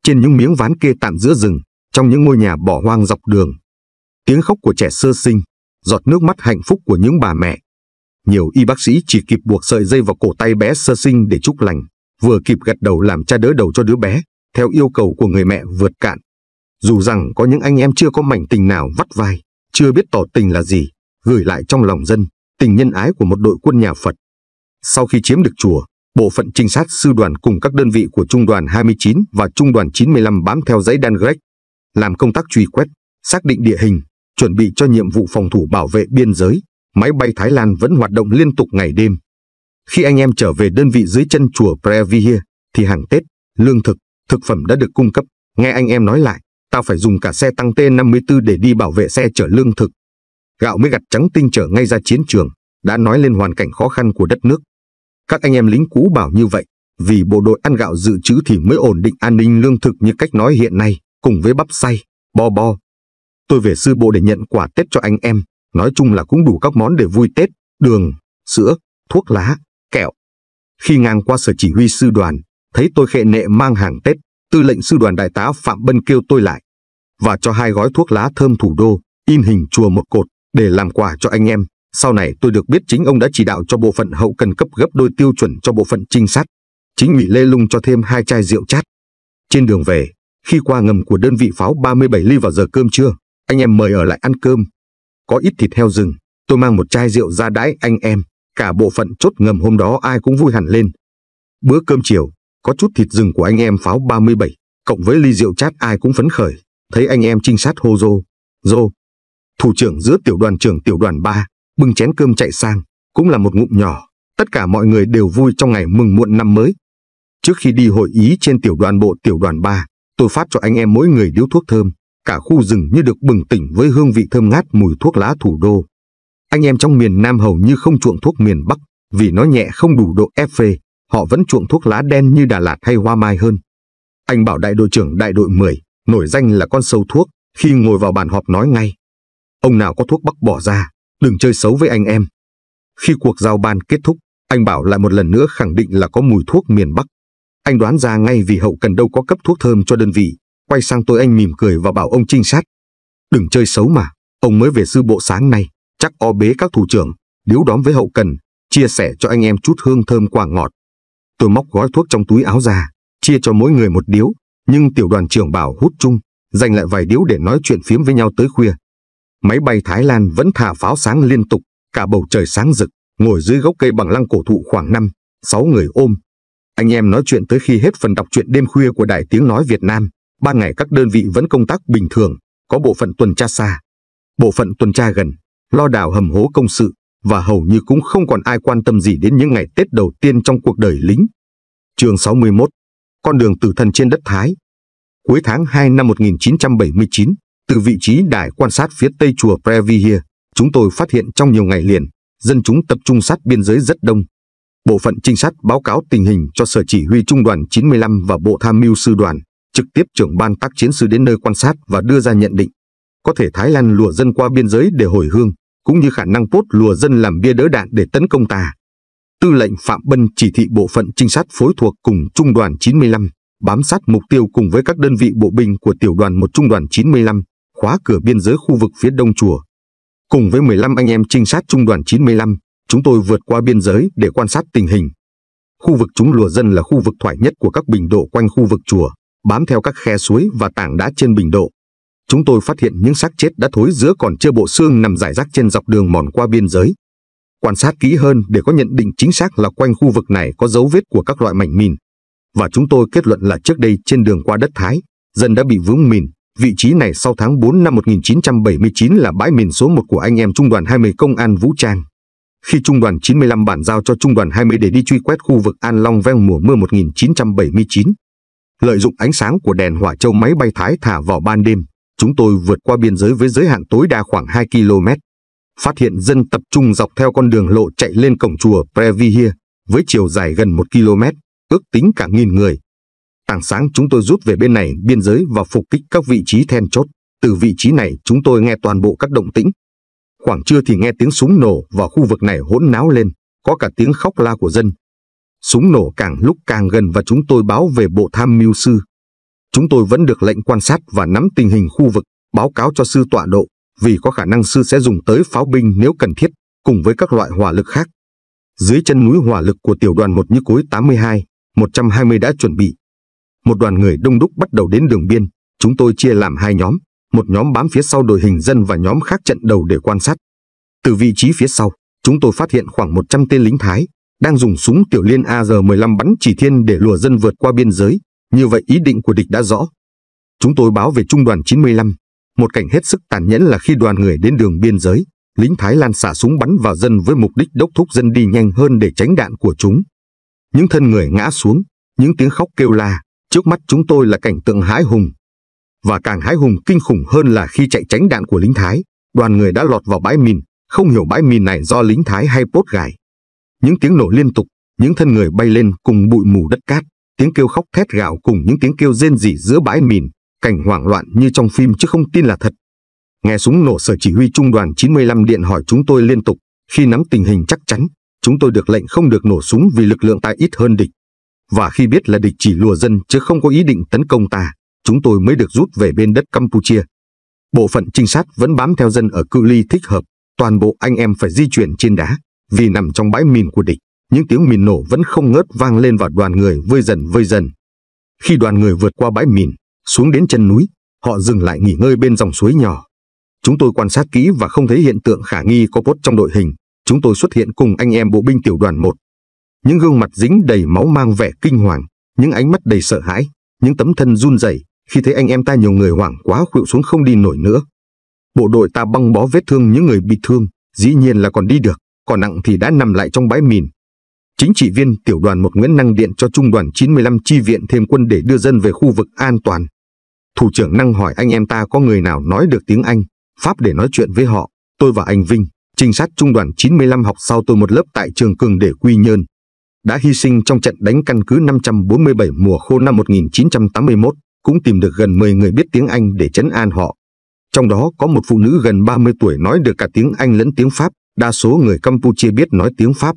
Trên những miếng ván kê tạm giữa rừng, trong những ngôi nhà bỏ hoang dọc đường, tiếng khóc của trẻ sơ sinh, giọt nước mắt hạnh phúc của những bà mẹ. Nhiều y bác sĩ chỉ kịp buộc sợi dây vào cổ tay bé sơ sinh để chúc lành, vừa kịp gật đầu làm cha đỡ đầu cho đứa bé, theo yêu cầu của người mẹ vượt cạn. Dù rằng có những anh em chưa có mảnh tình nào vắt vai, chưa biết tỏ tình là gì, gửi lại trong lòng dân, tình nhân ái của một đội quân nhà Phật. Sau khi chiếm được chùa, bộ phận trinh sát sư đoàn cùng các đơn vị của Trung đoàn 29 và Trung đoàn 95 bám theo dãy Dan Greg, làm công tác truy quét, xác định địa hình, chuẩn bị cho nhiệm vụ phòng thủ bảo vệ biên giới. Máy bay Thái Lan vẫn hoạt động liên tục ngày đêm. Khi anh em trở về đơn vị dưới chân chùa Previa, thì hàng Tết, lương thực, thực phẩm đã được cung cấp. Nghe anh em nói lại, tao phải dùng cả xe tăng T-54 để đi bảo vệ xe chở lương thực. Gạo mới gặt trắng tinh trở ngay ra chiến trường, đã nói lên hoàn cảnh khó khăn của đất nước. Các anh em lính cũ bảo như vậy, vì bộ đội ăn gạo dự trữ thì mới ổn định an ninh lương thực như cách nói hiện nay, cùng với bắp say, bo bo. Tôi về sư bộ để nhận quà Tết cho anh em, nói chung là cũng đủ các món để vui Tết, đường, sữa, thuốc lá, kẹo. Khi ngang qua sở chỉ huy sư đoàn, thấy tôi khệ nệ mang hàng Tết, tư lệnh sư đoàn đại tá Phạm Bân kêu tôi lại và cho hai gói thuốc lá thơm thủ đô, in hình chùa một cột để làm quà cho anh em. Sau này tôi được biết chính ông đã chỉ đạo cho bộ phận hậu cần cấp gấp đôi tiêu chuẩn cho bộ phận trinh sát. Chính ủy Lê Lung cho thêm hai chai rượu chát. Trên đường về, khi qua ngầm của đơn vị pháo 37 ly vào giờ cơm trưa, anh em mời ở lại ăn cơm. Có ít thịt heo rừng, tôi mang một chai rượu ra đãi anh em. Cả bộ phận chốt ngầm hôm đó ai cũng vui hẳn lên. Bữa cơm chiều, có chút thịt rừng của anh em pháo 37, cộng với ly rượu chát ai cũng phấn khởi. Thấy anh em trinh sát hô rô, rô. Thủ trưởng giữa tiểu đoàn trưởng tiểu đoàn 3, bưng chén cơm chạy sang, cũng là một ngụm nhỏ. Tất cả mọi người đều vui trong ngày mừng muộn năm mới. Trước khi đi hội ý trên tiểu đoàn bộ tiểu đoàn 3, tôi phát cho anh em mỗi người điếu thuốc thơm. Cả khu rừng như được bừng tỉnh với hương vị thơm ngát mùi thuốc lá thủ đô. Anh em trong miền Nam hầu như không chuộng thuốc miền Bắc, vì nó nhẹ không đủ độ ép phê, họ vẫn chuộng thuốc lá đen như Đà Lạt hay Hoa Mai hơn. Anh bảo đại đội trưởng đại đội 10, nổi danh là con sâu thuốc, khi ngồi vào bàn họp nói ngay. Ông nào có thuốc bắc bỏ ra, đừng chơi xấu với anh em. Khi cuộc giao ban kết thúc, anh Bảo lại một lần nữa khẳng định là có mùi thuốc miền Bắc. Anh đoán ra ngay vì hậu cần đâu có cấp thuốc thơm cho đơn vị, quay sang tôi anh mỉm cười và bảo ông trinh sát. Đừng chơi xấu mà, ông mới về sư bộ sáng nay, chắc o bế các thủ trưởng, điếu đóm với hậu cần, chia sẻ cho anh em chút hương thơm quả ngọt. Tôi móc gói thuốc trong túi áo ra, chia cho mỗi người một điếu, nhưng tiểu đoàn trưởng bảo hút chung, dành lại vài điếu để nói chuyện phiếm với nhau tới khuya. Máy bay Thái Lan vẫn thả pháo sáng liên tục, cả bầu trời sáng rực, ngồi dưới gốc cây bằng lăng cổ thụ khoảng 5, 6 người ôm. Anh em nói chuyện tới khi hết phần đọc truyện đêm khuya của Đài Tiếng Nói Việt Nam, ban ngày các đơn vị vẫn công tác bình thường, có bộ phận tuần tra xa, bộ phận tuần tra gần, lo đảo hầm hố công sự, và hầu như cũng không còn ai quan tâm gì đến những ngày Tết đầu tiên trong cuộc đời lính. Trường 61 Con đường tử thần trên đất Thái Cuối tháng 2 năm 1979, từ vị trí đài quan sát phía tây chùa Previhia, chúng tôi phát hiện trong nhiều ngày liền, dân chúng tập trung sát biên giới rất đông. Bộ phận trinh sát báo cáo tình hình cho Sở Chỉ huy Trung đoàn 95 và Bộ Tham mưu Sư đoàn, trực tiếp trưởng ban tác chiến sư đến nơi quan sát và đưa ra nhận định. Có thể Thái Lan lùa dân qua biên giới để hồi hương, cũng như khả năng Pốt lùa dân làm bia đỡ đạn để tấn công ta. Tư lệnh Phạm Bân chỉ thị bộ phận trinh sát phối thuộc cùng Trung đoàn 95, bám sát mục tiêu cùng với các đơn vị bộ binh của tiểu đoàn 1 Trung đoàn 95, khóa cửa biên giới khu vực phía đông chùa. Cùng với 15 anh em trinh sát trung đoàn 95, chúng tôi vượt qua biên giới để quan sát tình hình. Khu vực chúng lùa dân là khu vực thoải nhất của các bình độ quanh khu vực chùa, bám theo các khe suối và tảng đá trên bình độ. Chúng tôi phát hiện những xác chết đã thối giữa còn chưa bộ xương nằm rải rác trên dọc đường mòn qua biên giới. Quan sát kỹ hơn để có nhận định chính xác là quanh khu vực này có dấu vết của các loại mảnh mìn. Và chúng tôi kết luận là trước đây trên đường qua đất Thái, dân đã bị vướng mìn Vị trí này sau tháng 4 năm 1979 là bãi mìn số 1 của anh em Trung đoàn 20 Công an Vũ Trang. Khi Trung đoàn 95 bản giao cho Trung đoàn 20 để đi truy quét khu vực An Long Veo mùa mưa 1979. Lợi dụng ánh sáng của đèn hỏa châu máy bay Thái thả vào ban đêm, chúng tôi vượt qua biên giới với giới hạn tối đa khoảng 2 km. Phát hiện dân tập trung dọc theo con đường lộ chạy lên cổng chùa Previhia với chiều dài gần 1 km, ước tính cả nghìn người, Tảng sáng chúng tôi rút về bên này biên giới và phục kích các vị trí then chốt. Từ vị trí này chúng tôi nghe toàn bộ các động tĩnh. Khoảng trưa thì nghe tiếng súng nổ và khu vực này hỗn náo lên, có cả tiếng khóc la của dân. Súng nổ càng lúc càng gần và chúng tôi báo về bộ tham mưu sư. Chúng tôi vẫn được lệnh quan sát và nắm tình hình khu vực, báo cáo cho sư tọa độ, vì có khả năng sư sẽ dùng tới pháo binh nếu cần thiết, cùng với các loại hỏa lực khác. Dưới chân núi hỏa lực của tiểu đoàn một như cối 82, 120 đã chuẩn bị, một đoàn người đông đúc bắt đầu đến đường biên, chúng tôi chia làm hai nhóm, một nhóm bám phía sau đội hình dân và nhóm khác trận đầu để quan sát. Từ vị trí phía sau, chúng tôi phát hiện khoảng 100 tên lính Thái đang dùng súng tiểu liên AR-15 bắn chỉ thiên để lùa dân vượt qua biên giới, như vậy ý định của địch đã rõ. Chúng tôi báo về trung đoàn 95, một cảnh hết sức tàn nhẫn là khi đoàn người đến đường biên giới, lính Thái Lan xả súng bắn vào dân với mục đích đốc thúc dân đi nhanh hơn để tránh đạn của chúng. Những thân người ngã xuống, những tiếng khóc kêu la, Trước mắt chúng tôi là cảnh tượng hái hùng. Và càng hái hùng kinh khủng hơn là khi chạy tránh đạn của lính Thái, đoàn người đã lọt vào bãi mìn, không hiểu bãi mìn này do lính Thái hay bốt gài. Những tiếng nổ liên tục, những thân người bay lên cùng bụi mù đất cát, tiếng kêu khóc thét gạo cùng những tiếng kêu rên rỉ giữa bãi mìn, cảnh hoảng loạn như trong phim chứ không tin là thật. Nghe súng nổ sở chỉ huy trung đoàn 95 điện hỏi chúng tôi liên tục, khi nắm tình hình chắc chắn, chúng tôi được lệnh không được nổ súng vì lực lượng ta ít hơn địch và khi biết là địch chỉ lùa dân chứ không có ý định tấn công ta, chúng tôi mới được rút về bên đất Campuchia. Bộ phận trinh sát vẫn bám theo dân ở cự ly thích hợp, toàn bộ anh em phải di chuyển trên đá, vì nằm trong bãi mìn của địch, những tiếng mìn nổ vẫn không ngớt vang lên vào đoàn người vơi dần vơi dần. Khi đoàn người vượt qua bãi mìn, xuống đến chân núi, họ dừng lại nghỉ ngơi bên dòng suối nhỏ. Chúng tôi quan sát kỹ và không thấy hiện tượng khả nghi có bốt trong đội hình, chúng tôi xuất hiện cùng anh em bộ binh tiểu đoàn 1, những gương mặt dính đầy máu mang vẻ kinh hoàng, những ánh mắt đầy sợ hãi, những tấm thân run rẩy khi thấy anh em ta nhiều người hoảng quá khuỵu xuống không đi nổi nữa. Bộ đội ta băng bó vết thương những người bị thương, dĩ nhiên là còn đi được, còn nặng thì đã nằm lại trong bãi mìn. Chính trị viên tiểu đoàn một Nguyễn Năng điện cho trung đoàn 95 chi viện thêm quân để đưa dân về khu vực an toàn. Thủ trưởng Năng hỏi anh em ta có người nào nói được tiếng Anh, Pháp để nói chuyện với họ. Tôi và anh Vinh, trinh sát trung đoàn 95 học sau tôi một lớp tại trường Cường để Quy Nhơn, đã hy sinh trong trận đánh căn cứ 547 mùa khô năm 1981, cũng tìm được gần 10 người biết tiếng Anh để chấn an họ. Trong đó có một phụ nữ gần 30 tuổi nói được cả tiếng Anh lẫn tiếng Pháp, đa số người Campuchia biết nói tiếng Pháp.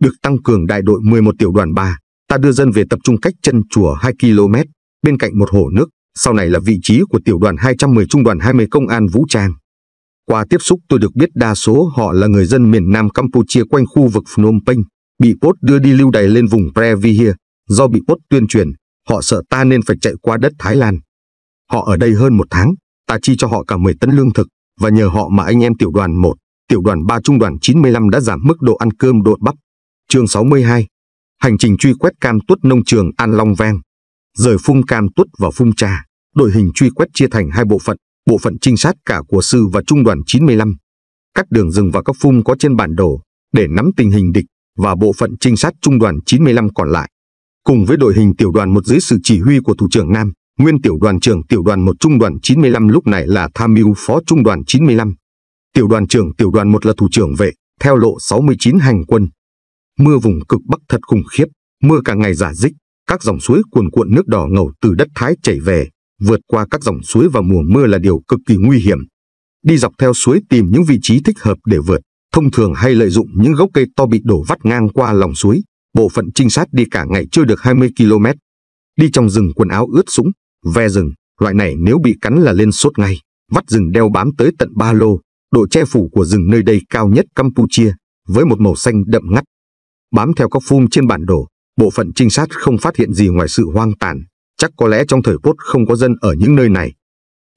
Được tăng cường đại đội 11 tiểu đoàn 3, ta đưa dân về tập trung cách chân chùa 2 km, bên cạnh một hồ nước, sau này là vị trí của tiểu đoàn 210 trung đoàn 20 công an vũ trang. Qua tiếp xúc tôi được biết đa số họ là người dân miền Nam Campuchia quanh khu vực Phnom Penh, Bị Pốt đưa đi lưu đày lên vùng previa do bị Pốt tuyên truyền, họ sợ ta nên phải chạy qua đất Thái Lan. Họ ở đây hơn một tháng, ta chi cho họ cả 10 tấn lương thực, và nhờ họ mà anh em tiểu đoàn 1, tiểu đoàn 3 trung đoàn 95 đã giảm mức độ ăn cơm đột bắp. chương 62 Hành trình truy quét cam tuất nông trường An Long Vang Rời phung cam tuất và phung trà, đội hình truy quét chia thành hai bộ phận, bộ phận trinh sát cả của sư và trung đoàn 95. Các đường rừng và các phung có trên bản đồ để nắm tình hình địch và bộ phận trinh sát trung đoàn 95 còn lại. Cùng với đội hình tiểu đoàn một dưới sự chỉ huy của Thủ trưởng Nam, nguyên tiểu đoàn trưởng tiểu đoàn một trung đoàn 95 lúc này là tham mưu phó trung đoàn 95. Tiểu đoàn trưởng tiểu đoàn một là thủ trưởng vệ, theo lộ 69 hành quân. Mưa vùng cực bắc thật khủng khiếp, mưa cả ngày giả dích, các dòng suối cuồn cuộn nước đỏ ngầu từ đất Thái chảy về, vượt qua các dòng suối vào mùa mưa là điều cực kỳ nguy hiểm. Đi dọc theo suối tìm những vị trí thích hợp để vượt, thông thường hay lợi dụng những gốc cây to bị đổ vắt ngang qua lòng suối. Bộ phận trinh sát đi cả ngày chưa được 20 km. Đi trong rừng quần áo ướt sũng, ve rừng, loại này nếu bị cắn là lên sốt ngay. Vắt rừng đeo bám tới tận ba lô, độ che phủ của rừng nơi đây cao nhất Campuchia, với một màu xanh đậm ngắt. Bám theo các phun trên bản đồ, bộ phận trinh sát không phát hiện gì ngoài sự hoang tàn. Chắc có lẽ trong thời bốt không có dân ở những nơi này.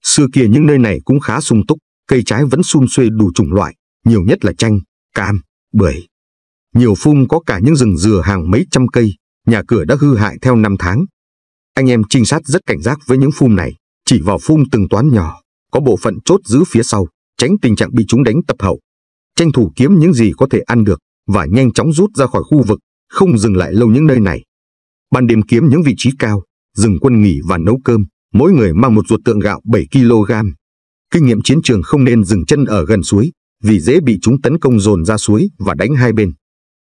Xưa kia những nơi này cũng khá sung túc, cây trái vẫn sum xuê đủ chủng loại, nhiều nhất là chanh, cam, bưởi. Nhiều phung có cả những rừng dừa hàng mấy trăm cây, nhà cửa đã hư hại theo năm tháng. Anh em trinh sát rất cảnh giác với những phung này, chỉ vào phung từng toán nhỏ, có bộ phận chốt giữ phía sau, tránh tình trạng bị chúng đánh tập hậu. Tranh thủ kiếm những gì có thể ăn được và nhanh chóng rút ra khỏi khu vực, không dừng lại lâu những nơi này. Ban đêm kiếm những vị trí cao, dừng quân nghỉ và nấu cơm, mỗi người mang một ruột tượng gạo 7 kg. Kinh nghiệm chiến trường không nên dừng chân ở gần suối, vì dễ bị chúng tấn công dồn ra suối và đánh hai bên.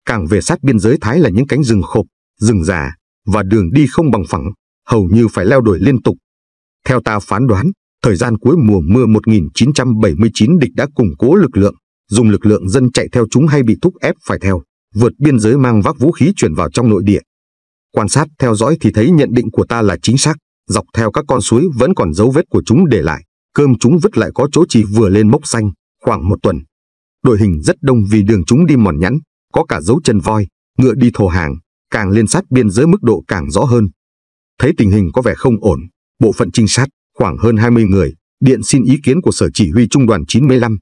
Càng về sát biên giới Thái là những cánh rừng khộp, rừng già, và đường đi không bằng phẳng, hầu như phải leo đổi liên tục. Theo ta phán đoán, thời gian cuối mùa mưa 1979 địch đã củng cố lực lượng, dùng lực lượng dân chạy theo chúng hay bị thúc ép phải theo, vượt biên giới mang vác vũ khí chuyển vào trong nội địa. Quan sát theo dõi thì thấy nhận định của ta là chính xác, dọc theo các con suối vẫn còn dấu vết của chúng để lại, cơm chúng vứt lại có chỗ chỉ vừa lên mốc xanh, khoảng một tuần. Đội hình rất đông vì đường chúng đi mòn nhẵn, có cả dấu chân voi, ngựa đi thổ hàng, càng lên sát biên giới mức độ càng rõ hơn. Thấy tình hình có vẻ không ổn, bộ phận trinh sát, khoảng hơn 20 người, điện xin ý kiến của sở chỉ huy trung đoàn 95.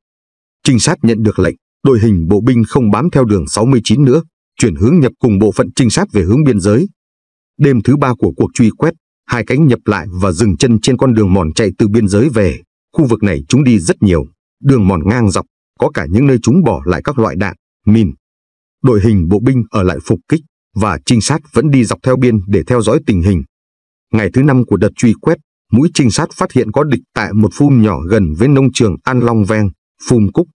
Trinh sát nhận được lệnh, đội hình bộ binh không bám theo đường 69 nữa, chuyển hướng nhập cùng bộ phận trinh sát về hướng biên giới. Đêm thứ ba của cuộc truy quét, hai cánh nhập lại và dừng chân trên con đường mòn chạy từ biên giới về. Khu vực này chúng đi rất nhiều. Đường mòn ngang dọc, có cả những nơi chúng bỏ lại các loại đạn, mìn. Đội hình bộ binh ở lại phục kích và trinh sát vẫn đi dọc theo biên để theo dõi tình hình. Ngày thứ năm của đợt truy quét, mũi trinh sát phát hiện có địch tại một phum nhỏ gần với nông trường An Long Veng, phum Cúc.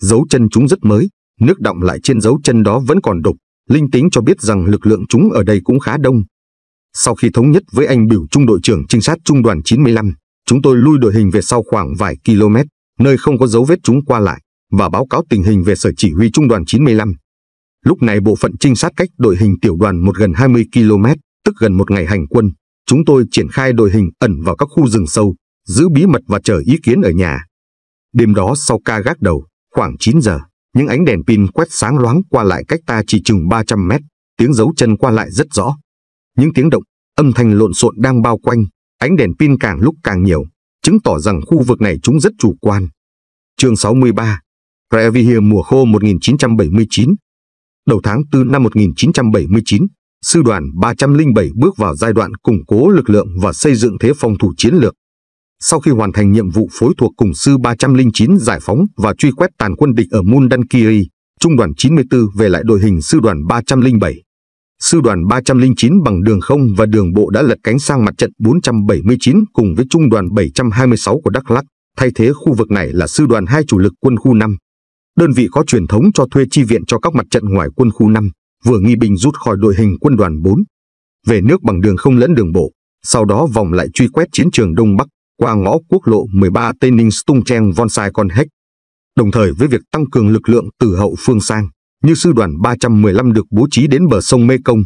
Dấu chân chúng rất mới, nước động lại trên dấu chân đó vẫn còn đục, linh tính cho biết rằng lực lượng chúng ở đây cũng khá đông. Sau khi thống nhất với anh biểu trung đội trưởng trinh sát trung đoàn 95, chúng tôi lui đội hình về sau khoảng vài km nơi không có dấu vết chúng qua lại, và báo cáo tình hình về sở chỉ huy trung đoàn 95. Lúc này bộ phận trinh sát cách đội hình tiểu đoàn một gần 20 km, tức gần một ngày hành quân, chúng tôi triển khai đội hình ẩn vào các khu rừng sâu, giữ bí mật và chờ ý kiến ở nhà. Đêm đó sau ca gác đầu, khoảng 9 giờ, những ánh đèn pin quét sáng loáng qua lại cách ta chỉ chừng 300 mét, tiếng dấu chân qua lại rất rõ. Những tiếng động, âm thanh lộn xộn đang bao quanh, ánh đèn pin càng lúc càng nhiều, chứng tỏ rằng khu vực này chúng rất chủ quan. Chương 63 Previa mùa khô 1979 Đầu tháng 4 năm 1979, sư đoàn 307 bước vào giai đoạn củng cố lực lượng và xây dựng thế phòng thủ chiến lược. Sau khi hoàn thành nhiệm vụ phối thuộc cùng sư 309 giải phóng và truy quét tàn quân địch ở Mundankiri, trung đoàn 94 về lại đội hình sư đoàn 307 sư đoàn 309 bằng đường không và đường bộ đã lật cánh sang mặt trận 479 cùng với trung đoàn 726 của Đắk Lắk, thay thế khu vực này là sư đoàn 2 chủ lực quân khu 5. Đơn vị có truyền thống cho thuê chi viện cho các mặt trận ngoài quân khu 5, vừa nghi binh rút khỏi đội hình quân đoàn 4. Về nước bằng đường không lẫn đường bộ, sau đó vòng lại truy quét chiến trường Đông Bắc qua ngõ quốc lộ 13 Tây Ninh Stung Trang Vonsai Con Hách. Đồng thời với việc tăng cường lực lượng từ hậu phương sang, như sư đoàn 315 được bố trí đến bờ sông Mekong,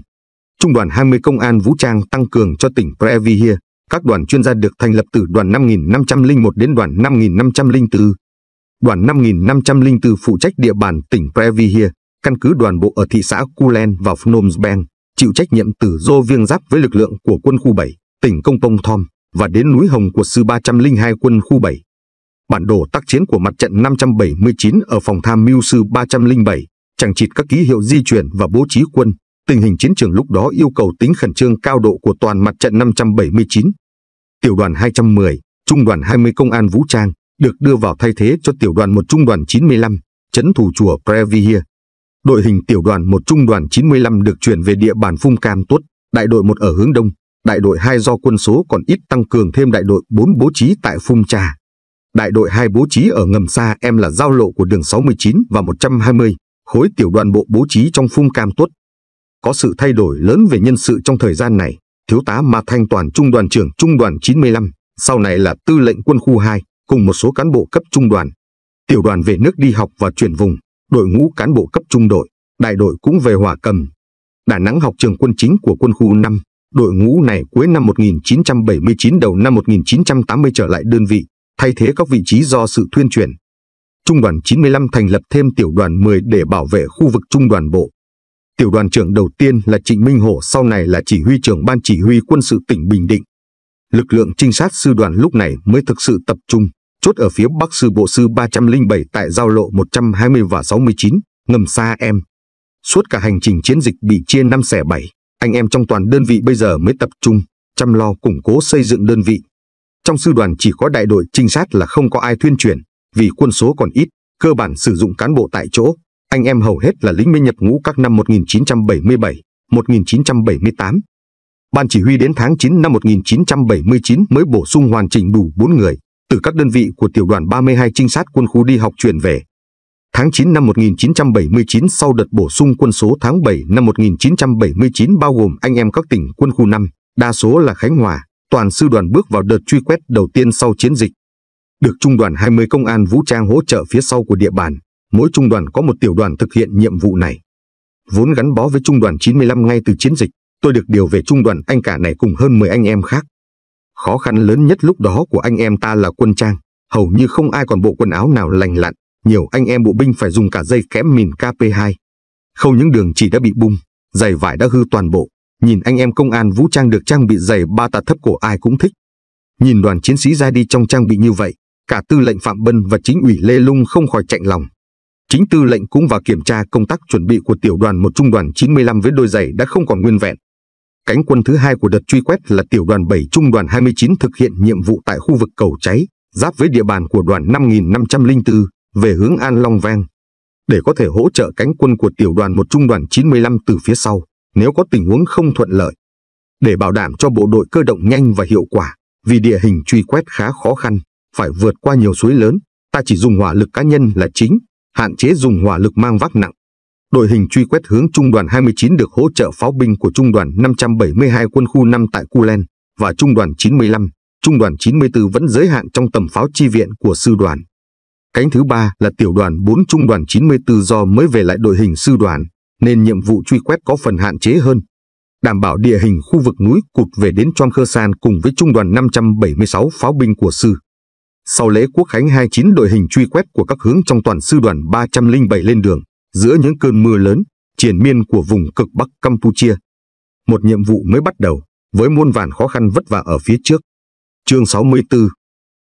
Trung đoàn 20 công an vũ trang tăng cường cho tỉnh Previhia, các đoàn chuyên gia được thành lập từ đoàn 5501 đến đoàn 5504. Đoàn 5504 phụ trách địa bàn tỉnh Previhia, căn cứ đoàn bộ ở thị xã Kulen và Phnom Penh, chịu trách nhiệm từ Do viêng giáp với lực lượng của quân khu 7, tỉnh Công Pông Thom và đến núi Hồng của sư 302 quân khu 7. Bản đồ tác chiến của mặt trận 579 ở phòng tham mưu sư 307 chẳng chịt các ký hiệu di chuyển và bố trí quân. Tình hình chiến trường lúc đó yêu cầu tính khẩn trương cao độ của toàn mặt trận 579. Tiểu đoàn 210, trung đoàn 20 công an vũ trang được đưa vào thay thế cho tiểu đoàn 1 trung đoàn 95, chấn thủ chùa Previhia. Đội hình tiểu đoàn 1 trung đoàn 95 được chuyển về địa bàn Phung Cam Tuất, đại đội 1 ở hướng đông, đại đội 2 do quân số còn ít tăng cường thêm đại đội 4 bố trí tại Phung Trà. Đại đội 2 bố trí ở ngầm xa em là giao lộ của đường 69 và 120, khối tiểu đoàn bộ bố trí trong phung cam tuất. Có sự thay đổi lớn về nhân sự trong thời gian này, thiếu tá Ma Thanh Toàn trung đoàn trưởng trung đoàn 95, sau này là tư lệnh quân khu 2, cùng một số cán bộ cấp trung đoàn. Tiểu đoàn về nước đi học và chuyển vùng, đội ngũ cán bộ cấp trung đội, đại đội cũng về hỏa cầm. Đà Nẵng học trường quân chính của quân khu 5, đội ngũ này cuối năm 1979 đầu năm 1980 trở lại đơn vị, thay thế các vị trí do sự thuyên chuyển. Trung đoàn 95 thành lập thêm tiểu đoàn 10 để bảo vệ khu vực trung đoàn bộ. Tiểu đoàn trưởng đầu tiên là Trịnh Minh Hổ sau này là chỉ huy trưởng ban chỉ huy quân sự tỉnh Bình Định. Lực lượng trinh sát sư đoàn lúc này mới thực sự tập trung, chốt ở phía bắc sư bộ sư 307 tại giao lộ 120 và 69, ngầm xa em. Suốt cả hành trình chiến dịch bị chia năm xẻ bảy, anh em trong toàn đơn vị bây giờ mới tập trung, chăm lo củng cố xây dựng đơn vị. Trong sư đoàn chỉ có đại đội trinh sát là không có ai thuyên truyền vì quân số còn ít, cơ bản sử dụng cán bộ tại chỗ. Anh em hầu hết là lính mới nhập ngũ các năm 1977, 1978. Ban chỉ huy đến tháng 9 năm 1979 mới bổ sung hoàn chỉnh đủ 4 người từ các đơn vị của tiểu đoàn 32 trinh sát quân khu đi học chuyển về. Tháng 9 năm 1979 sau đợt bổ sung quân số tháng 7 năm 1979 bao gồm anh em các tỉnh quân khu 5, đa số là Khánh Hòa, toàn sư đoàn bước vào đợt truy quét đầu tiên sau chiến dịch được trung đoàn 20 công an vũ trang hỗ trợ phía sau của địa bàn, mỗi trung đoàn có một tiểu đoàn thực hiện nhiệm vụ này. Vốn gắn bó với trung đoàn 95 ngay từ chiến dịch, tôi được điều về trung đoàn anh cả này cùng hơn 10 anh em khác. Khó khăn lớn nhất lúc đó của anh em ta là quân trang, hầu như không ai còn bộ quần áo nào lành lặn, nhiều anh em bộ binh phải dùng cả dây kém mìn KP2. không những đường chỉ đã bị bung, giày vải đã hư toàn bộ, nhìn anh em công an vũ trang được trang bị giày ba tà thấp của ai cũng thích. Nhìn đoàn chiến sĩ ra đi trong trang bị như vậy, Cả tư lệnh Phạm Bân và chính ủy Lê Lung không khỏi chạnh lòng. Chính tư lệnh cũng vào kiểm tra công tác chuẩn bị của tiểu đoàn một trung đoàn 95 với đôi giày đã không còn nguyên vẹn. Cánh quân thứ hai của đợt truy quét là tiểu đoàn 7 trung đoàn 29 thực hiện nhiệm vụ tại khu vực cầu cháy, giáp với địa bàn của đoàn 5504 về hướng An Long Vang. Để có thể hỗ trợ cánh quân của tiểu đoàn một trung đoàn 95 từ phía sau, nếu có tình huống không thuận lợi. Để bảo đảm cho bộ đội cơ động nhanh và hiệu quả, vì địa hình truy quét khá khó khăn, phải vượt qua nhiều suối lớn, ta chỉ dùng hỏa lực cá nhân là chính, hạn chế dùng hỏa lực mang vác nặng. Đội hình truy quét hướng trung đoàn 29 được hỗ trợ pháo binh của trung đoàn 572 quân khu 5 tại Kulen và trung đoàn 95, trung đoàn 94 vẫn giới hạn trong tầm pháo chi viện của sư đoàn. Cánh thứ ba là tiểu đoàn 4 trung đoàn 94 do mới về lại đội hình sư đoàn, nên nhiệm vụ truy quét có phần hạn chế hơn. Đảm bảo địa hình khu vực núi cụt về đến Choang Khơ San cùng với trung đoàn 576 pháo binh của sư. Sau lễ quốc khánh 29 đội hình truy quét của các hướng trong toàn sư đoàn 307 lên đường, giữa những cơn mưa lớn, triển miên của vùng cực Bắc Campuchia. Một nhiệm vụ mới bắt đầu, với muôn vàn khó khăn vất vả ở phía trước. Chương 64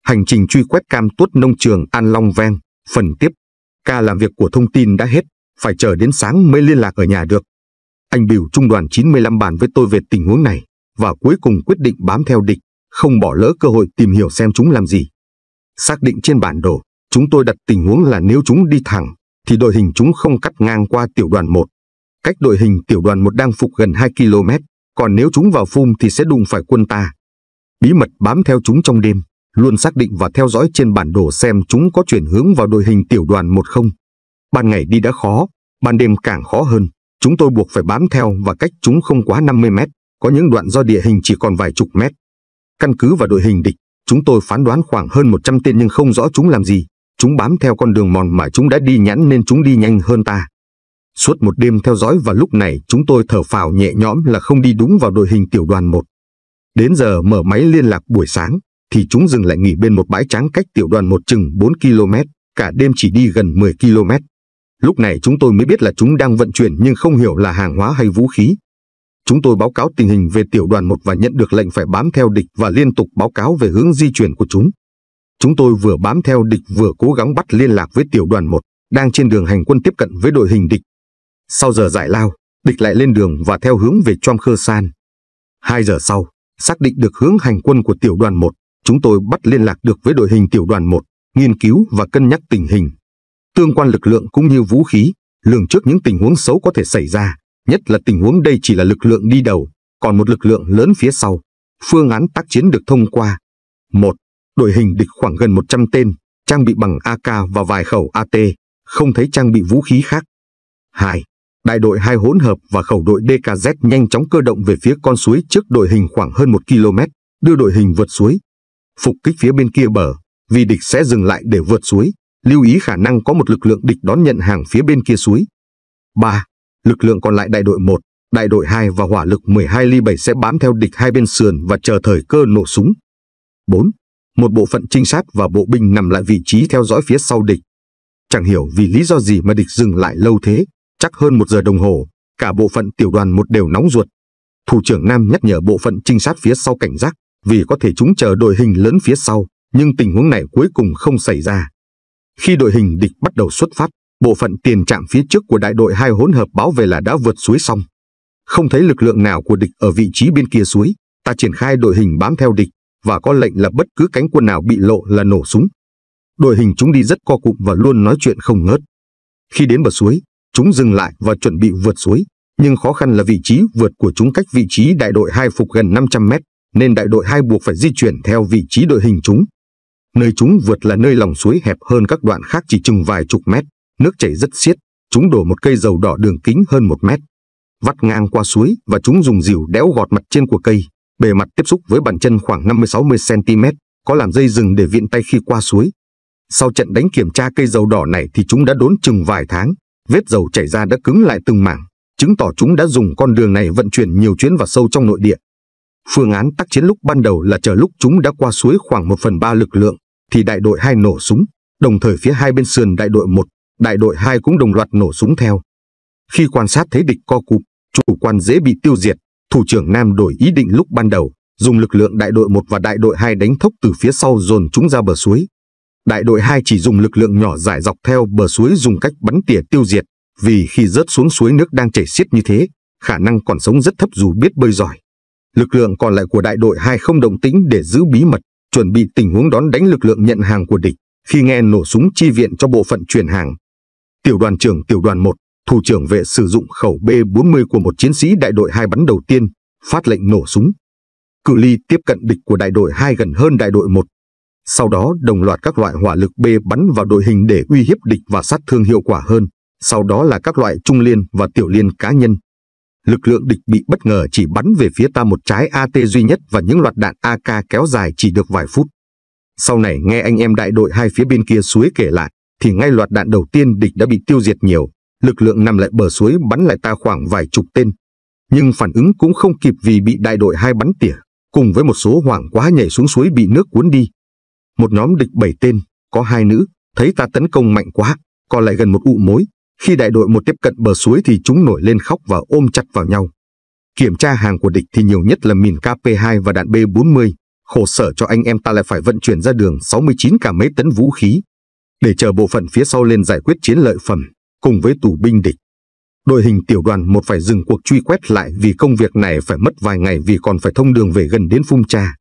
Hành trình truy quét cam tuốt nông trường An Long Ven, phần tiếp. Ca làm việc của thông tin đã hết, phải chờ đến sáng mới liên lạc ở nhà được. Anh biểu trung đoàn 95 bàn với tôi về tình huống này, và cuối cùng quyết định bám theo địch, không bỏ lỡ cơ hội tìm hiểu xem chúng làm gì. Xác định trên bản đồ, chúng tôi đặt tình huống là nếu chúng đi thẳng, thì đội hình chúng không cắt ngang qua tiểu đoàn 1. Cách đội hình tiểu đoàn 1 đang phục gần 2 km, còn nếu chúng vào phum thì sẽ đụng phải quân ta. Bí mật bám theo chúng trong đêm, luôn xác định và theo dõi trên bản đồ xem chúng có chuyển hướng vào đội hình tiểu đoàn 1 không. Ban ngày đi đã khó, ban đêm càng khó hơn, chúng tôi buộc phải bám theo và cách chúng không quá 50 mét, có những đoạn do địa hình chỉ còn vài chục mét. Căn cứ vào đội hình địch, Chúng tôi phán đoán khoảng hơn 100 tên nhưng không rõ chúng làm gì. Chúng bám theo con đường mòn mà chúng đã đi nhãn nên chúng đi nhanh hơn ta. Suốt một đêm theo dõi và lúc này chúng tôi thở phào nhẹ nhõm là không đi đúng vào đội hình tiểu đoàn 1. Đến giờ mở máy liên lạc buổi sáng, thì chúng dừng lại nghỉ bên một bãi trắng cách tiểu đoàn một chừng 4 km, cả đêm chỉ đi gần 10 km. Lúc này chúng tôi mới biết là chúng đang vận chuyển nhưng không hiểu là hàng hóa hay vũ khí. Chúng tôi báo cáo tình hình về tiểu đoàn 1 và nhận được lệnh phải bám theo địch và liên tục báo cáo về hướng di chuyển của chúng. Chúng tôi vừa bám theo địch vừa cố gắng bắt liên lạc với tiểu đoàn 1, đang trên đường hành quân tiếp cận với đội hình địch. Sau giờ giải lao, địch lại lên đường và theo hướng về Chom Khơ San. Hai giờ sau, xác định được hướng hành quân của tiểu đoàn 1, chúng tôi bắt liên lạc được với đội hình tiểu đoàn 1, nghiên cứu và cân nhắc tình hình. Tương quan lực lượng cũng như vũ khí, lường trước những tình huống xấu có thể xảy ra, nhất là tình huống đây chỉ là lực lượng đi đầu, còn một lực lượng lớn phía sau. Phương án tác chiến được thông qua. một Đội hình địch khoảng gần 100 tên, trang bị bằng AK và vài khẩu AT, không thấy trang bị vũ khí khác. 2. Đại đội hai hỗn hợp và khẩu đội DKZ nhanh chóng cơ động về phía con suối trước đội hình khoảng hơn 1 km, đưa đội hình vượt suối. Phục kích phía bên kia bờ, vì địch sẽ dừng lại để vượt suối, lưu ý khả năng có một lực lượng địch đón nhận hàng phía bên kia suối. 3. Lực lượng còn lại đại đội 1, đại đội 2 và hỏa lực 12 ly 7 sẽ bám theo địch hai bên sườn và chờ thời cơ nổ súng. 4. Một bộ phận trinh sát và bộ binh nằm lại vị trí theo dõi phía sau địch. Chẳng hiểu vì lý do gì mà địch dừng lại lâu thế, chắc hơn một giờ đồng hồ, cả bộ phận tiểu đoàn một đều nóng ruột. Thủ trưởng Nam nhắc nhở bộ phận trinh sát phía sau cảnh giác, vì có thể chúng chờ đội hình lớn phía sau, nhưng tình huống này cuối cùng không xảy ra. Khi đội hình địch bắt đầu xuất phát, Bộ phận tiền trạm phía trước của đại đội hai hỗn hợp báo về là đã vượt suối xong. Không thấy lực lượng nào của địch ở vị trí bên kia suối, ta triển khai đội hình bám theo địch và có lệnh là bất cứ cánh quân nào bị lộ là nổ súng. Đội hình chúng đi rất co cụm và luôn nói chuyện không ngớt. Khi đến bờ suối, chúng dừng lại và chuẩn bị vượt suối, nhưng khó khăn là vị trí vượt của chúng cách vị trí đại đội 2 phục gần 500 mét, nên đại đội 2 buộc phải di chuyển theo vị trí đội hình chúng. Nơi chúng vượt là nơi lòng suối hẹp hơn các đoạn khác chỉ chừng vài chục mét, Nước chảy rất xiết, chúng đổ một cây dầu đỏ đường kính hơn một mét. Vắt ngang qua suối và chúng dùng dìu đéo gọt mặt trên của cây. Bề mặt tiếp xúc với bàn chân khoảng 50-60cm, có làm dây rừng để viện tay khi qua suối. Sau trận đánh kiểm tra cây dầu đỏ này thì chúng đã đốn chừng vài tháng, vết dầu chảy ra đã cứng lại từng mảng, chứng tỏ chúng đã dùng con đường này vận chuyển nhiều chuyến vào sâu trong nội địa. Phương án tác chiến lúc ban đầu là chờ lúc chúng đã qua suối khoảng 1 phần 3 lực lượng, thì đại đội hai nổ súng, đồng thời phía hai bên sườn đại đội một đại đội 2 cũng đồng loạt nổ súng theo. Khi quan sát thấy địch co cụp, chủ quan dễ bị tiêu diệt, thủ trưởng Nam đổi ý định lúc ban đầu, dùng lực lượng đại đội 1 và đại đội 2 đánh thốc từ phía sau dồn chúng ra bờ suối. Đại đội 2 chỉ dùng lực lượng nhỏ giải dọc theo bờ suối dùng cách bắn tỉa tiêu diệt, vì khi rớt xuống suối nước đang chảy xiết như thế, khả năng còn sống rất thấp dù biết bơi giỏi. Lực lượng còn lại của đại đội 2 không động tĩnh để giữ bí mật, chuẩn bị tình huống đón đánh lực lượng nhận hàng của địch. Khi nghe nổ súng chi viện cho bộ phận chuyển hàng, Tiểu đoàn trưởng tiểu đoàn 1, thủ trưởng vệ sử dụng khẩu B-40 của một chiến sĩ đại đội 2 bắn đầu tiên, phát lệnh nổ súng. Cự ly tiếp cận địch của đại đội 2 gần hơn đại đội 1. Sau đó đồng loạt các loại hỏa lực B bắn vào đội hình để uy hiếp địch và sát thương hiệu quả hơn. Sau đó là các loại trung liên và tiểu liên cá nhân. Lực lượng địch bị bất ngờ chỉ bắn về phía ta một trái AT duy nhất và những loạt đạn AK kéo dài chỉ được vài phút. Sau này nghe anh em đại đội hai phía bên kia suối kể lại, thì ngay loạt đạn đầu tiên địch đã bị tiêu diệt nhiều, lực lượng nằm lại bờ suối bắn lại ta khoảng vài chục tên. Nhưng phản ứng cũng không kịp vì bị đại đội hai bắn tỉa, cùng với một số hoảng quá nhảy xuống suối bị nước cuốn đi. Một nhóm địch bảy tên, có hai nữ, thấy ta tấn công mạnh quá, còn lại gần một ụ mối. Khi đại đội một tiếp cận bờ suối thì chúng nổi lên khóc và ôm chặt vào nhau. Kiểm tra hàng của địch thì nhiều nhất là mìn KP2 và đạn B40, khổ sở cho anh em ta lại phải vận chuyển ra đường 69 cả mấy tấn vũ khí, để chờ bộ phận phía sau lên giải quyết chiến lợi phẩm cùng với tù binh địch. Đội hình tiểu đoàn một phải dừng cuộc truy quét lại vì công việc này phải mất vài ngày vì còn phải thông đường về gần đến Phung Cha.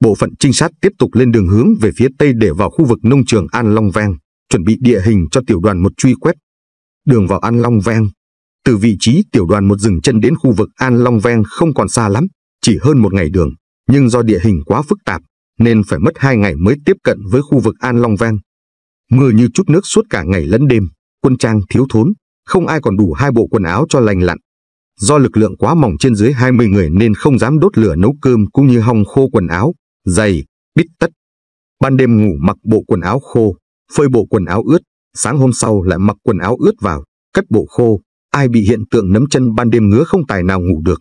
Bộ phận trinh sát tiếp tục lên đường hướng về phía tây để vào khu vực nông trường An Long Vang, chuẩn bị địa hình cho tiểu đoàn một truy quét. Đường vào An Long Vang, từ vị trí tiểu đoàn một dừng chân đến khu vực An Long Vang không còn xa lắm, chỉ hơn một ngày đường, nhưng do địa hình quá phức tạp nên phải mất hai ngày mới tiếp cận với khu vực An Long Vang, Mưa như chút nước suốt cả ngày lẫn đêm, quân trang thiếu thốn, không ai còn đủ hai bộ quần áo cho lành lặn. Do lực lượng quá mỏng trên dưới 20 người nên không dám đốt lửa nấu cơm cũng như hong khô quần áo, giày, bít tất. Ban đêm ngủ mặc bộ quần áo khô, phơi bộ quần áo ướt, sáng hôm sau lại mặc quần áo ướt vào, cất bộ khô. Ai bị hiện tượng nấm chân ban đêm ngứa không tài nào ngủ được.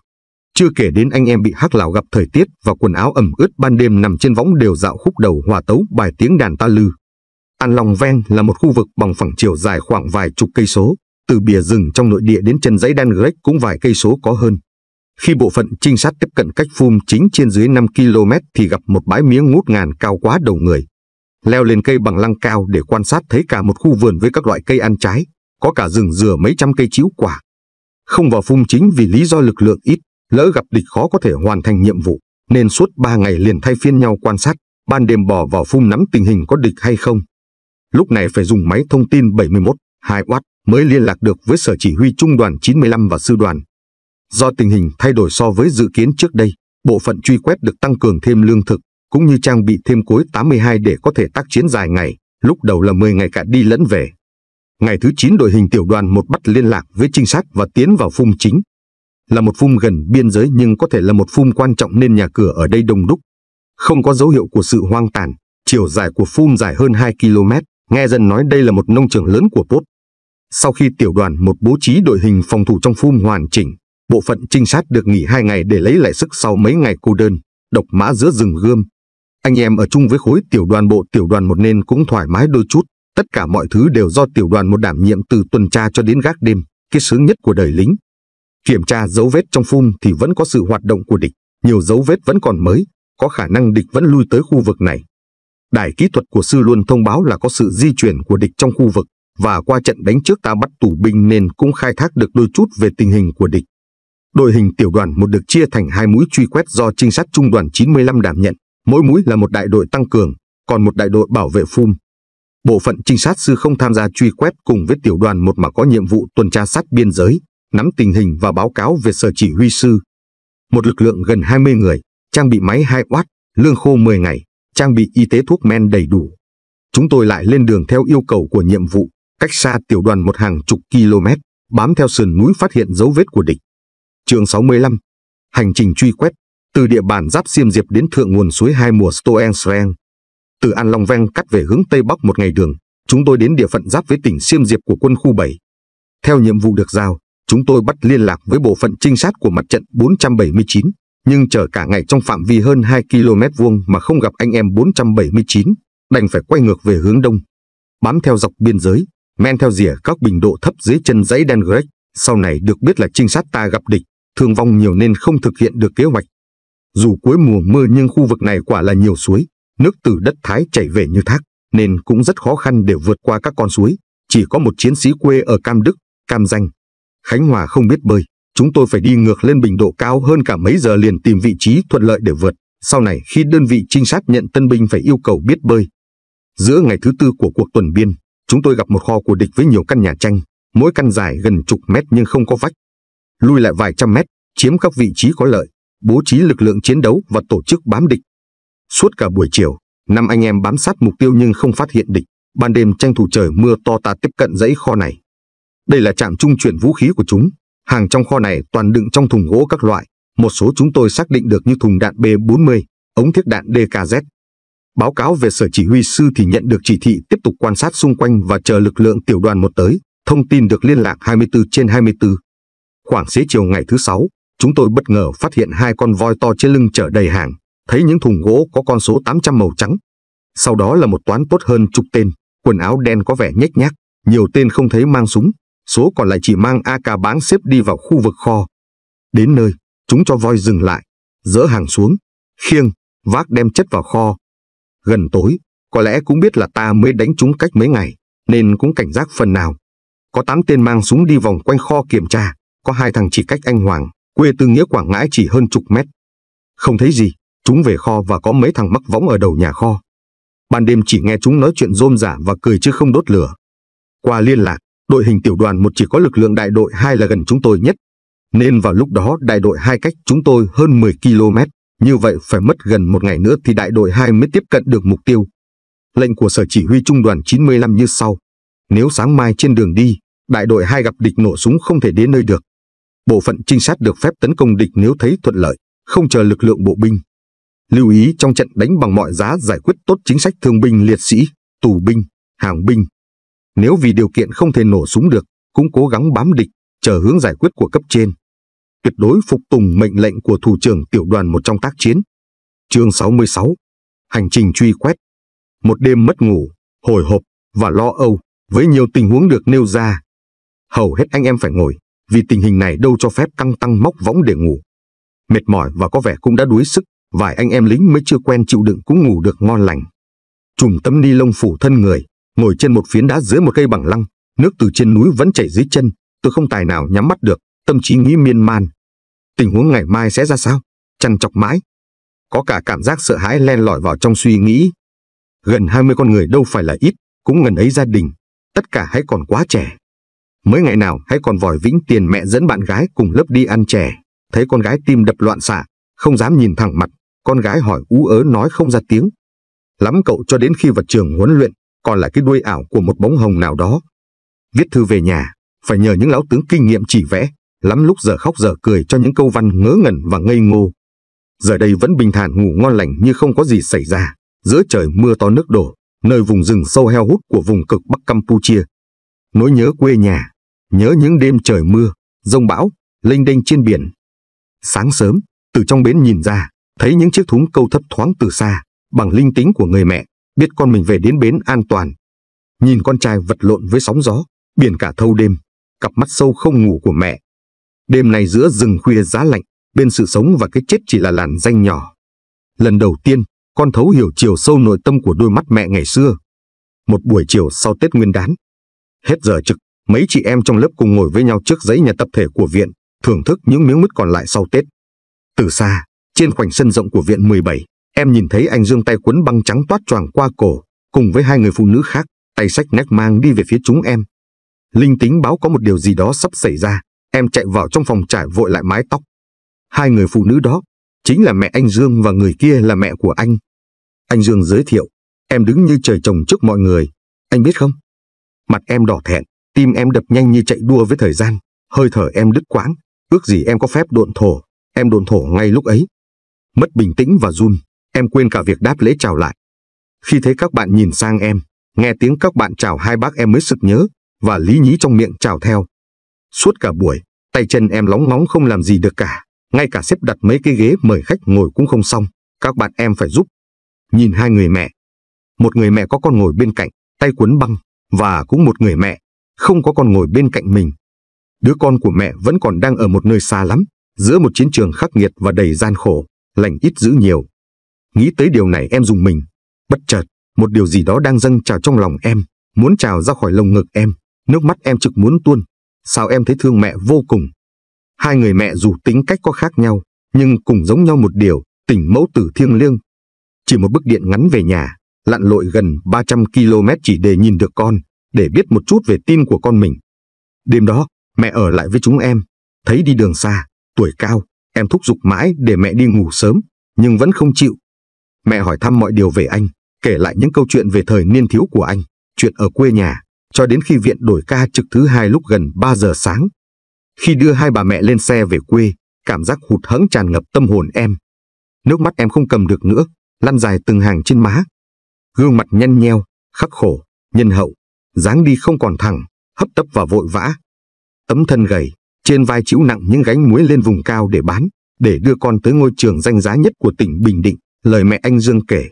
Chưa kể đến anh em bị hắc lão gặp thời tiết và quần áo ẩm ướt ban đêm nằm trên võng đều dạo khúc đầu hòa tấu bài tiếng đàn ta lư. An Long Ven là một khu vực bằng phẳng chiều dài khoảng vài chục cây số, từ bìa rừng trong nội địa đến chân dãy đen cũng vài cây số có hơn. Khi bộ phận trinh sát tiếp cận cách phum chính trên dưới 5 km thì gặp một bãi miếng ngút ngàn cao quá đầu người. Leo lên cây bằng lăng cao để quan sát thấy cả một khu vườn với các loại cây ăn trái, có cả rừng dừa mấy trăm cây chiếu quả. Không vào phum chính vì lý do lực lượng ít, lỡ gặp địch khó có thể hoàn thành nhiệm vụ, nên suốt 3 ngày liền thay phiên nhau quan sát, ban đêm bỏ vào phum nắm tình hình có địch hay không, lúc này phải dùng máy thông tin 71 2W mới liên lạc được với sở chỉ huy trung đoàn 95 và sư đoàn. Do tình hình thay đổi so với dự kiến trước đây, bộ phận truy quét được tăng cường thêm lương thực, cũng như trang bị thêm cối 82 để có thể tác chiến dài ngày, lúc đầu là 10 ngày cả đi lẫn về. Ngày thứ 9 đội hình tiểu đoàn một bắt liên lạc với trinh sát và tiến vào phung chính. Là một phung gần biên giới nhưng có thể là một phung quan trọng nên nhà cửa ở đây đông đúc. Không có dấu hiệu của sự hoang tàn, chiều dài của phung dài hơn 2 km, Nghe dân nói đây là một nông trường lớn của Pốt. Sau khi tiểu đoàn một bố trí đội hình phòng thủ trong phun hoàn chỉnh, bộ phận trinh sát được nghỉ hai ngày để lấy lại sức sau mấy ngày cô đơn, độc mã giữa rừng gươm. Anh em ở chung với khối tiểu đoàn bộ tiểu đoàn một nên cũng thoải mái đôi chút, tất cả mọi thứ đều do tiểu đoàn một đảm nhiệm từ tuần tra cho đến gác đêm, cái sướng nhất của đời lính. Kiểm tra dấu vết trong phun thì vẫn có sự hoạt động của địch, nhiều dấu vết vẫn còn mới, có khả năng địch vẫn lui tới khu vực này. Đài kỹ thuật của sư luôn thông báo là có sự di chuyển của địch trong khu vực và qua trận đánh trước ta bắt tù binh nên cũng khai thác được đôi chút về tình hình của địch. Đội hình tiểu đoàn một được chia thành hai mũi truy quét do trinh sát trung đoàn 95 đảm nhận, mỗi mũi là một đại đội tăng cường, còn một đại đội bảo vệ phun. Bộ phận trinh sát sư không tham gia truy quét cùng với tiểu đoàn một mà có nhiệm vụ tuần tra sát biên giới, nắm tình hình và báo cáo về sở chỉ huy sư. Một lực lượng gần 20 người, trang bị máy 2 oát, lương khô 10 ngày, trang bị y tế thuốc men đầy đủ. Chúng tôi lại lên đường theo yêu cầu của nhiệm vụ, cách xa tiểu đoàn một hàng chục km, bám theo sườn núi phát hiện dấu vết của địch. Chương 65 Hành trình truy quét từ địa bàn giáp xiêm diệp đến thượng nguồn suối hai mùa Stoensreng. Từ An Long Veng cắt về hướng Tây Bắc một ngày đường, chúng tôi đến địa phận giáp với tỉnh xiêm diệp của quân khu 7. Theo nhiệm vụ được giao, chúng tôi bắt liên lạc với bộ phận trinh sát của mặt trận 479 nhưng chờ cả ngày trong phạm vi hơn 2 km vuông mà không gặp anh em 479, đành phải quay ngược về hướng đông. Bám theo dọc biên giới, men theo rìa các bình độ thấp dưới chân dãy đen Greg, sau này được biết là trinh sát ta gặp địch, thương vong nhiều nên không thực hiện được kế hoạch. Dù cuối mùa mưa nhưng khu vực này quả là nhiều suối, nước từ đất Thái chảy về như thác, nên cũng rất khó khăn để vượt qua các con suối. Chỉ có một chiến sĩ quê ở Cam Đức, Cam Danh. Khánh Hòa không biết bơi, chúng tôi phải đi ngược lên bình độ cao hơn cả mấy giờ liền tìm vị trí thuận lợi để vượt. Sau này khi đơn vị trinh sát nhận tân binh phải yêu cầu biết bơi. Giữa ngày thứ tư của cuộc tuần biên, chúng tôi gặp một kho của địch với nhiều căn nhà tranh, mỗi căn dài gần chục mét nhưng không có vách. Lui lại vài trăm mét, chiếm các vị trí có lợi, bố trí lực lượng chiến đấu và tổ chức bám địch. Suốt cả buổi chiều, năm anh em bám sát mục tiêu nhưng không phát hiện địch, ban đêm tranh thủ trời mưa to ta tiếp cận dãy kho này. Đây là trạm trung chuyển vũ khí của chúng, Hàng trong kho này toàn đựng trong thùng gỗ các loại, một số chúng tôi xác định được như thùng đạn B-40, ống thiết đạn DKZ. Báo cáo về sở chỉ huy sư thì nhận được chỉ thị tiếp tục quan sát xung quanh và chờ lực lượng tiểu đoàn một tới, thông tin được liên lạc 24 trên 24. Khoảng xế chiều ngày thứ sáu, chúng tôi bất ngờ phát hiện hai con voi to trên lưng chở đầy hàng, thấy những thùng gỗ có con số 800 màu trắng. Sau đó là một toán tốt hơn chục tên, quần áo đen có vẻ nhếch nhác, nhiều tên không thấy mang súng, số còn lại chỉ mang AK bán xếp đi vào khu vực kho. Đến nơi, chúng cho voi dừng lại, dỡ hàng xuống, khiêng, vác đem chất vào kho. Gần tối, có lẽ cũng biết là ta mới đánh chúng cách mấy ngày, nên cũng cảnh giác phần nào. Có tám tên mang súng đi vòng quanh kho kiểm tra, có hai thằng chỉ cách anh Hoàng, quê tư nghĩa Quảng Ngãi chỉ hơn chục mét. Không thấy gì, chúng về kho và có mấy thằng mắc võng ở đầu nhà kho. Ban đêm chỉ nghe chúng nói chuyện rôm rả và cười chứ không đốt lửa. Qua liên lạc, Đội hình tiểu đoàn một chỉ có lực lượng đại đội 2 là gần chúng tôi nhất. Nên vào lúc đó đại đội 2 cách chúng tôi hơn 10 km. Như vậy phải mất gần một ngày nữa thì đại đội 2 mới tiếp cận được mục tiêu. Lệnh của Sở Chỉ huy Trung đoàn 95 như sau. Nếu sáng mai trên đường đi, đại đội 2 gặp địch nổ súng không thể đến nơi được. Bộ phận trinh sát được phép tấn công địch nếu thấy thuận lợi, không chờ lực lượng bộ binh. Lưu ý trong trận đánh bằng mọi giá giải quyết tốt chính sách thương binh liệt sĩ, tù binh, hàng binh, nếu vì điều kiện không thể nổ súng được, cũng cố gắng bám địch, chờ hướng giải quyết của cấp trên. Tuyệt đối phục tùng mệnh lệnh của thủ trưởng tiểu đoàn một trong tác chiến. Chương 66 Hành trình truy quét Một đêm mất ngủ, hồi hộp và lo âu với nhiều tình huống được nêu ra. Hầu hết anh em phải ngồi, vì tình hình này đâu cho phép căng tăng móc võng để ngủ. Mệt mỏi và có vẻ cũng đã đuối sức, vài anh em lính mới chưa quen chịu đựng cũng ngủ được ngon lành. Chùm tấm ni lông phủ thân người, ngồi trên một phiến đá dưới một cây bằng lăng, nước từ trên núi vẫn chảy dưới chân, tôi không tài nào nhắm mắt được, tâm trí nghĩ miên man. Tình huống ngày mai sẽ ra sao? Chăn chọc mãi. Có cả cảm giác sợ hãi len lỏi vào trong suy nghĩ. Gần 20 con người đâu phải là ít, cũng gần ấy gia đình, tất cả hãy còn quá trẻ. Mới ngày nào hãy còn vòi vĩnh tiền mẹ dẫn bạn gái cùng lớp đi ăn trẻ, thấy con gái tim đập loạn xạ, không dám nhìn thẳng mặt, con gái hỏi ú ớ nói không ra tiếng. Lắm cậu cho đến khi vào trường huấn luyện, còn là cái đuôi ảo của một bóng hồng nào đó. Viết thư về nhà, phải nhờ những lão tướng kinh nghiệm chỉ vẽ, lắm lúc giờ khóc giờ cười cho những câu văn ngớ ngẩn và ngây ngô. Giờ đây vẫn bình thản ngủ ngon lành như không có gì xảy ra, giữa trời mưa to nước đổ, nơi vùng rừng sâu heo hút của vùng cực Bắc Campuchia. Nỗi nhớ quê nhà, nhớ những đêm trời mưa, rông bão, linh đênh trên biển. Sáng sớm, từ trong bến nhìn ra, thấy những chiếc thúng câu thấp thoáng từ xa, bằng linh tính của người mẹ, biết con mình về đến bến an toàn. Nhìn con trai vật lộn với sóng gió, biển cả thâu đêm, cặp mắt sâu không ngủ của mẹ. Đêm này giữa rừng khuya giá lạnh, bên sự sống và cái chết chỉ là làn danh nhỏ. Lần đầu tiên, con thấu hiểu chiều sâu nội tâm của đôi mắt mẹ ngày xưa. Một buổi chiều sau Tết Nguyên đán, hết giờ trực, mấy chị em trong lớp cùng ngồi với nhau trước giấy nhà tập thể của viện, thưởng thức những miếng mứt còn lại sau Tết. Từ xa, trên khoảnh sân rộng của viện 17, Em nhìn thấy anh dương tay cuốn băng trắng toát choàng qua cổ, cùng với hai người phụ nữ khác, tay sách nách mang đi về phía chúng em. Linh tính báo có một điều gì đó sắp xảy ra, em chạy vào trong phòng trải vội lại mái tóc. Hai người phụ nữ đó, chính là mẹ anh Dương và người kia là mẹ của anh. Anh Dương giới thiệu, em đứng như trời trồng trước mọi người, anh biết không? Mặt em đỏ thẹn, tim em đập nhanh như chạy đua với thời gian, hơi thở em đứt quãng, ước gì em có phép độn thổ, em độn thổ ngay lúc ấy. Mất bình tĩnh và run, em quên cả việc đáp lễ chào lại. Khi thấy các bạn nhìn sang em, nghe tiếng các bạn chào hai bác em mới sực nhớ, và lý nhí trong miệng chào theo. Suốt cả buổi, tay chân em lóng ngóng không làm gì được cả, ngay cả xếp đặt mấy cái ghế mời khách ngồi cũng không xong, các bạn em phải giúp. Nhìn hai người mẹ, một người mẹ có con ngồi bên cạnh, tay cuốn băng, và cũng một người mẹ, không có con ngồi bên cạnh mình. Đứa con của mẹ vẫn còn đang ở một nơi xa lắm, giữa một chiến trường khắc nghiệt và đầy gian khổ, lành ít dữ nhiều. Nghĩ tới điều này em dùng mình. Bất chợt, một điều gì đó đang dâng trào trong lòng em, muốn trào ra khỏi lồng ngực em. Nước mắt em trực muốn tuôn. Sao em thấy thương mẹ vô cùng. Hai người mẹ dù tính cách có khác nhau, nhưng cùng giống nhau một điều, tình mẫu tử thiêng liêng. Chỉ một bức điện ngắn về nhà, lặn lội gần 300 km chỉ để nhìn được con, để biết một chút về tim của con mình. Đêm đó, mẹ ở lại với chúng em, thấy đi đường xa, tuổi cao, em thúc giục mãi để mẹ đi ngủ sớm, nhưng vẫn không chịu. Mẹ hỏi thăm mọi điều về anh, kể lại những câu chuyện về thời niên thiếu của anh, chuyện ở quê nhà, cho đến khi viện đổi ca trực thứ hai lúc gần 3 giờ sáng. Khi đưa hai bà mẹ lên xe về quê, cảm giác hụt hẫng tràn ngập tâm hồn em. Nước mắt em không cầm được nữa, lăn dài từng hàng trên má. Gương mặt nhăn nheo, khắc khổ, nhân hậu, dáng đi không còn thẳng, hấp tấp và vội vã. Tấm thân gầy, trên vai chịu nặng những gánh muối lên vùng cao để bán, để đưa con tới ngôi trường danh giá nhất của tỉnh Bình Định lời mẹ anh Dương kể.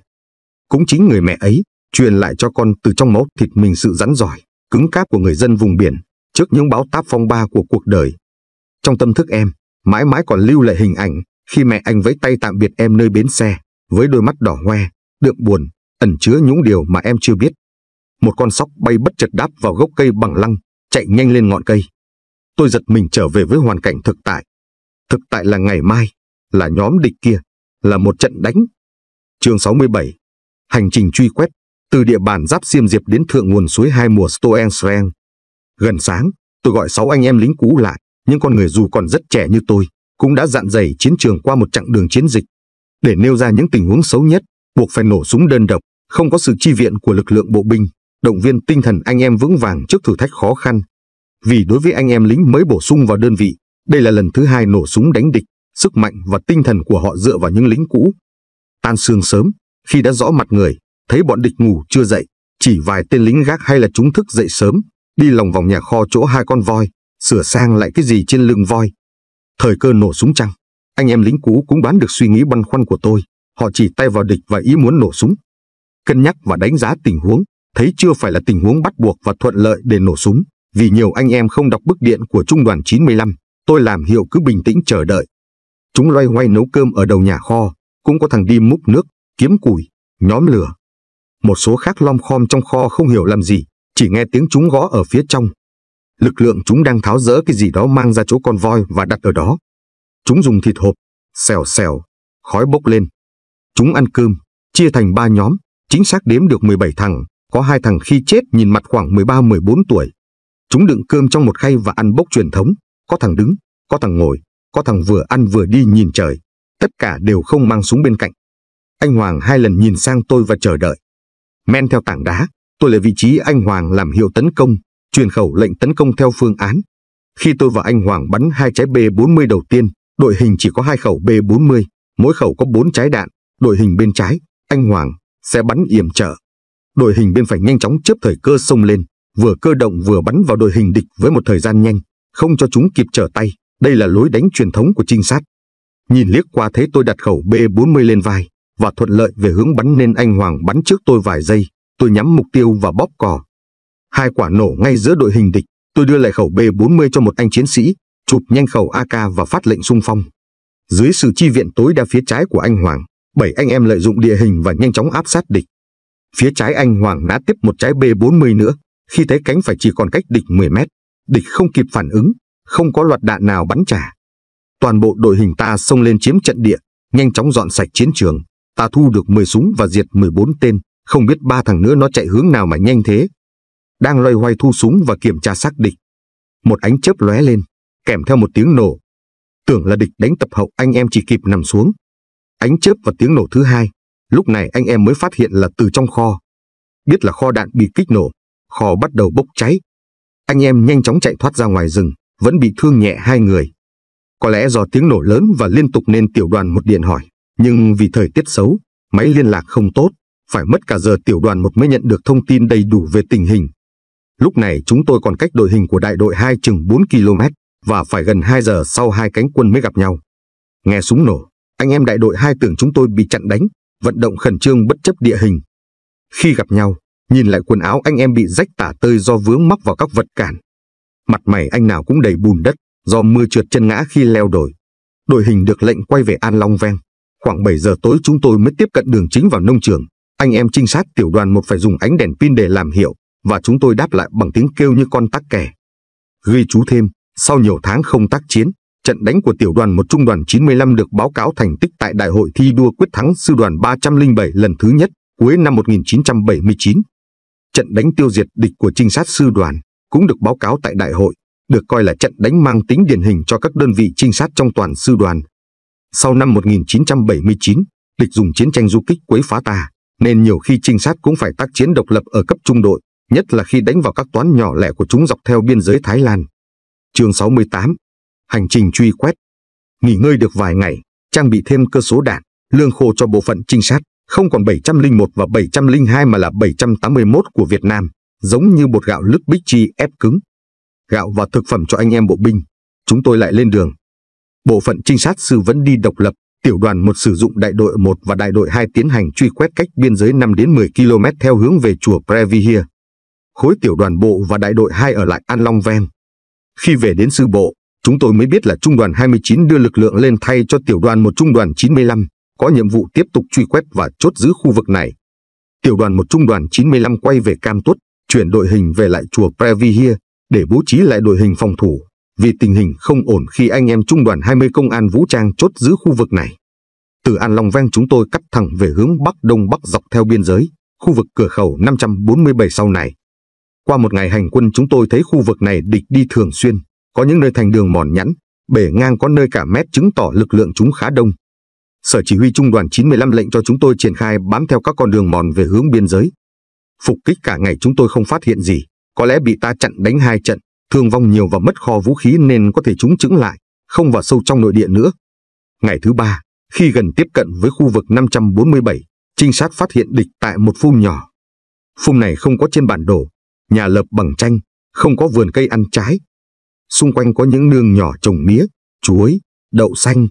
Cũng chính người mẹ ấy, truyền lại cho con từ trong máu thịt mình sự rắn giỏi, cứng cáp của người dân vùng biển, trước những báo táp phong ba của cuộc đời. Trong tâm thức em, mãi mãi còn lưu lại hình ảnh khi mẹ anh vẫy tay tạm biệt em nơi bến xe, với đôi mắt đỏ hoe, đượm buồn, ẩn chứa những điều mà em chưa biết. Một con sóc bay bất chợt đáp vào gốc cây bằng lăng, chạy nhanh lên ngọn cây. Tôi giật mình trở về với hoàn cảnh thực tại. Thực tại là ngày mai, là nhóm địch kia, là một trận đánh chương 67 Hành trình truy quét Từ địa bàn giáp xiêm diệp đến thượng nguồn suối hai mùa Stoensren Gần sáng, tôi gọi sáu anh em lính cũ lại Những con người dù còn rất trẻ như tôi Cũng đã dạn dày chiến trường qua một chặng đường chiến dịch Để nêu ra những tình huống xấu nhất Buộc phải nổ súng đơn độc Không có sự chi viện của lực lượng bộ binh Động viên tinh thần anh em vững vàng trước thử thách khó khăn Vì đối với anh em lính mới bổ sung vào đơn vị Đây là lần thứ hai nổ súng đánh địch Sức mạnh và tinh thần của họ dựa vào những lính cũ An Sương sớm, khi đã rõ mặt người, thấy bọn địch ngủ chưa dậy, chỉ vài tên lính gác hay là chúng thức dậy sớm, đi lòng vòng nhà kho chỗ hai con voi, sửa sang lại cái gì trên lưng voi. Thời cơ nổ súng chăng? Anh em lính cũ cũng đoán được suy nghĩ băn khoăn của tôi, họ chỉ tay vào địch và ý muốn nổ súng. Cân nhắc và đánh giá tình huống, thấy chưa phải là tình huống bắt buộc và thuận lợi để nổ súng, vì nhiều anh em không đọc bức điện của trung đoàn 95, tôi làm hiệu cứ bình tĩnh chờ đợi. Chúng loay hoay nấu cơm ở đầu nhà kho, cũng có thằng đi múc nước, kiếm củi, nhóm lửa. Một số khác lom khom trong kho không hiểu làm gì, chỉ nghe tiếng chúng gõ ở phía trong. Lực lượng chúng đang tháo rỡ cái gì đó mang ra chỗ con voi và đặt ở đó. Chúng dùng thịt hộp, xèo xèo, khói bốc lên. Chúng ăn cơm, chia thành ba nhóm, chính xác đếm được 17 thằng, có hai thằng khi chết nhìn mặt khoảng 13-14 tuổi. Chúng đựng cơm trong một khay và ăn bốc truyền thống, có thằng đứng, có thằng ngồi, có thằng vừa ăn vừa đi nhìn trời tất cả đều không mang súng bên cạnh. Anh Hoàng hai lần nhìn sang tôi và chờ đợi. Men theo tảng đá, tôi lấy vị trí anh Hoàng làm hiệu tấn công, truyền khẩu lệnh tấn công theo phương án. Khi tôi và anh Hoàng bắn hai trái B-40 đầu tiên, đội hình chỉ có hai khẩu B-40, mỗi khẩu có bốn trái đạn, đội hình bên trái, anh Hoàng, sẽ bắn yểm trợ. Đội hình bên phải nhanh chóng chớp thời cơ xông lên, vừa cơ động vừa bắn vào đội hình địch với một thời gian nhanh, không cho chúng kịp trở tay. Đây là lối đánh truyền thống của trinh sát, Nhìn liếc qua thấy tôi đặt khẩu B40 lên vai và thuận lợi về hướng bắn nên anh Hoàng bắn trước tôi vài giây. Tôi nhắm mục tiêu và bóp cò. Hai quả nổ ngay giữa đội hình địch. Tôi đưa lại khẩu B40 cho một anh chiến sĩ, chụp nhanh khẩu AK và phát lệnh xung phong. Dưới sự chi viện tối đa phía trái của anh Hoàng, bảy anh em lợi dụng địa hình và nhanh chóng áp sát địch. Phía trái anh Hoàng ná tiếp một trái B40 nữa, khi thấy cánh phải chỉ còn cách địch 10 mét. Địch không kịp phản ứng, không có loạt đạn nào bắn trả toàn bộ đội hình ta xông lên chiếm trận địa, nhanh chóng dọn sạch chiến trường. Ta thu được 10 súng và diệt 14 tên, không biết ba thằng nữa nó chạy hướng nào mà nhanh thế. Đang loay hoay thu súng và kiểm tra xác địch. Một ánh chớp lóe lên, kèm theo một tiếng nổ. Tưởng là địch đánh tập hậu anh em chỉ kịp nằm xuống. Ánh chớp và tiếng nổ thứ hai, lúc này anh em mới phát hiện là từ trong kho. Biết là kho đạn bị kích nổ, kho bắt đầu bốc cháy. Anh em nhanh chóng chạy thoát ra ngoài rừng, vẫn bị thương nhẹ hai người. Có lẽ do tiếng nổ lớn và liên tục nên tiểu đoàn một điện hỏi, nhưng vì thời tiết xấu, máy liên lạc không tốt, phải mất cả giờ tiểu đoàn một mới nhận được thông tin đầy đủ về tình hình. Lúc này chúng tôi còn cách đội hình của đại đội 2 chừng 4 km và phải gần 2 giờ sau hai cánh quân mới gặp nhau. Nghe súng nổ, anh em đại đội 2 tưởng chúng tôi bị chặn đánh, vận động khẩn trương bất chấp địa hình. Khi gặp nhau, nhìn lại quần áo anh em bị rách tả tơi do vướng mắc vào các vật cản. Mặt mày anh nào cũng đầy bùn đất, do mưa trượt chân ngã khi leo đồi. Đội hình được lệnh quay về An Long Ven. Khoảng 7 giờ tối chúng tôi mới tiếp cận đường chính vào nông trường. Anh em trinh sát tiểu đoàn một phải dùng ánh đèn pin để làm hiệu, và chúng tôi đáp lại bằng tiếng kêu như con tắc kè. Ghi chú thêm, sau nhiều tháng không tác chiến, trận đánh của tiểu đoàn một trung đoàn 95 được báo cáo thành tích tại Đại hội thi đua quyết thắng sư đoàn 307 lần thứ nhất cuối năm 1979. Trận đánh tiêu diệt địch của trinh sát sư đoàn cũng được báo cáo tại đại hội được coi là trận đánh mang tính điển hình cho các đơn vị trinh sát trong toàn sư đoàn. Sau năm 1979, địch dùng chiến tranh du kích quấy phá ta, nên nhiều khi trinh sát cũng phải tác chiến độc lập ở cấp trung đội, nhất là khi đánh vào các toán nhỏ lẻ của chúng dọc theo biên giới Thái Lan. chương 68 Hành trình truy quét Nghỉ ngơi được vài ngày, trang bị thêm cơ số đạn, lương khô cho bộ phận trinh sát, không còn 701 và 702 mà là 781 của Việt Nam, giống như bột gạo lứt bích chi ép cứng gạo và thực phẩm cho anh em bộ binh, chúng tôi lại lên đường. Bộ phận trinh sát sư vẫn đi độc lập, tiểu đoàn một sử dụng đại đội 1 và đại đội 2 tiến hành truy quét cách biên giới 5 đến 10 km theo hướng về chùa Previhia. Khối tiểu đoàn bộ và đại đội 2 ở lại An Long Ven. Khi về đến sư bộ, chúng tôi mới biết là trung đoàn 29 đưa lực lượng lên thay cho tiểu đoàn một trung đoàn 95, có nhiệm vụ tiếp tục truy quét và chốt giữ khu vực này. Tiểu đoàn một trung đoàn 95 quay về Cam Tuất, chuyển đội hình về lại chùa Previhia, để bố trí lại đội hình phòng thủ, vì tình hình không ổn khi anh em trung đoàn 20 công an vũ trang chốt giữ khu vực này. Từ An Long Vang chúng tôi cắt thẳng về hướng Bắc Đông Bắc dọc theo biên giới, khu vực cửa khẩu 547 sau này. Qua một ngày hành quân chúng tôi thấy khu vực này địch đi thường xuyên, có những nơi thành đường mòn nhẵn, bể ngang có nơi cả mét chứng tỏ lực lượng chúng khá đông. Sở chỉ huy trung đoàn 95 lệnh cho chúng tôi triển khai bám theo các con đường mòn về hướng biên giới. Phục kích cả ngày chúng tôi không phát hiện gì, có lẽ bị ta chặn đánh hai trận, thương vong nhiều và mất kho vũ khí nên có thể chúng chứng lại, không vào sâu trong nội địa nữa. Ngày thứ ba, khi gần tiếp cận với khu vực 547, trinh sát phát hiện địch tại một phung nhỏ. phung này không có trên bản đồ, nhà lập bằng tranh, không có vườn cây ăn trái. Xung quanh có những nương nhỏ trồng mía, chuối, đậu xanh.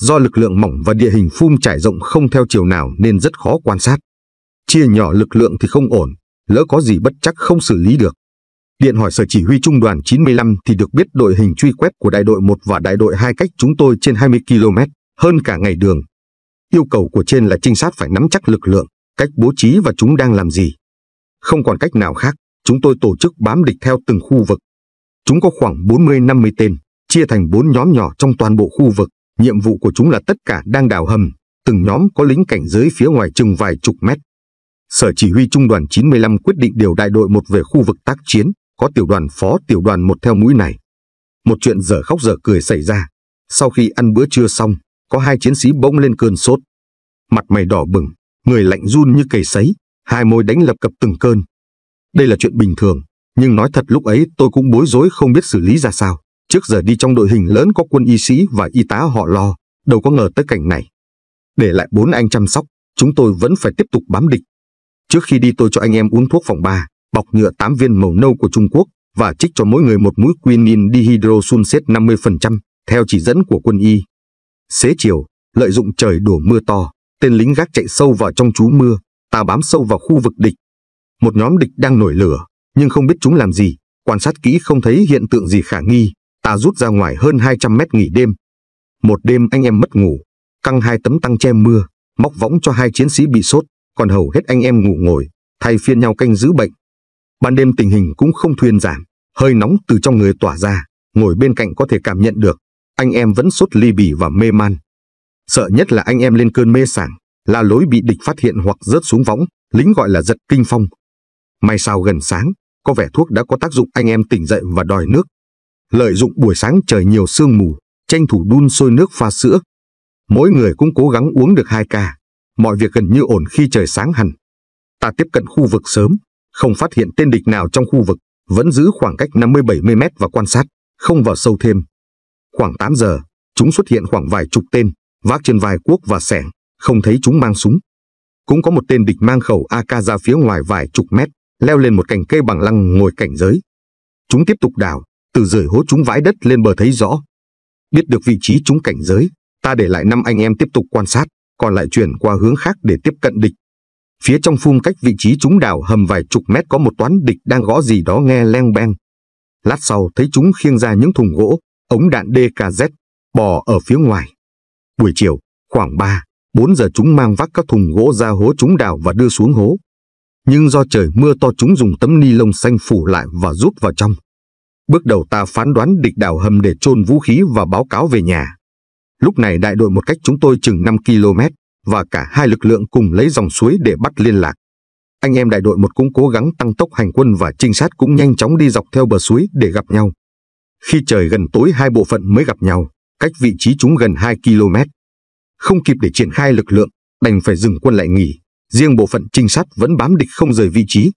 Do lực lượng mỏng và địa hình phung trải rộng không theo chiều nào nên rất khó quan sát. Chia nhỏ lực lượng thì không ổn, lỡ có gì bất chắc không xử lý được. Điện hỏi sở chỉ huy trung đoàn 95 thì được biết đội hình truy quét của đại đội 1 và đại đội 2 cách chúng tôi trên 20 km, hơn cả ngày đường. Yêu cầu của trên là trinh sát phải nắm chắc lực lượng, cách bố trí và chúng đang làm gì. Không còn cách nào khác, chúng tôi tổ chức bám địch theo từng khu vực. Chúng có khoảng 40-50 tên, chia thành 4 nhóm nhỏ trong toàn bộ khu vực. Nhiệm vụ của chúng là tất cả đang đào hầm, từng nhóm có lính cảnh giới phía ngoài chừng vài chục mét, Sở chỉ huy trung đoàn 95 quyết định điều đại đội một về khu vực tác chiến, có tiểu đoàn phó tiểu đoàn một theo mũi này. Một chuyện dở khóc dở cười xảy ra. Sau khi ăn bữa trưa xong, có hai chiến sĩ bỗng lên cơn sốt. Mặt mày đỏ bừng, người lạnh run như cầy sấy, hai môi đánh lập cập từng cơn. Đây là chuyện bình thường, nhưng nói thật lúc ấy tôi cũng bối rối không biết xử lý ra sao. Trước giờ đi trong đội hình lớn có quân y sĩ và y tá họ lo, đâu có ngờ tới cảnh này. Để lại bốn anh chăm sóc, chúng tôi vẫn phải tiếp tục bám địch, Trước khi đi tôi cho anh em uống thuốc phòng ba, bọc nhựa 8 viên màu nâu của Trung Quốc và trích cho mỗi người một mũi quinin dihydrosulset 50%, theo chỉ dẫn của quân y. Xế chiều, lợi dụng trời đổ mưa to, tên lính gác chạy sâu vào trong chú mưa, ta bám sâu vào khu vực địch. Một nhóm địch đang nổi lửa, nhưng không biết chúng làm gì, quan sát kỹ không thấy hiện tượng gì khả nghi, ta rút ra ngoài hơn 200 mét nghỉ đêm. Một đêm anh em mất ngủ, căng hai tấm tăng che mưa, móc võng cho hai chiến sĩ bị sốt còn hầu hết anh em ngủ ngồi, thay phiên nhau canh giữ bệnh. Ban đêm tình hình cũng không thuyên giảm, hơi nóng từ trong người tỏa ra, ngồi bên cạnh có thể cảm nhận được, anh em vẫn sốt ly bì và mê man. Sợ nhất là anh em lên cơn mê sảng, là lối bị địch phát hiện hoặc rớt xuống võng, lính gọi là giật kinh phong. May sao gần sáng, có vẻ thuốc đã có tác dụng anh em tỉnh dậy và đòi nước. Lợi dụng buổi sáng trời nhiều sương mù, tranh thủ đun sôi nước pha sữa. Mỗi người cũng cố gắng uống được hai ca, mọi việc gần như ổn khi trời sáng hẳn. Ta tiếp cận khu vực sớm, không phát hiện tên địch nào trong khu vực, vẫn giữ khoảng cách 50-70 mét và quan sát, không vào sâu thêm. Khoảng 8 giờ, chúng xuất hiện khoảng vài chục tên, vác trên vai cuốc và sẻng, không thấy chúng mang súng. Cũng có một tên địch mang khẩu AK ra phía ngoài vài chục mét, leo lên một cành cây bằng lăng ngồi cảnh giới. Chúng tiếp tục đào, từ rời hố chúng vãi đất lên bờ thấy rõ. Biết được vị trí chúng cảnh giới, ta để lại năm anh em tiếp tục quan sát còn lại chuyển qua hướng khác để tiếp cận địch. Phía trong phun cách vị trí chúng đào hầm vài chục mét có một toán địch đang gõ gì đó nghe leng beng. Lát sau thấy chúng khiêng ra những thùng gỗ, ống đạn DKZ, bò ở phía ngoài. Buổi chiều, khoảng 3, 4 giờ chúng mang vác các thùng gỗ ra hố chúng đào và đưa xuống hố. Nhưng do trời mưa to chúng dùng tấm ni lông xanh phủ lại và rút vào trong. Bước đầu ta phán đoán địch đào hầm để trôn vũ khí và báo cáo về nhà. Lúc này đại đội một cách chúng tôi chừng 5 km và cả hai lực lượng cùng lấy dòng suối để bắt liên lạc. Anh em đại đội một cũng cố gắng tăng tốc hành quân và trinh sát cũng nhanh chóng đi dọc theo bờ suối để gặp nhau. Khi trời gần tối hai bộ phận mới gặp nhau, cách vị trí chúng gần 2 km. Không kịp để triển khai lực lượng, đành phải dừng quân lại nghỉ. Riêng bộ phận trinh sát vẫn bám địch không rời vị trí.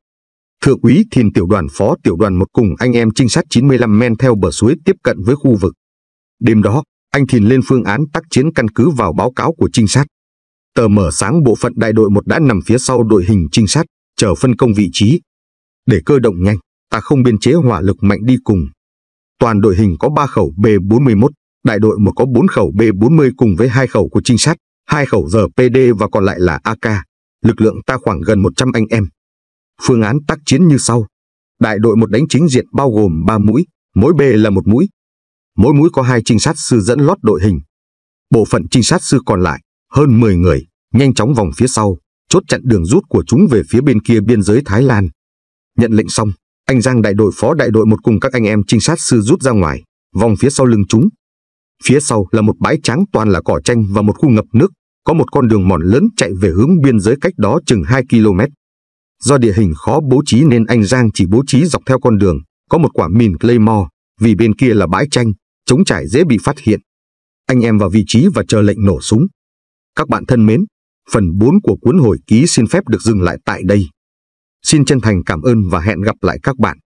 Thượng úy Thiền tiểu đoàn phó tiểu đoàn một cùng anh em trinh sát 95 men theo bờ suối tiếp cận với khu vực. Đêm đó, anh Thìn lên phương án tác chiến căn cứ vào báo cáo của trinh sát. Tờ mở sáng bộ phận đại đội 1 đã nằm phía sau đội hình trinh sát, chờ phân công vị trí. Để cơ động nhanh, ta không biên chế hỏa lực mạnh đi cùng. Toàn đội hình có 3 khẩu B41, đại đội một có 4 khẩu B40 cùng với hai khẩu của trinh sát, hai khẩu PD và còn lại là AK. Lực lượng ta khoảng gần 100 anh em. Phương án tác chiến như sau. Đại đội một đánh chính diện bao gồm 3 mũi, mỗi B là một mũi, mỗi mũi có hai trinh sát sư dẫn lót đội hình. Bộ phận trinh sát sư còn lại, hơn 10 người, nhanh chóng vòng phía sau, chốt chặn đường rút của chúng về phía bên kia biên giới Thái Lan. Nhận lệnh xong, anh Giang đại đội phó đại đội một cùng các anh em trinh sát sư rút ra ngoài, vòng phía sau lưng chúng. Phía sau là một bãi tráng toàn là cỏ tranh và một khu ngập nước, có một con đường mòn lớn chạy về hướng biên giới cách đó chừng 2 km. Do địa hình khó bố trí nên anh Giang chỉ bố trí dọc theo con đường, có một quả mìn Claymore, vì bên kia là bãi tranh, chống trải dễ bị phát hiện. Anh em vào vị trí và chờ lệnh nổ súng. Các bạn thân mến, phần 4 của cuốn hồi ký xin phép được dừng lại tại đây. Xin chân thành cảm ơn và hẹn gặp lại các bạn.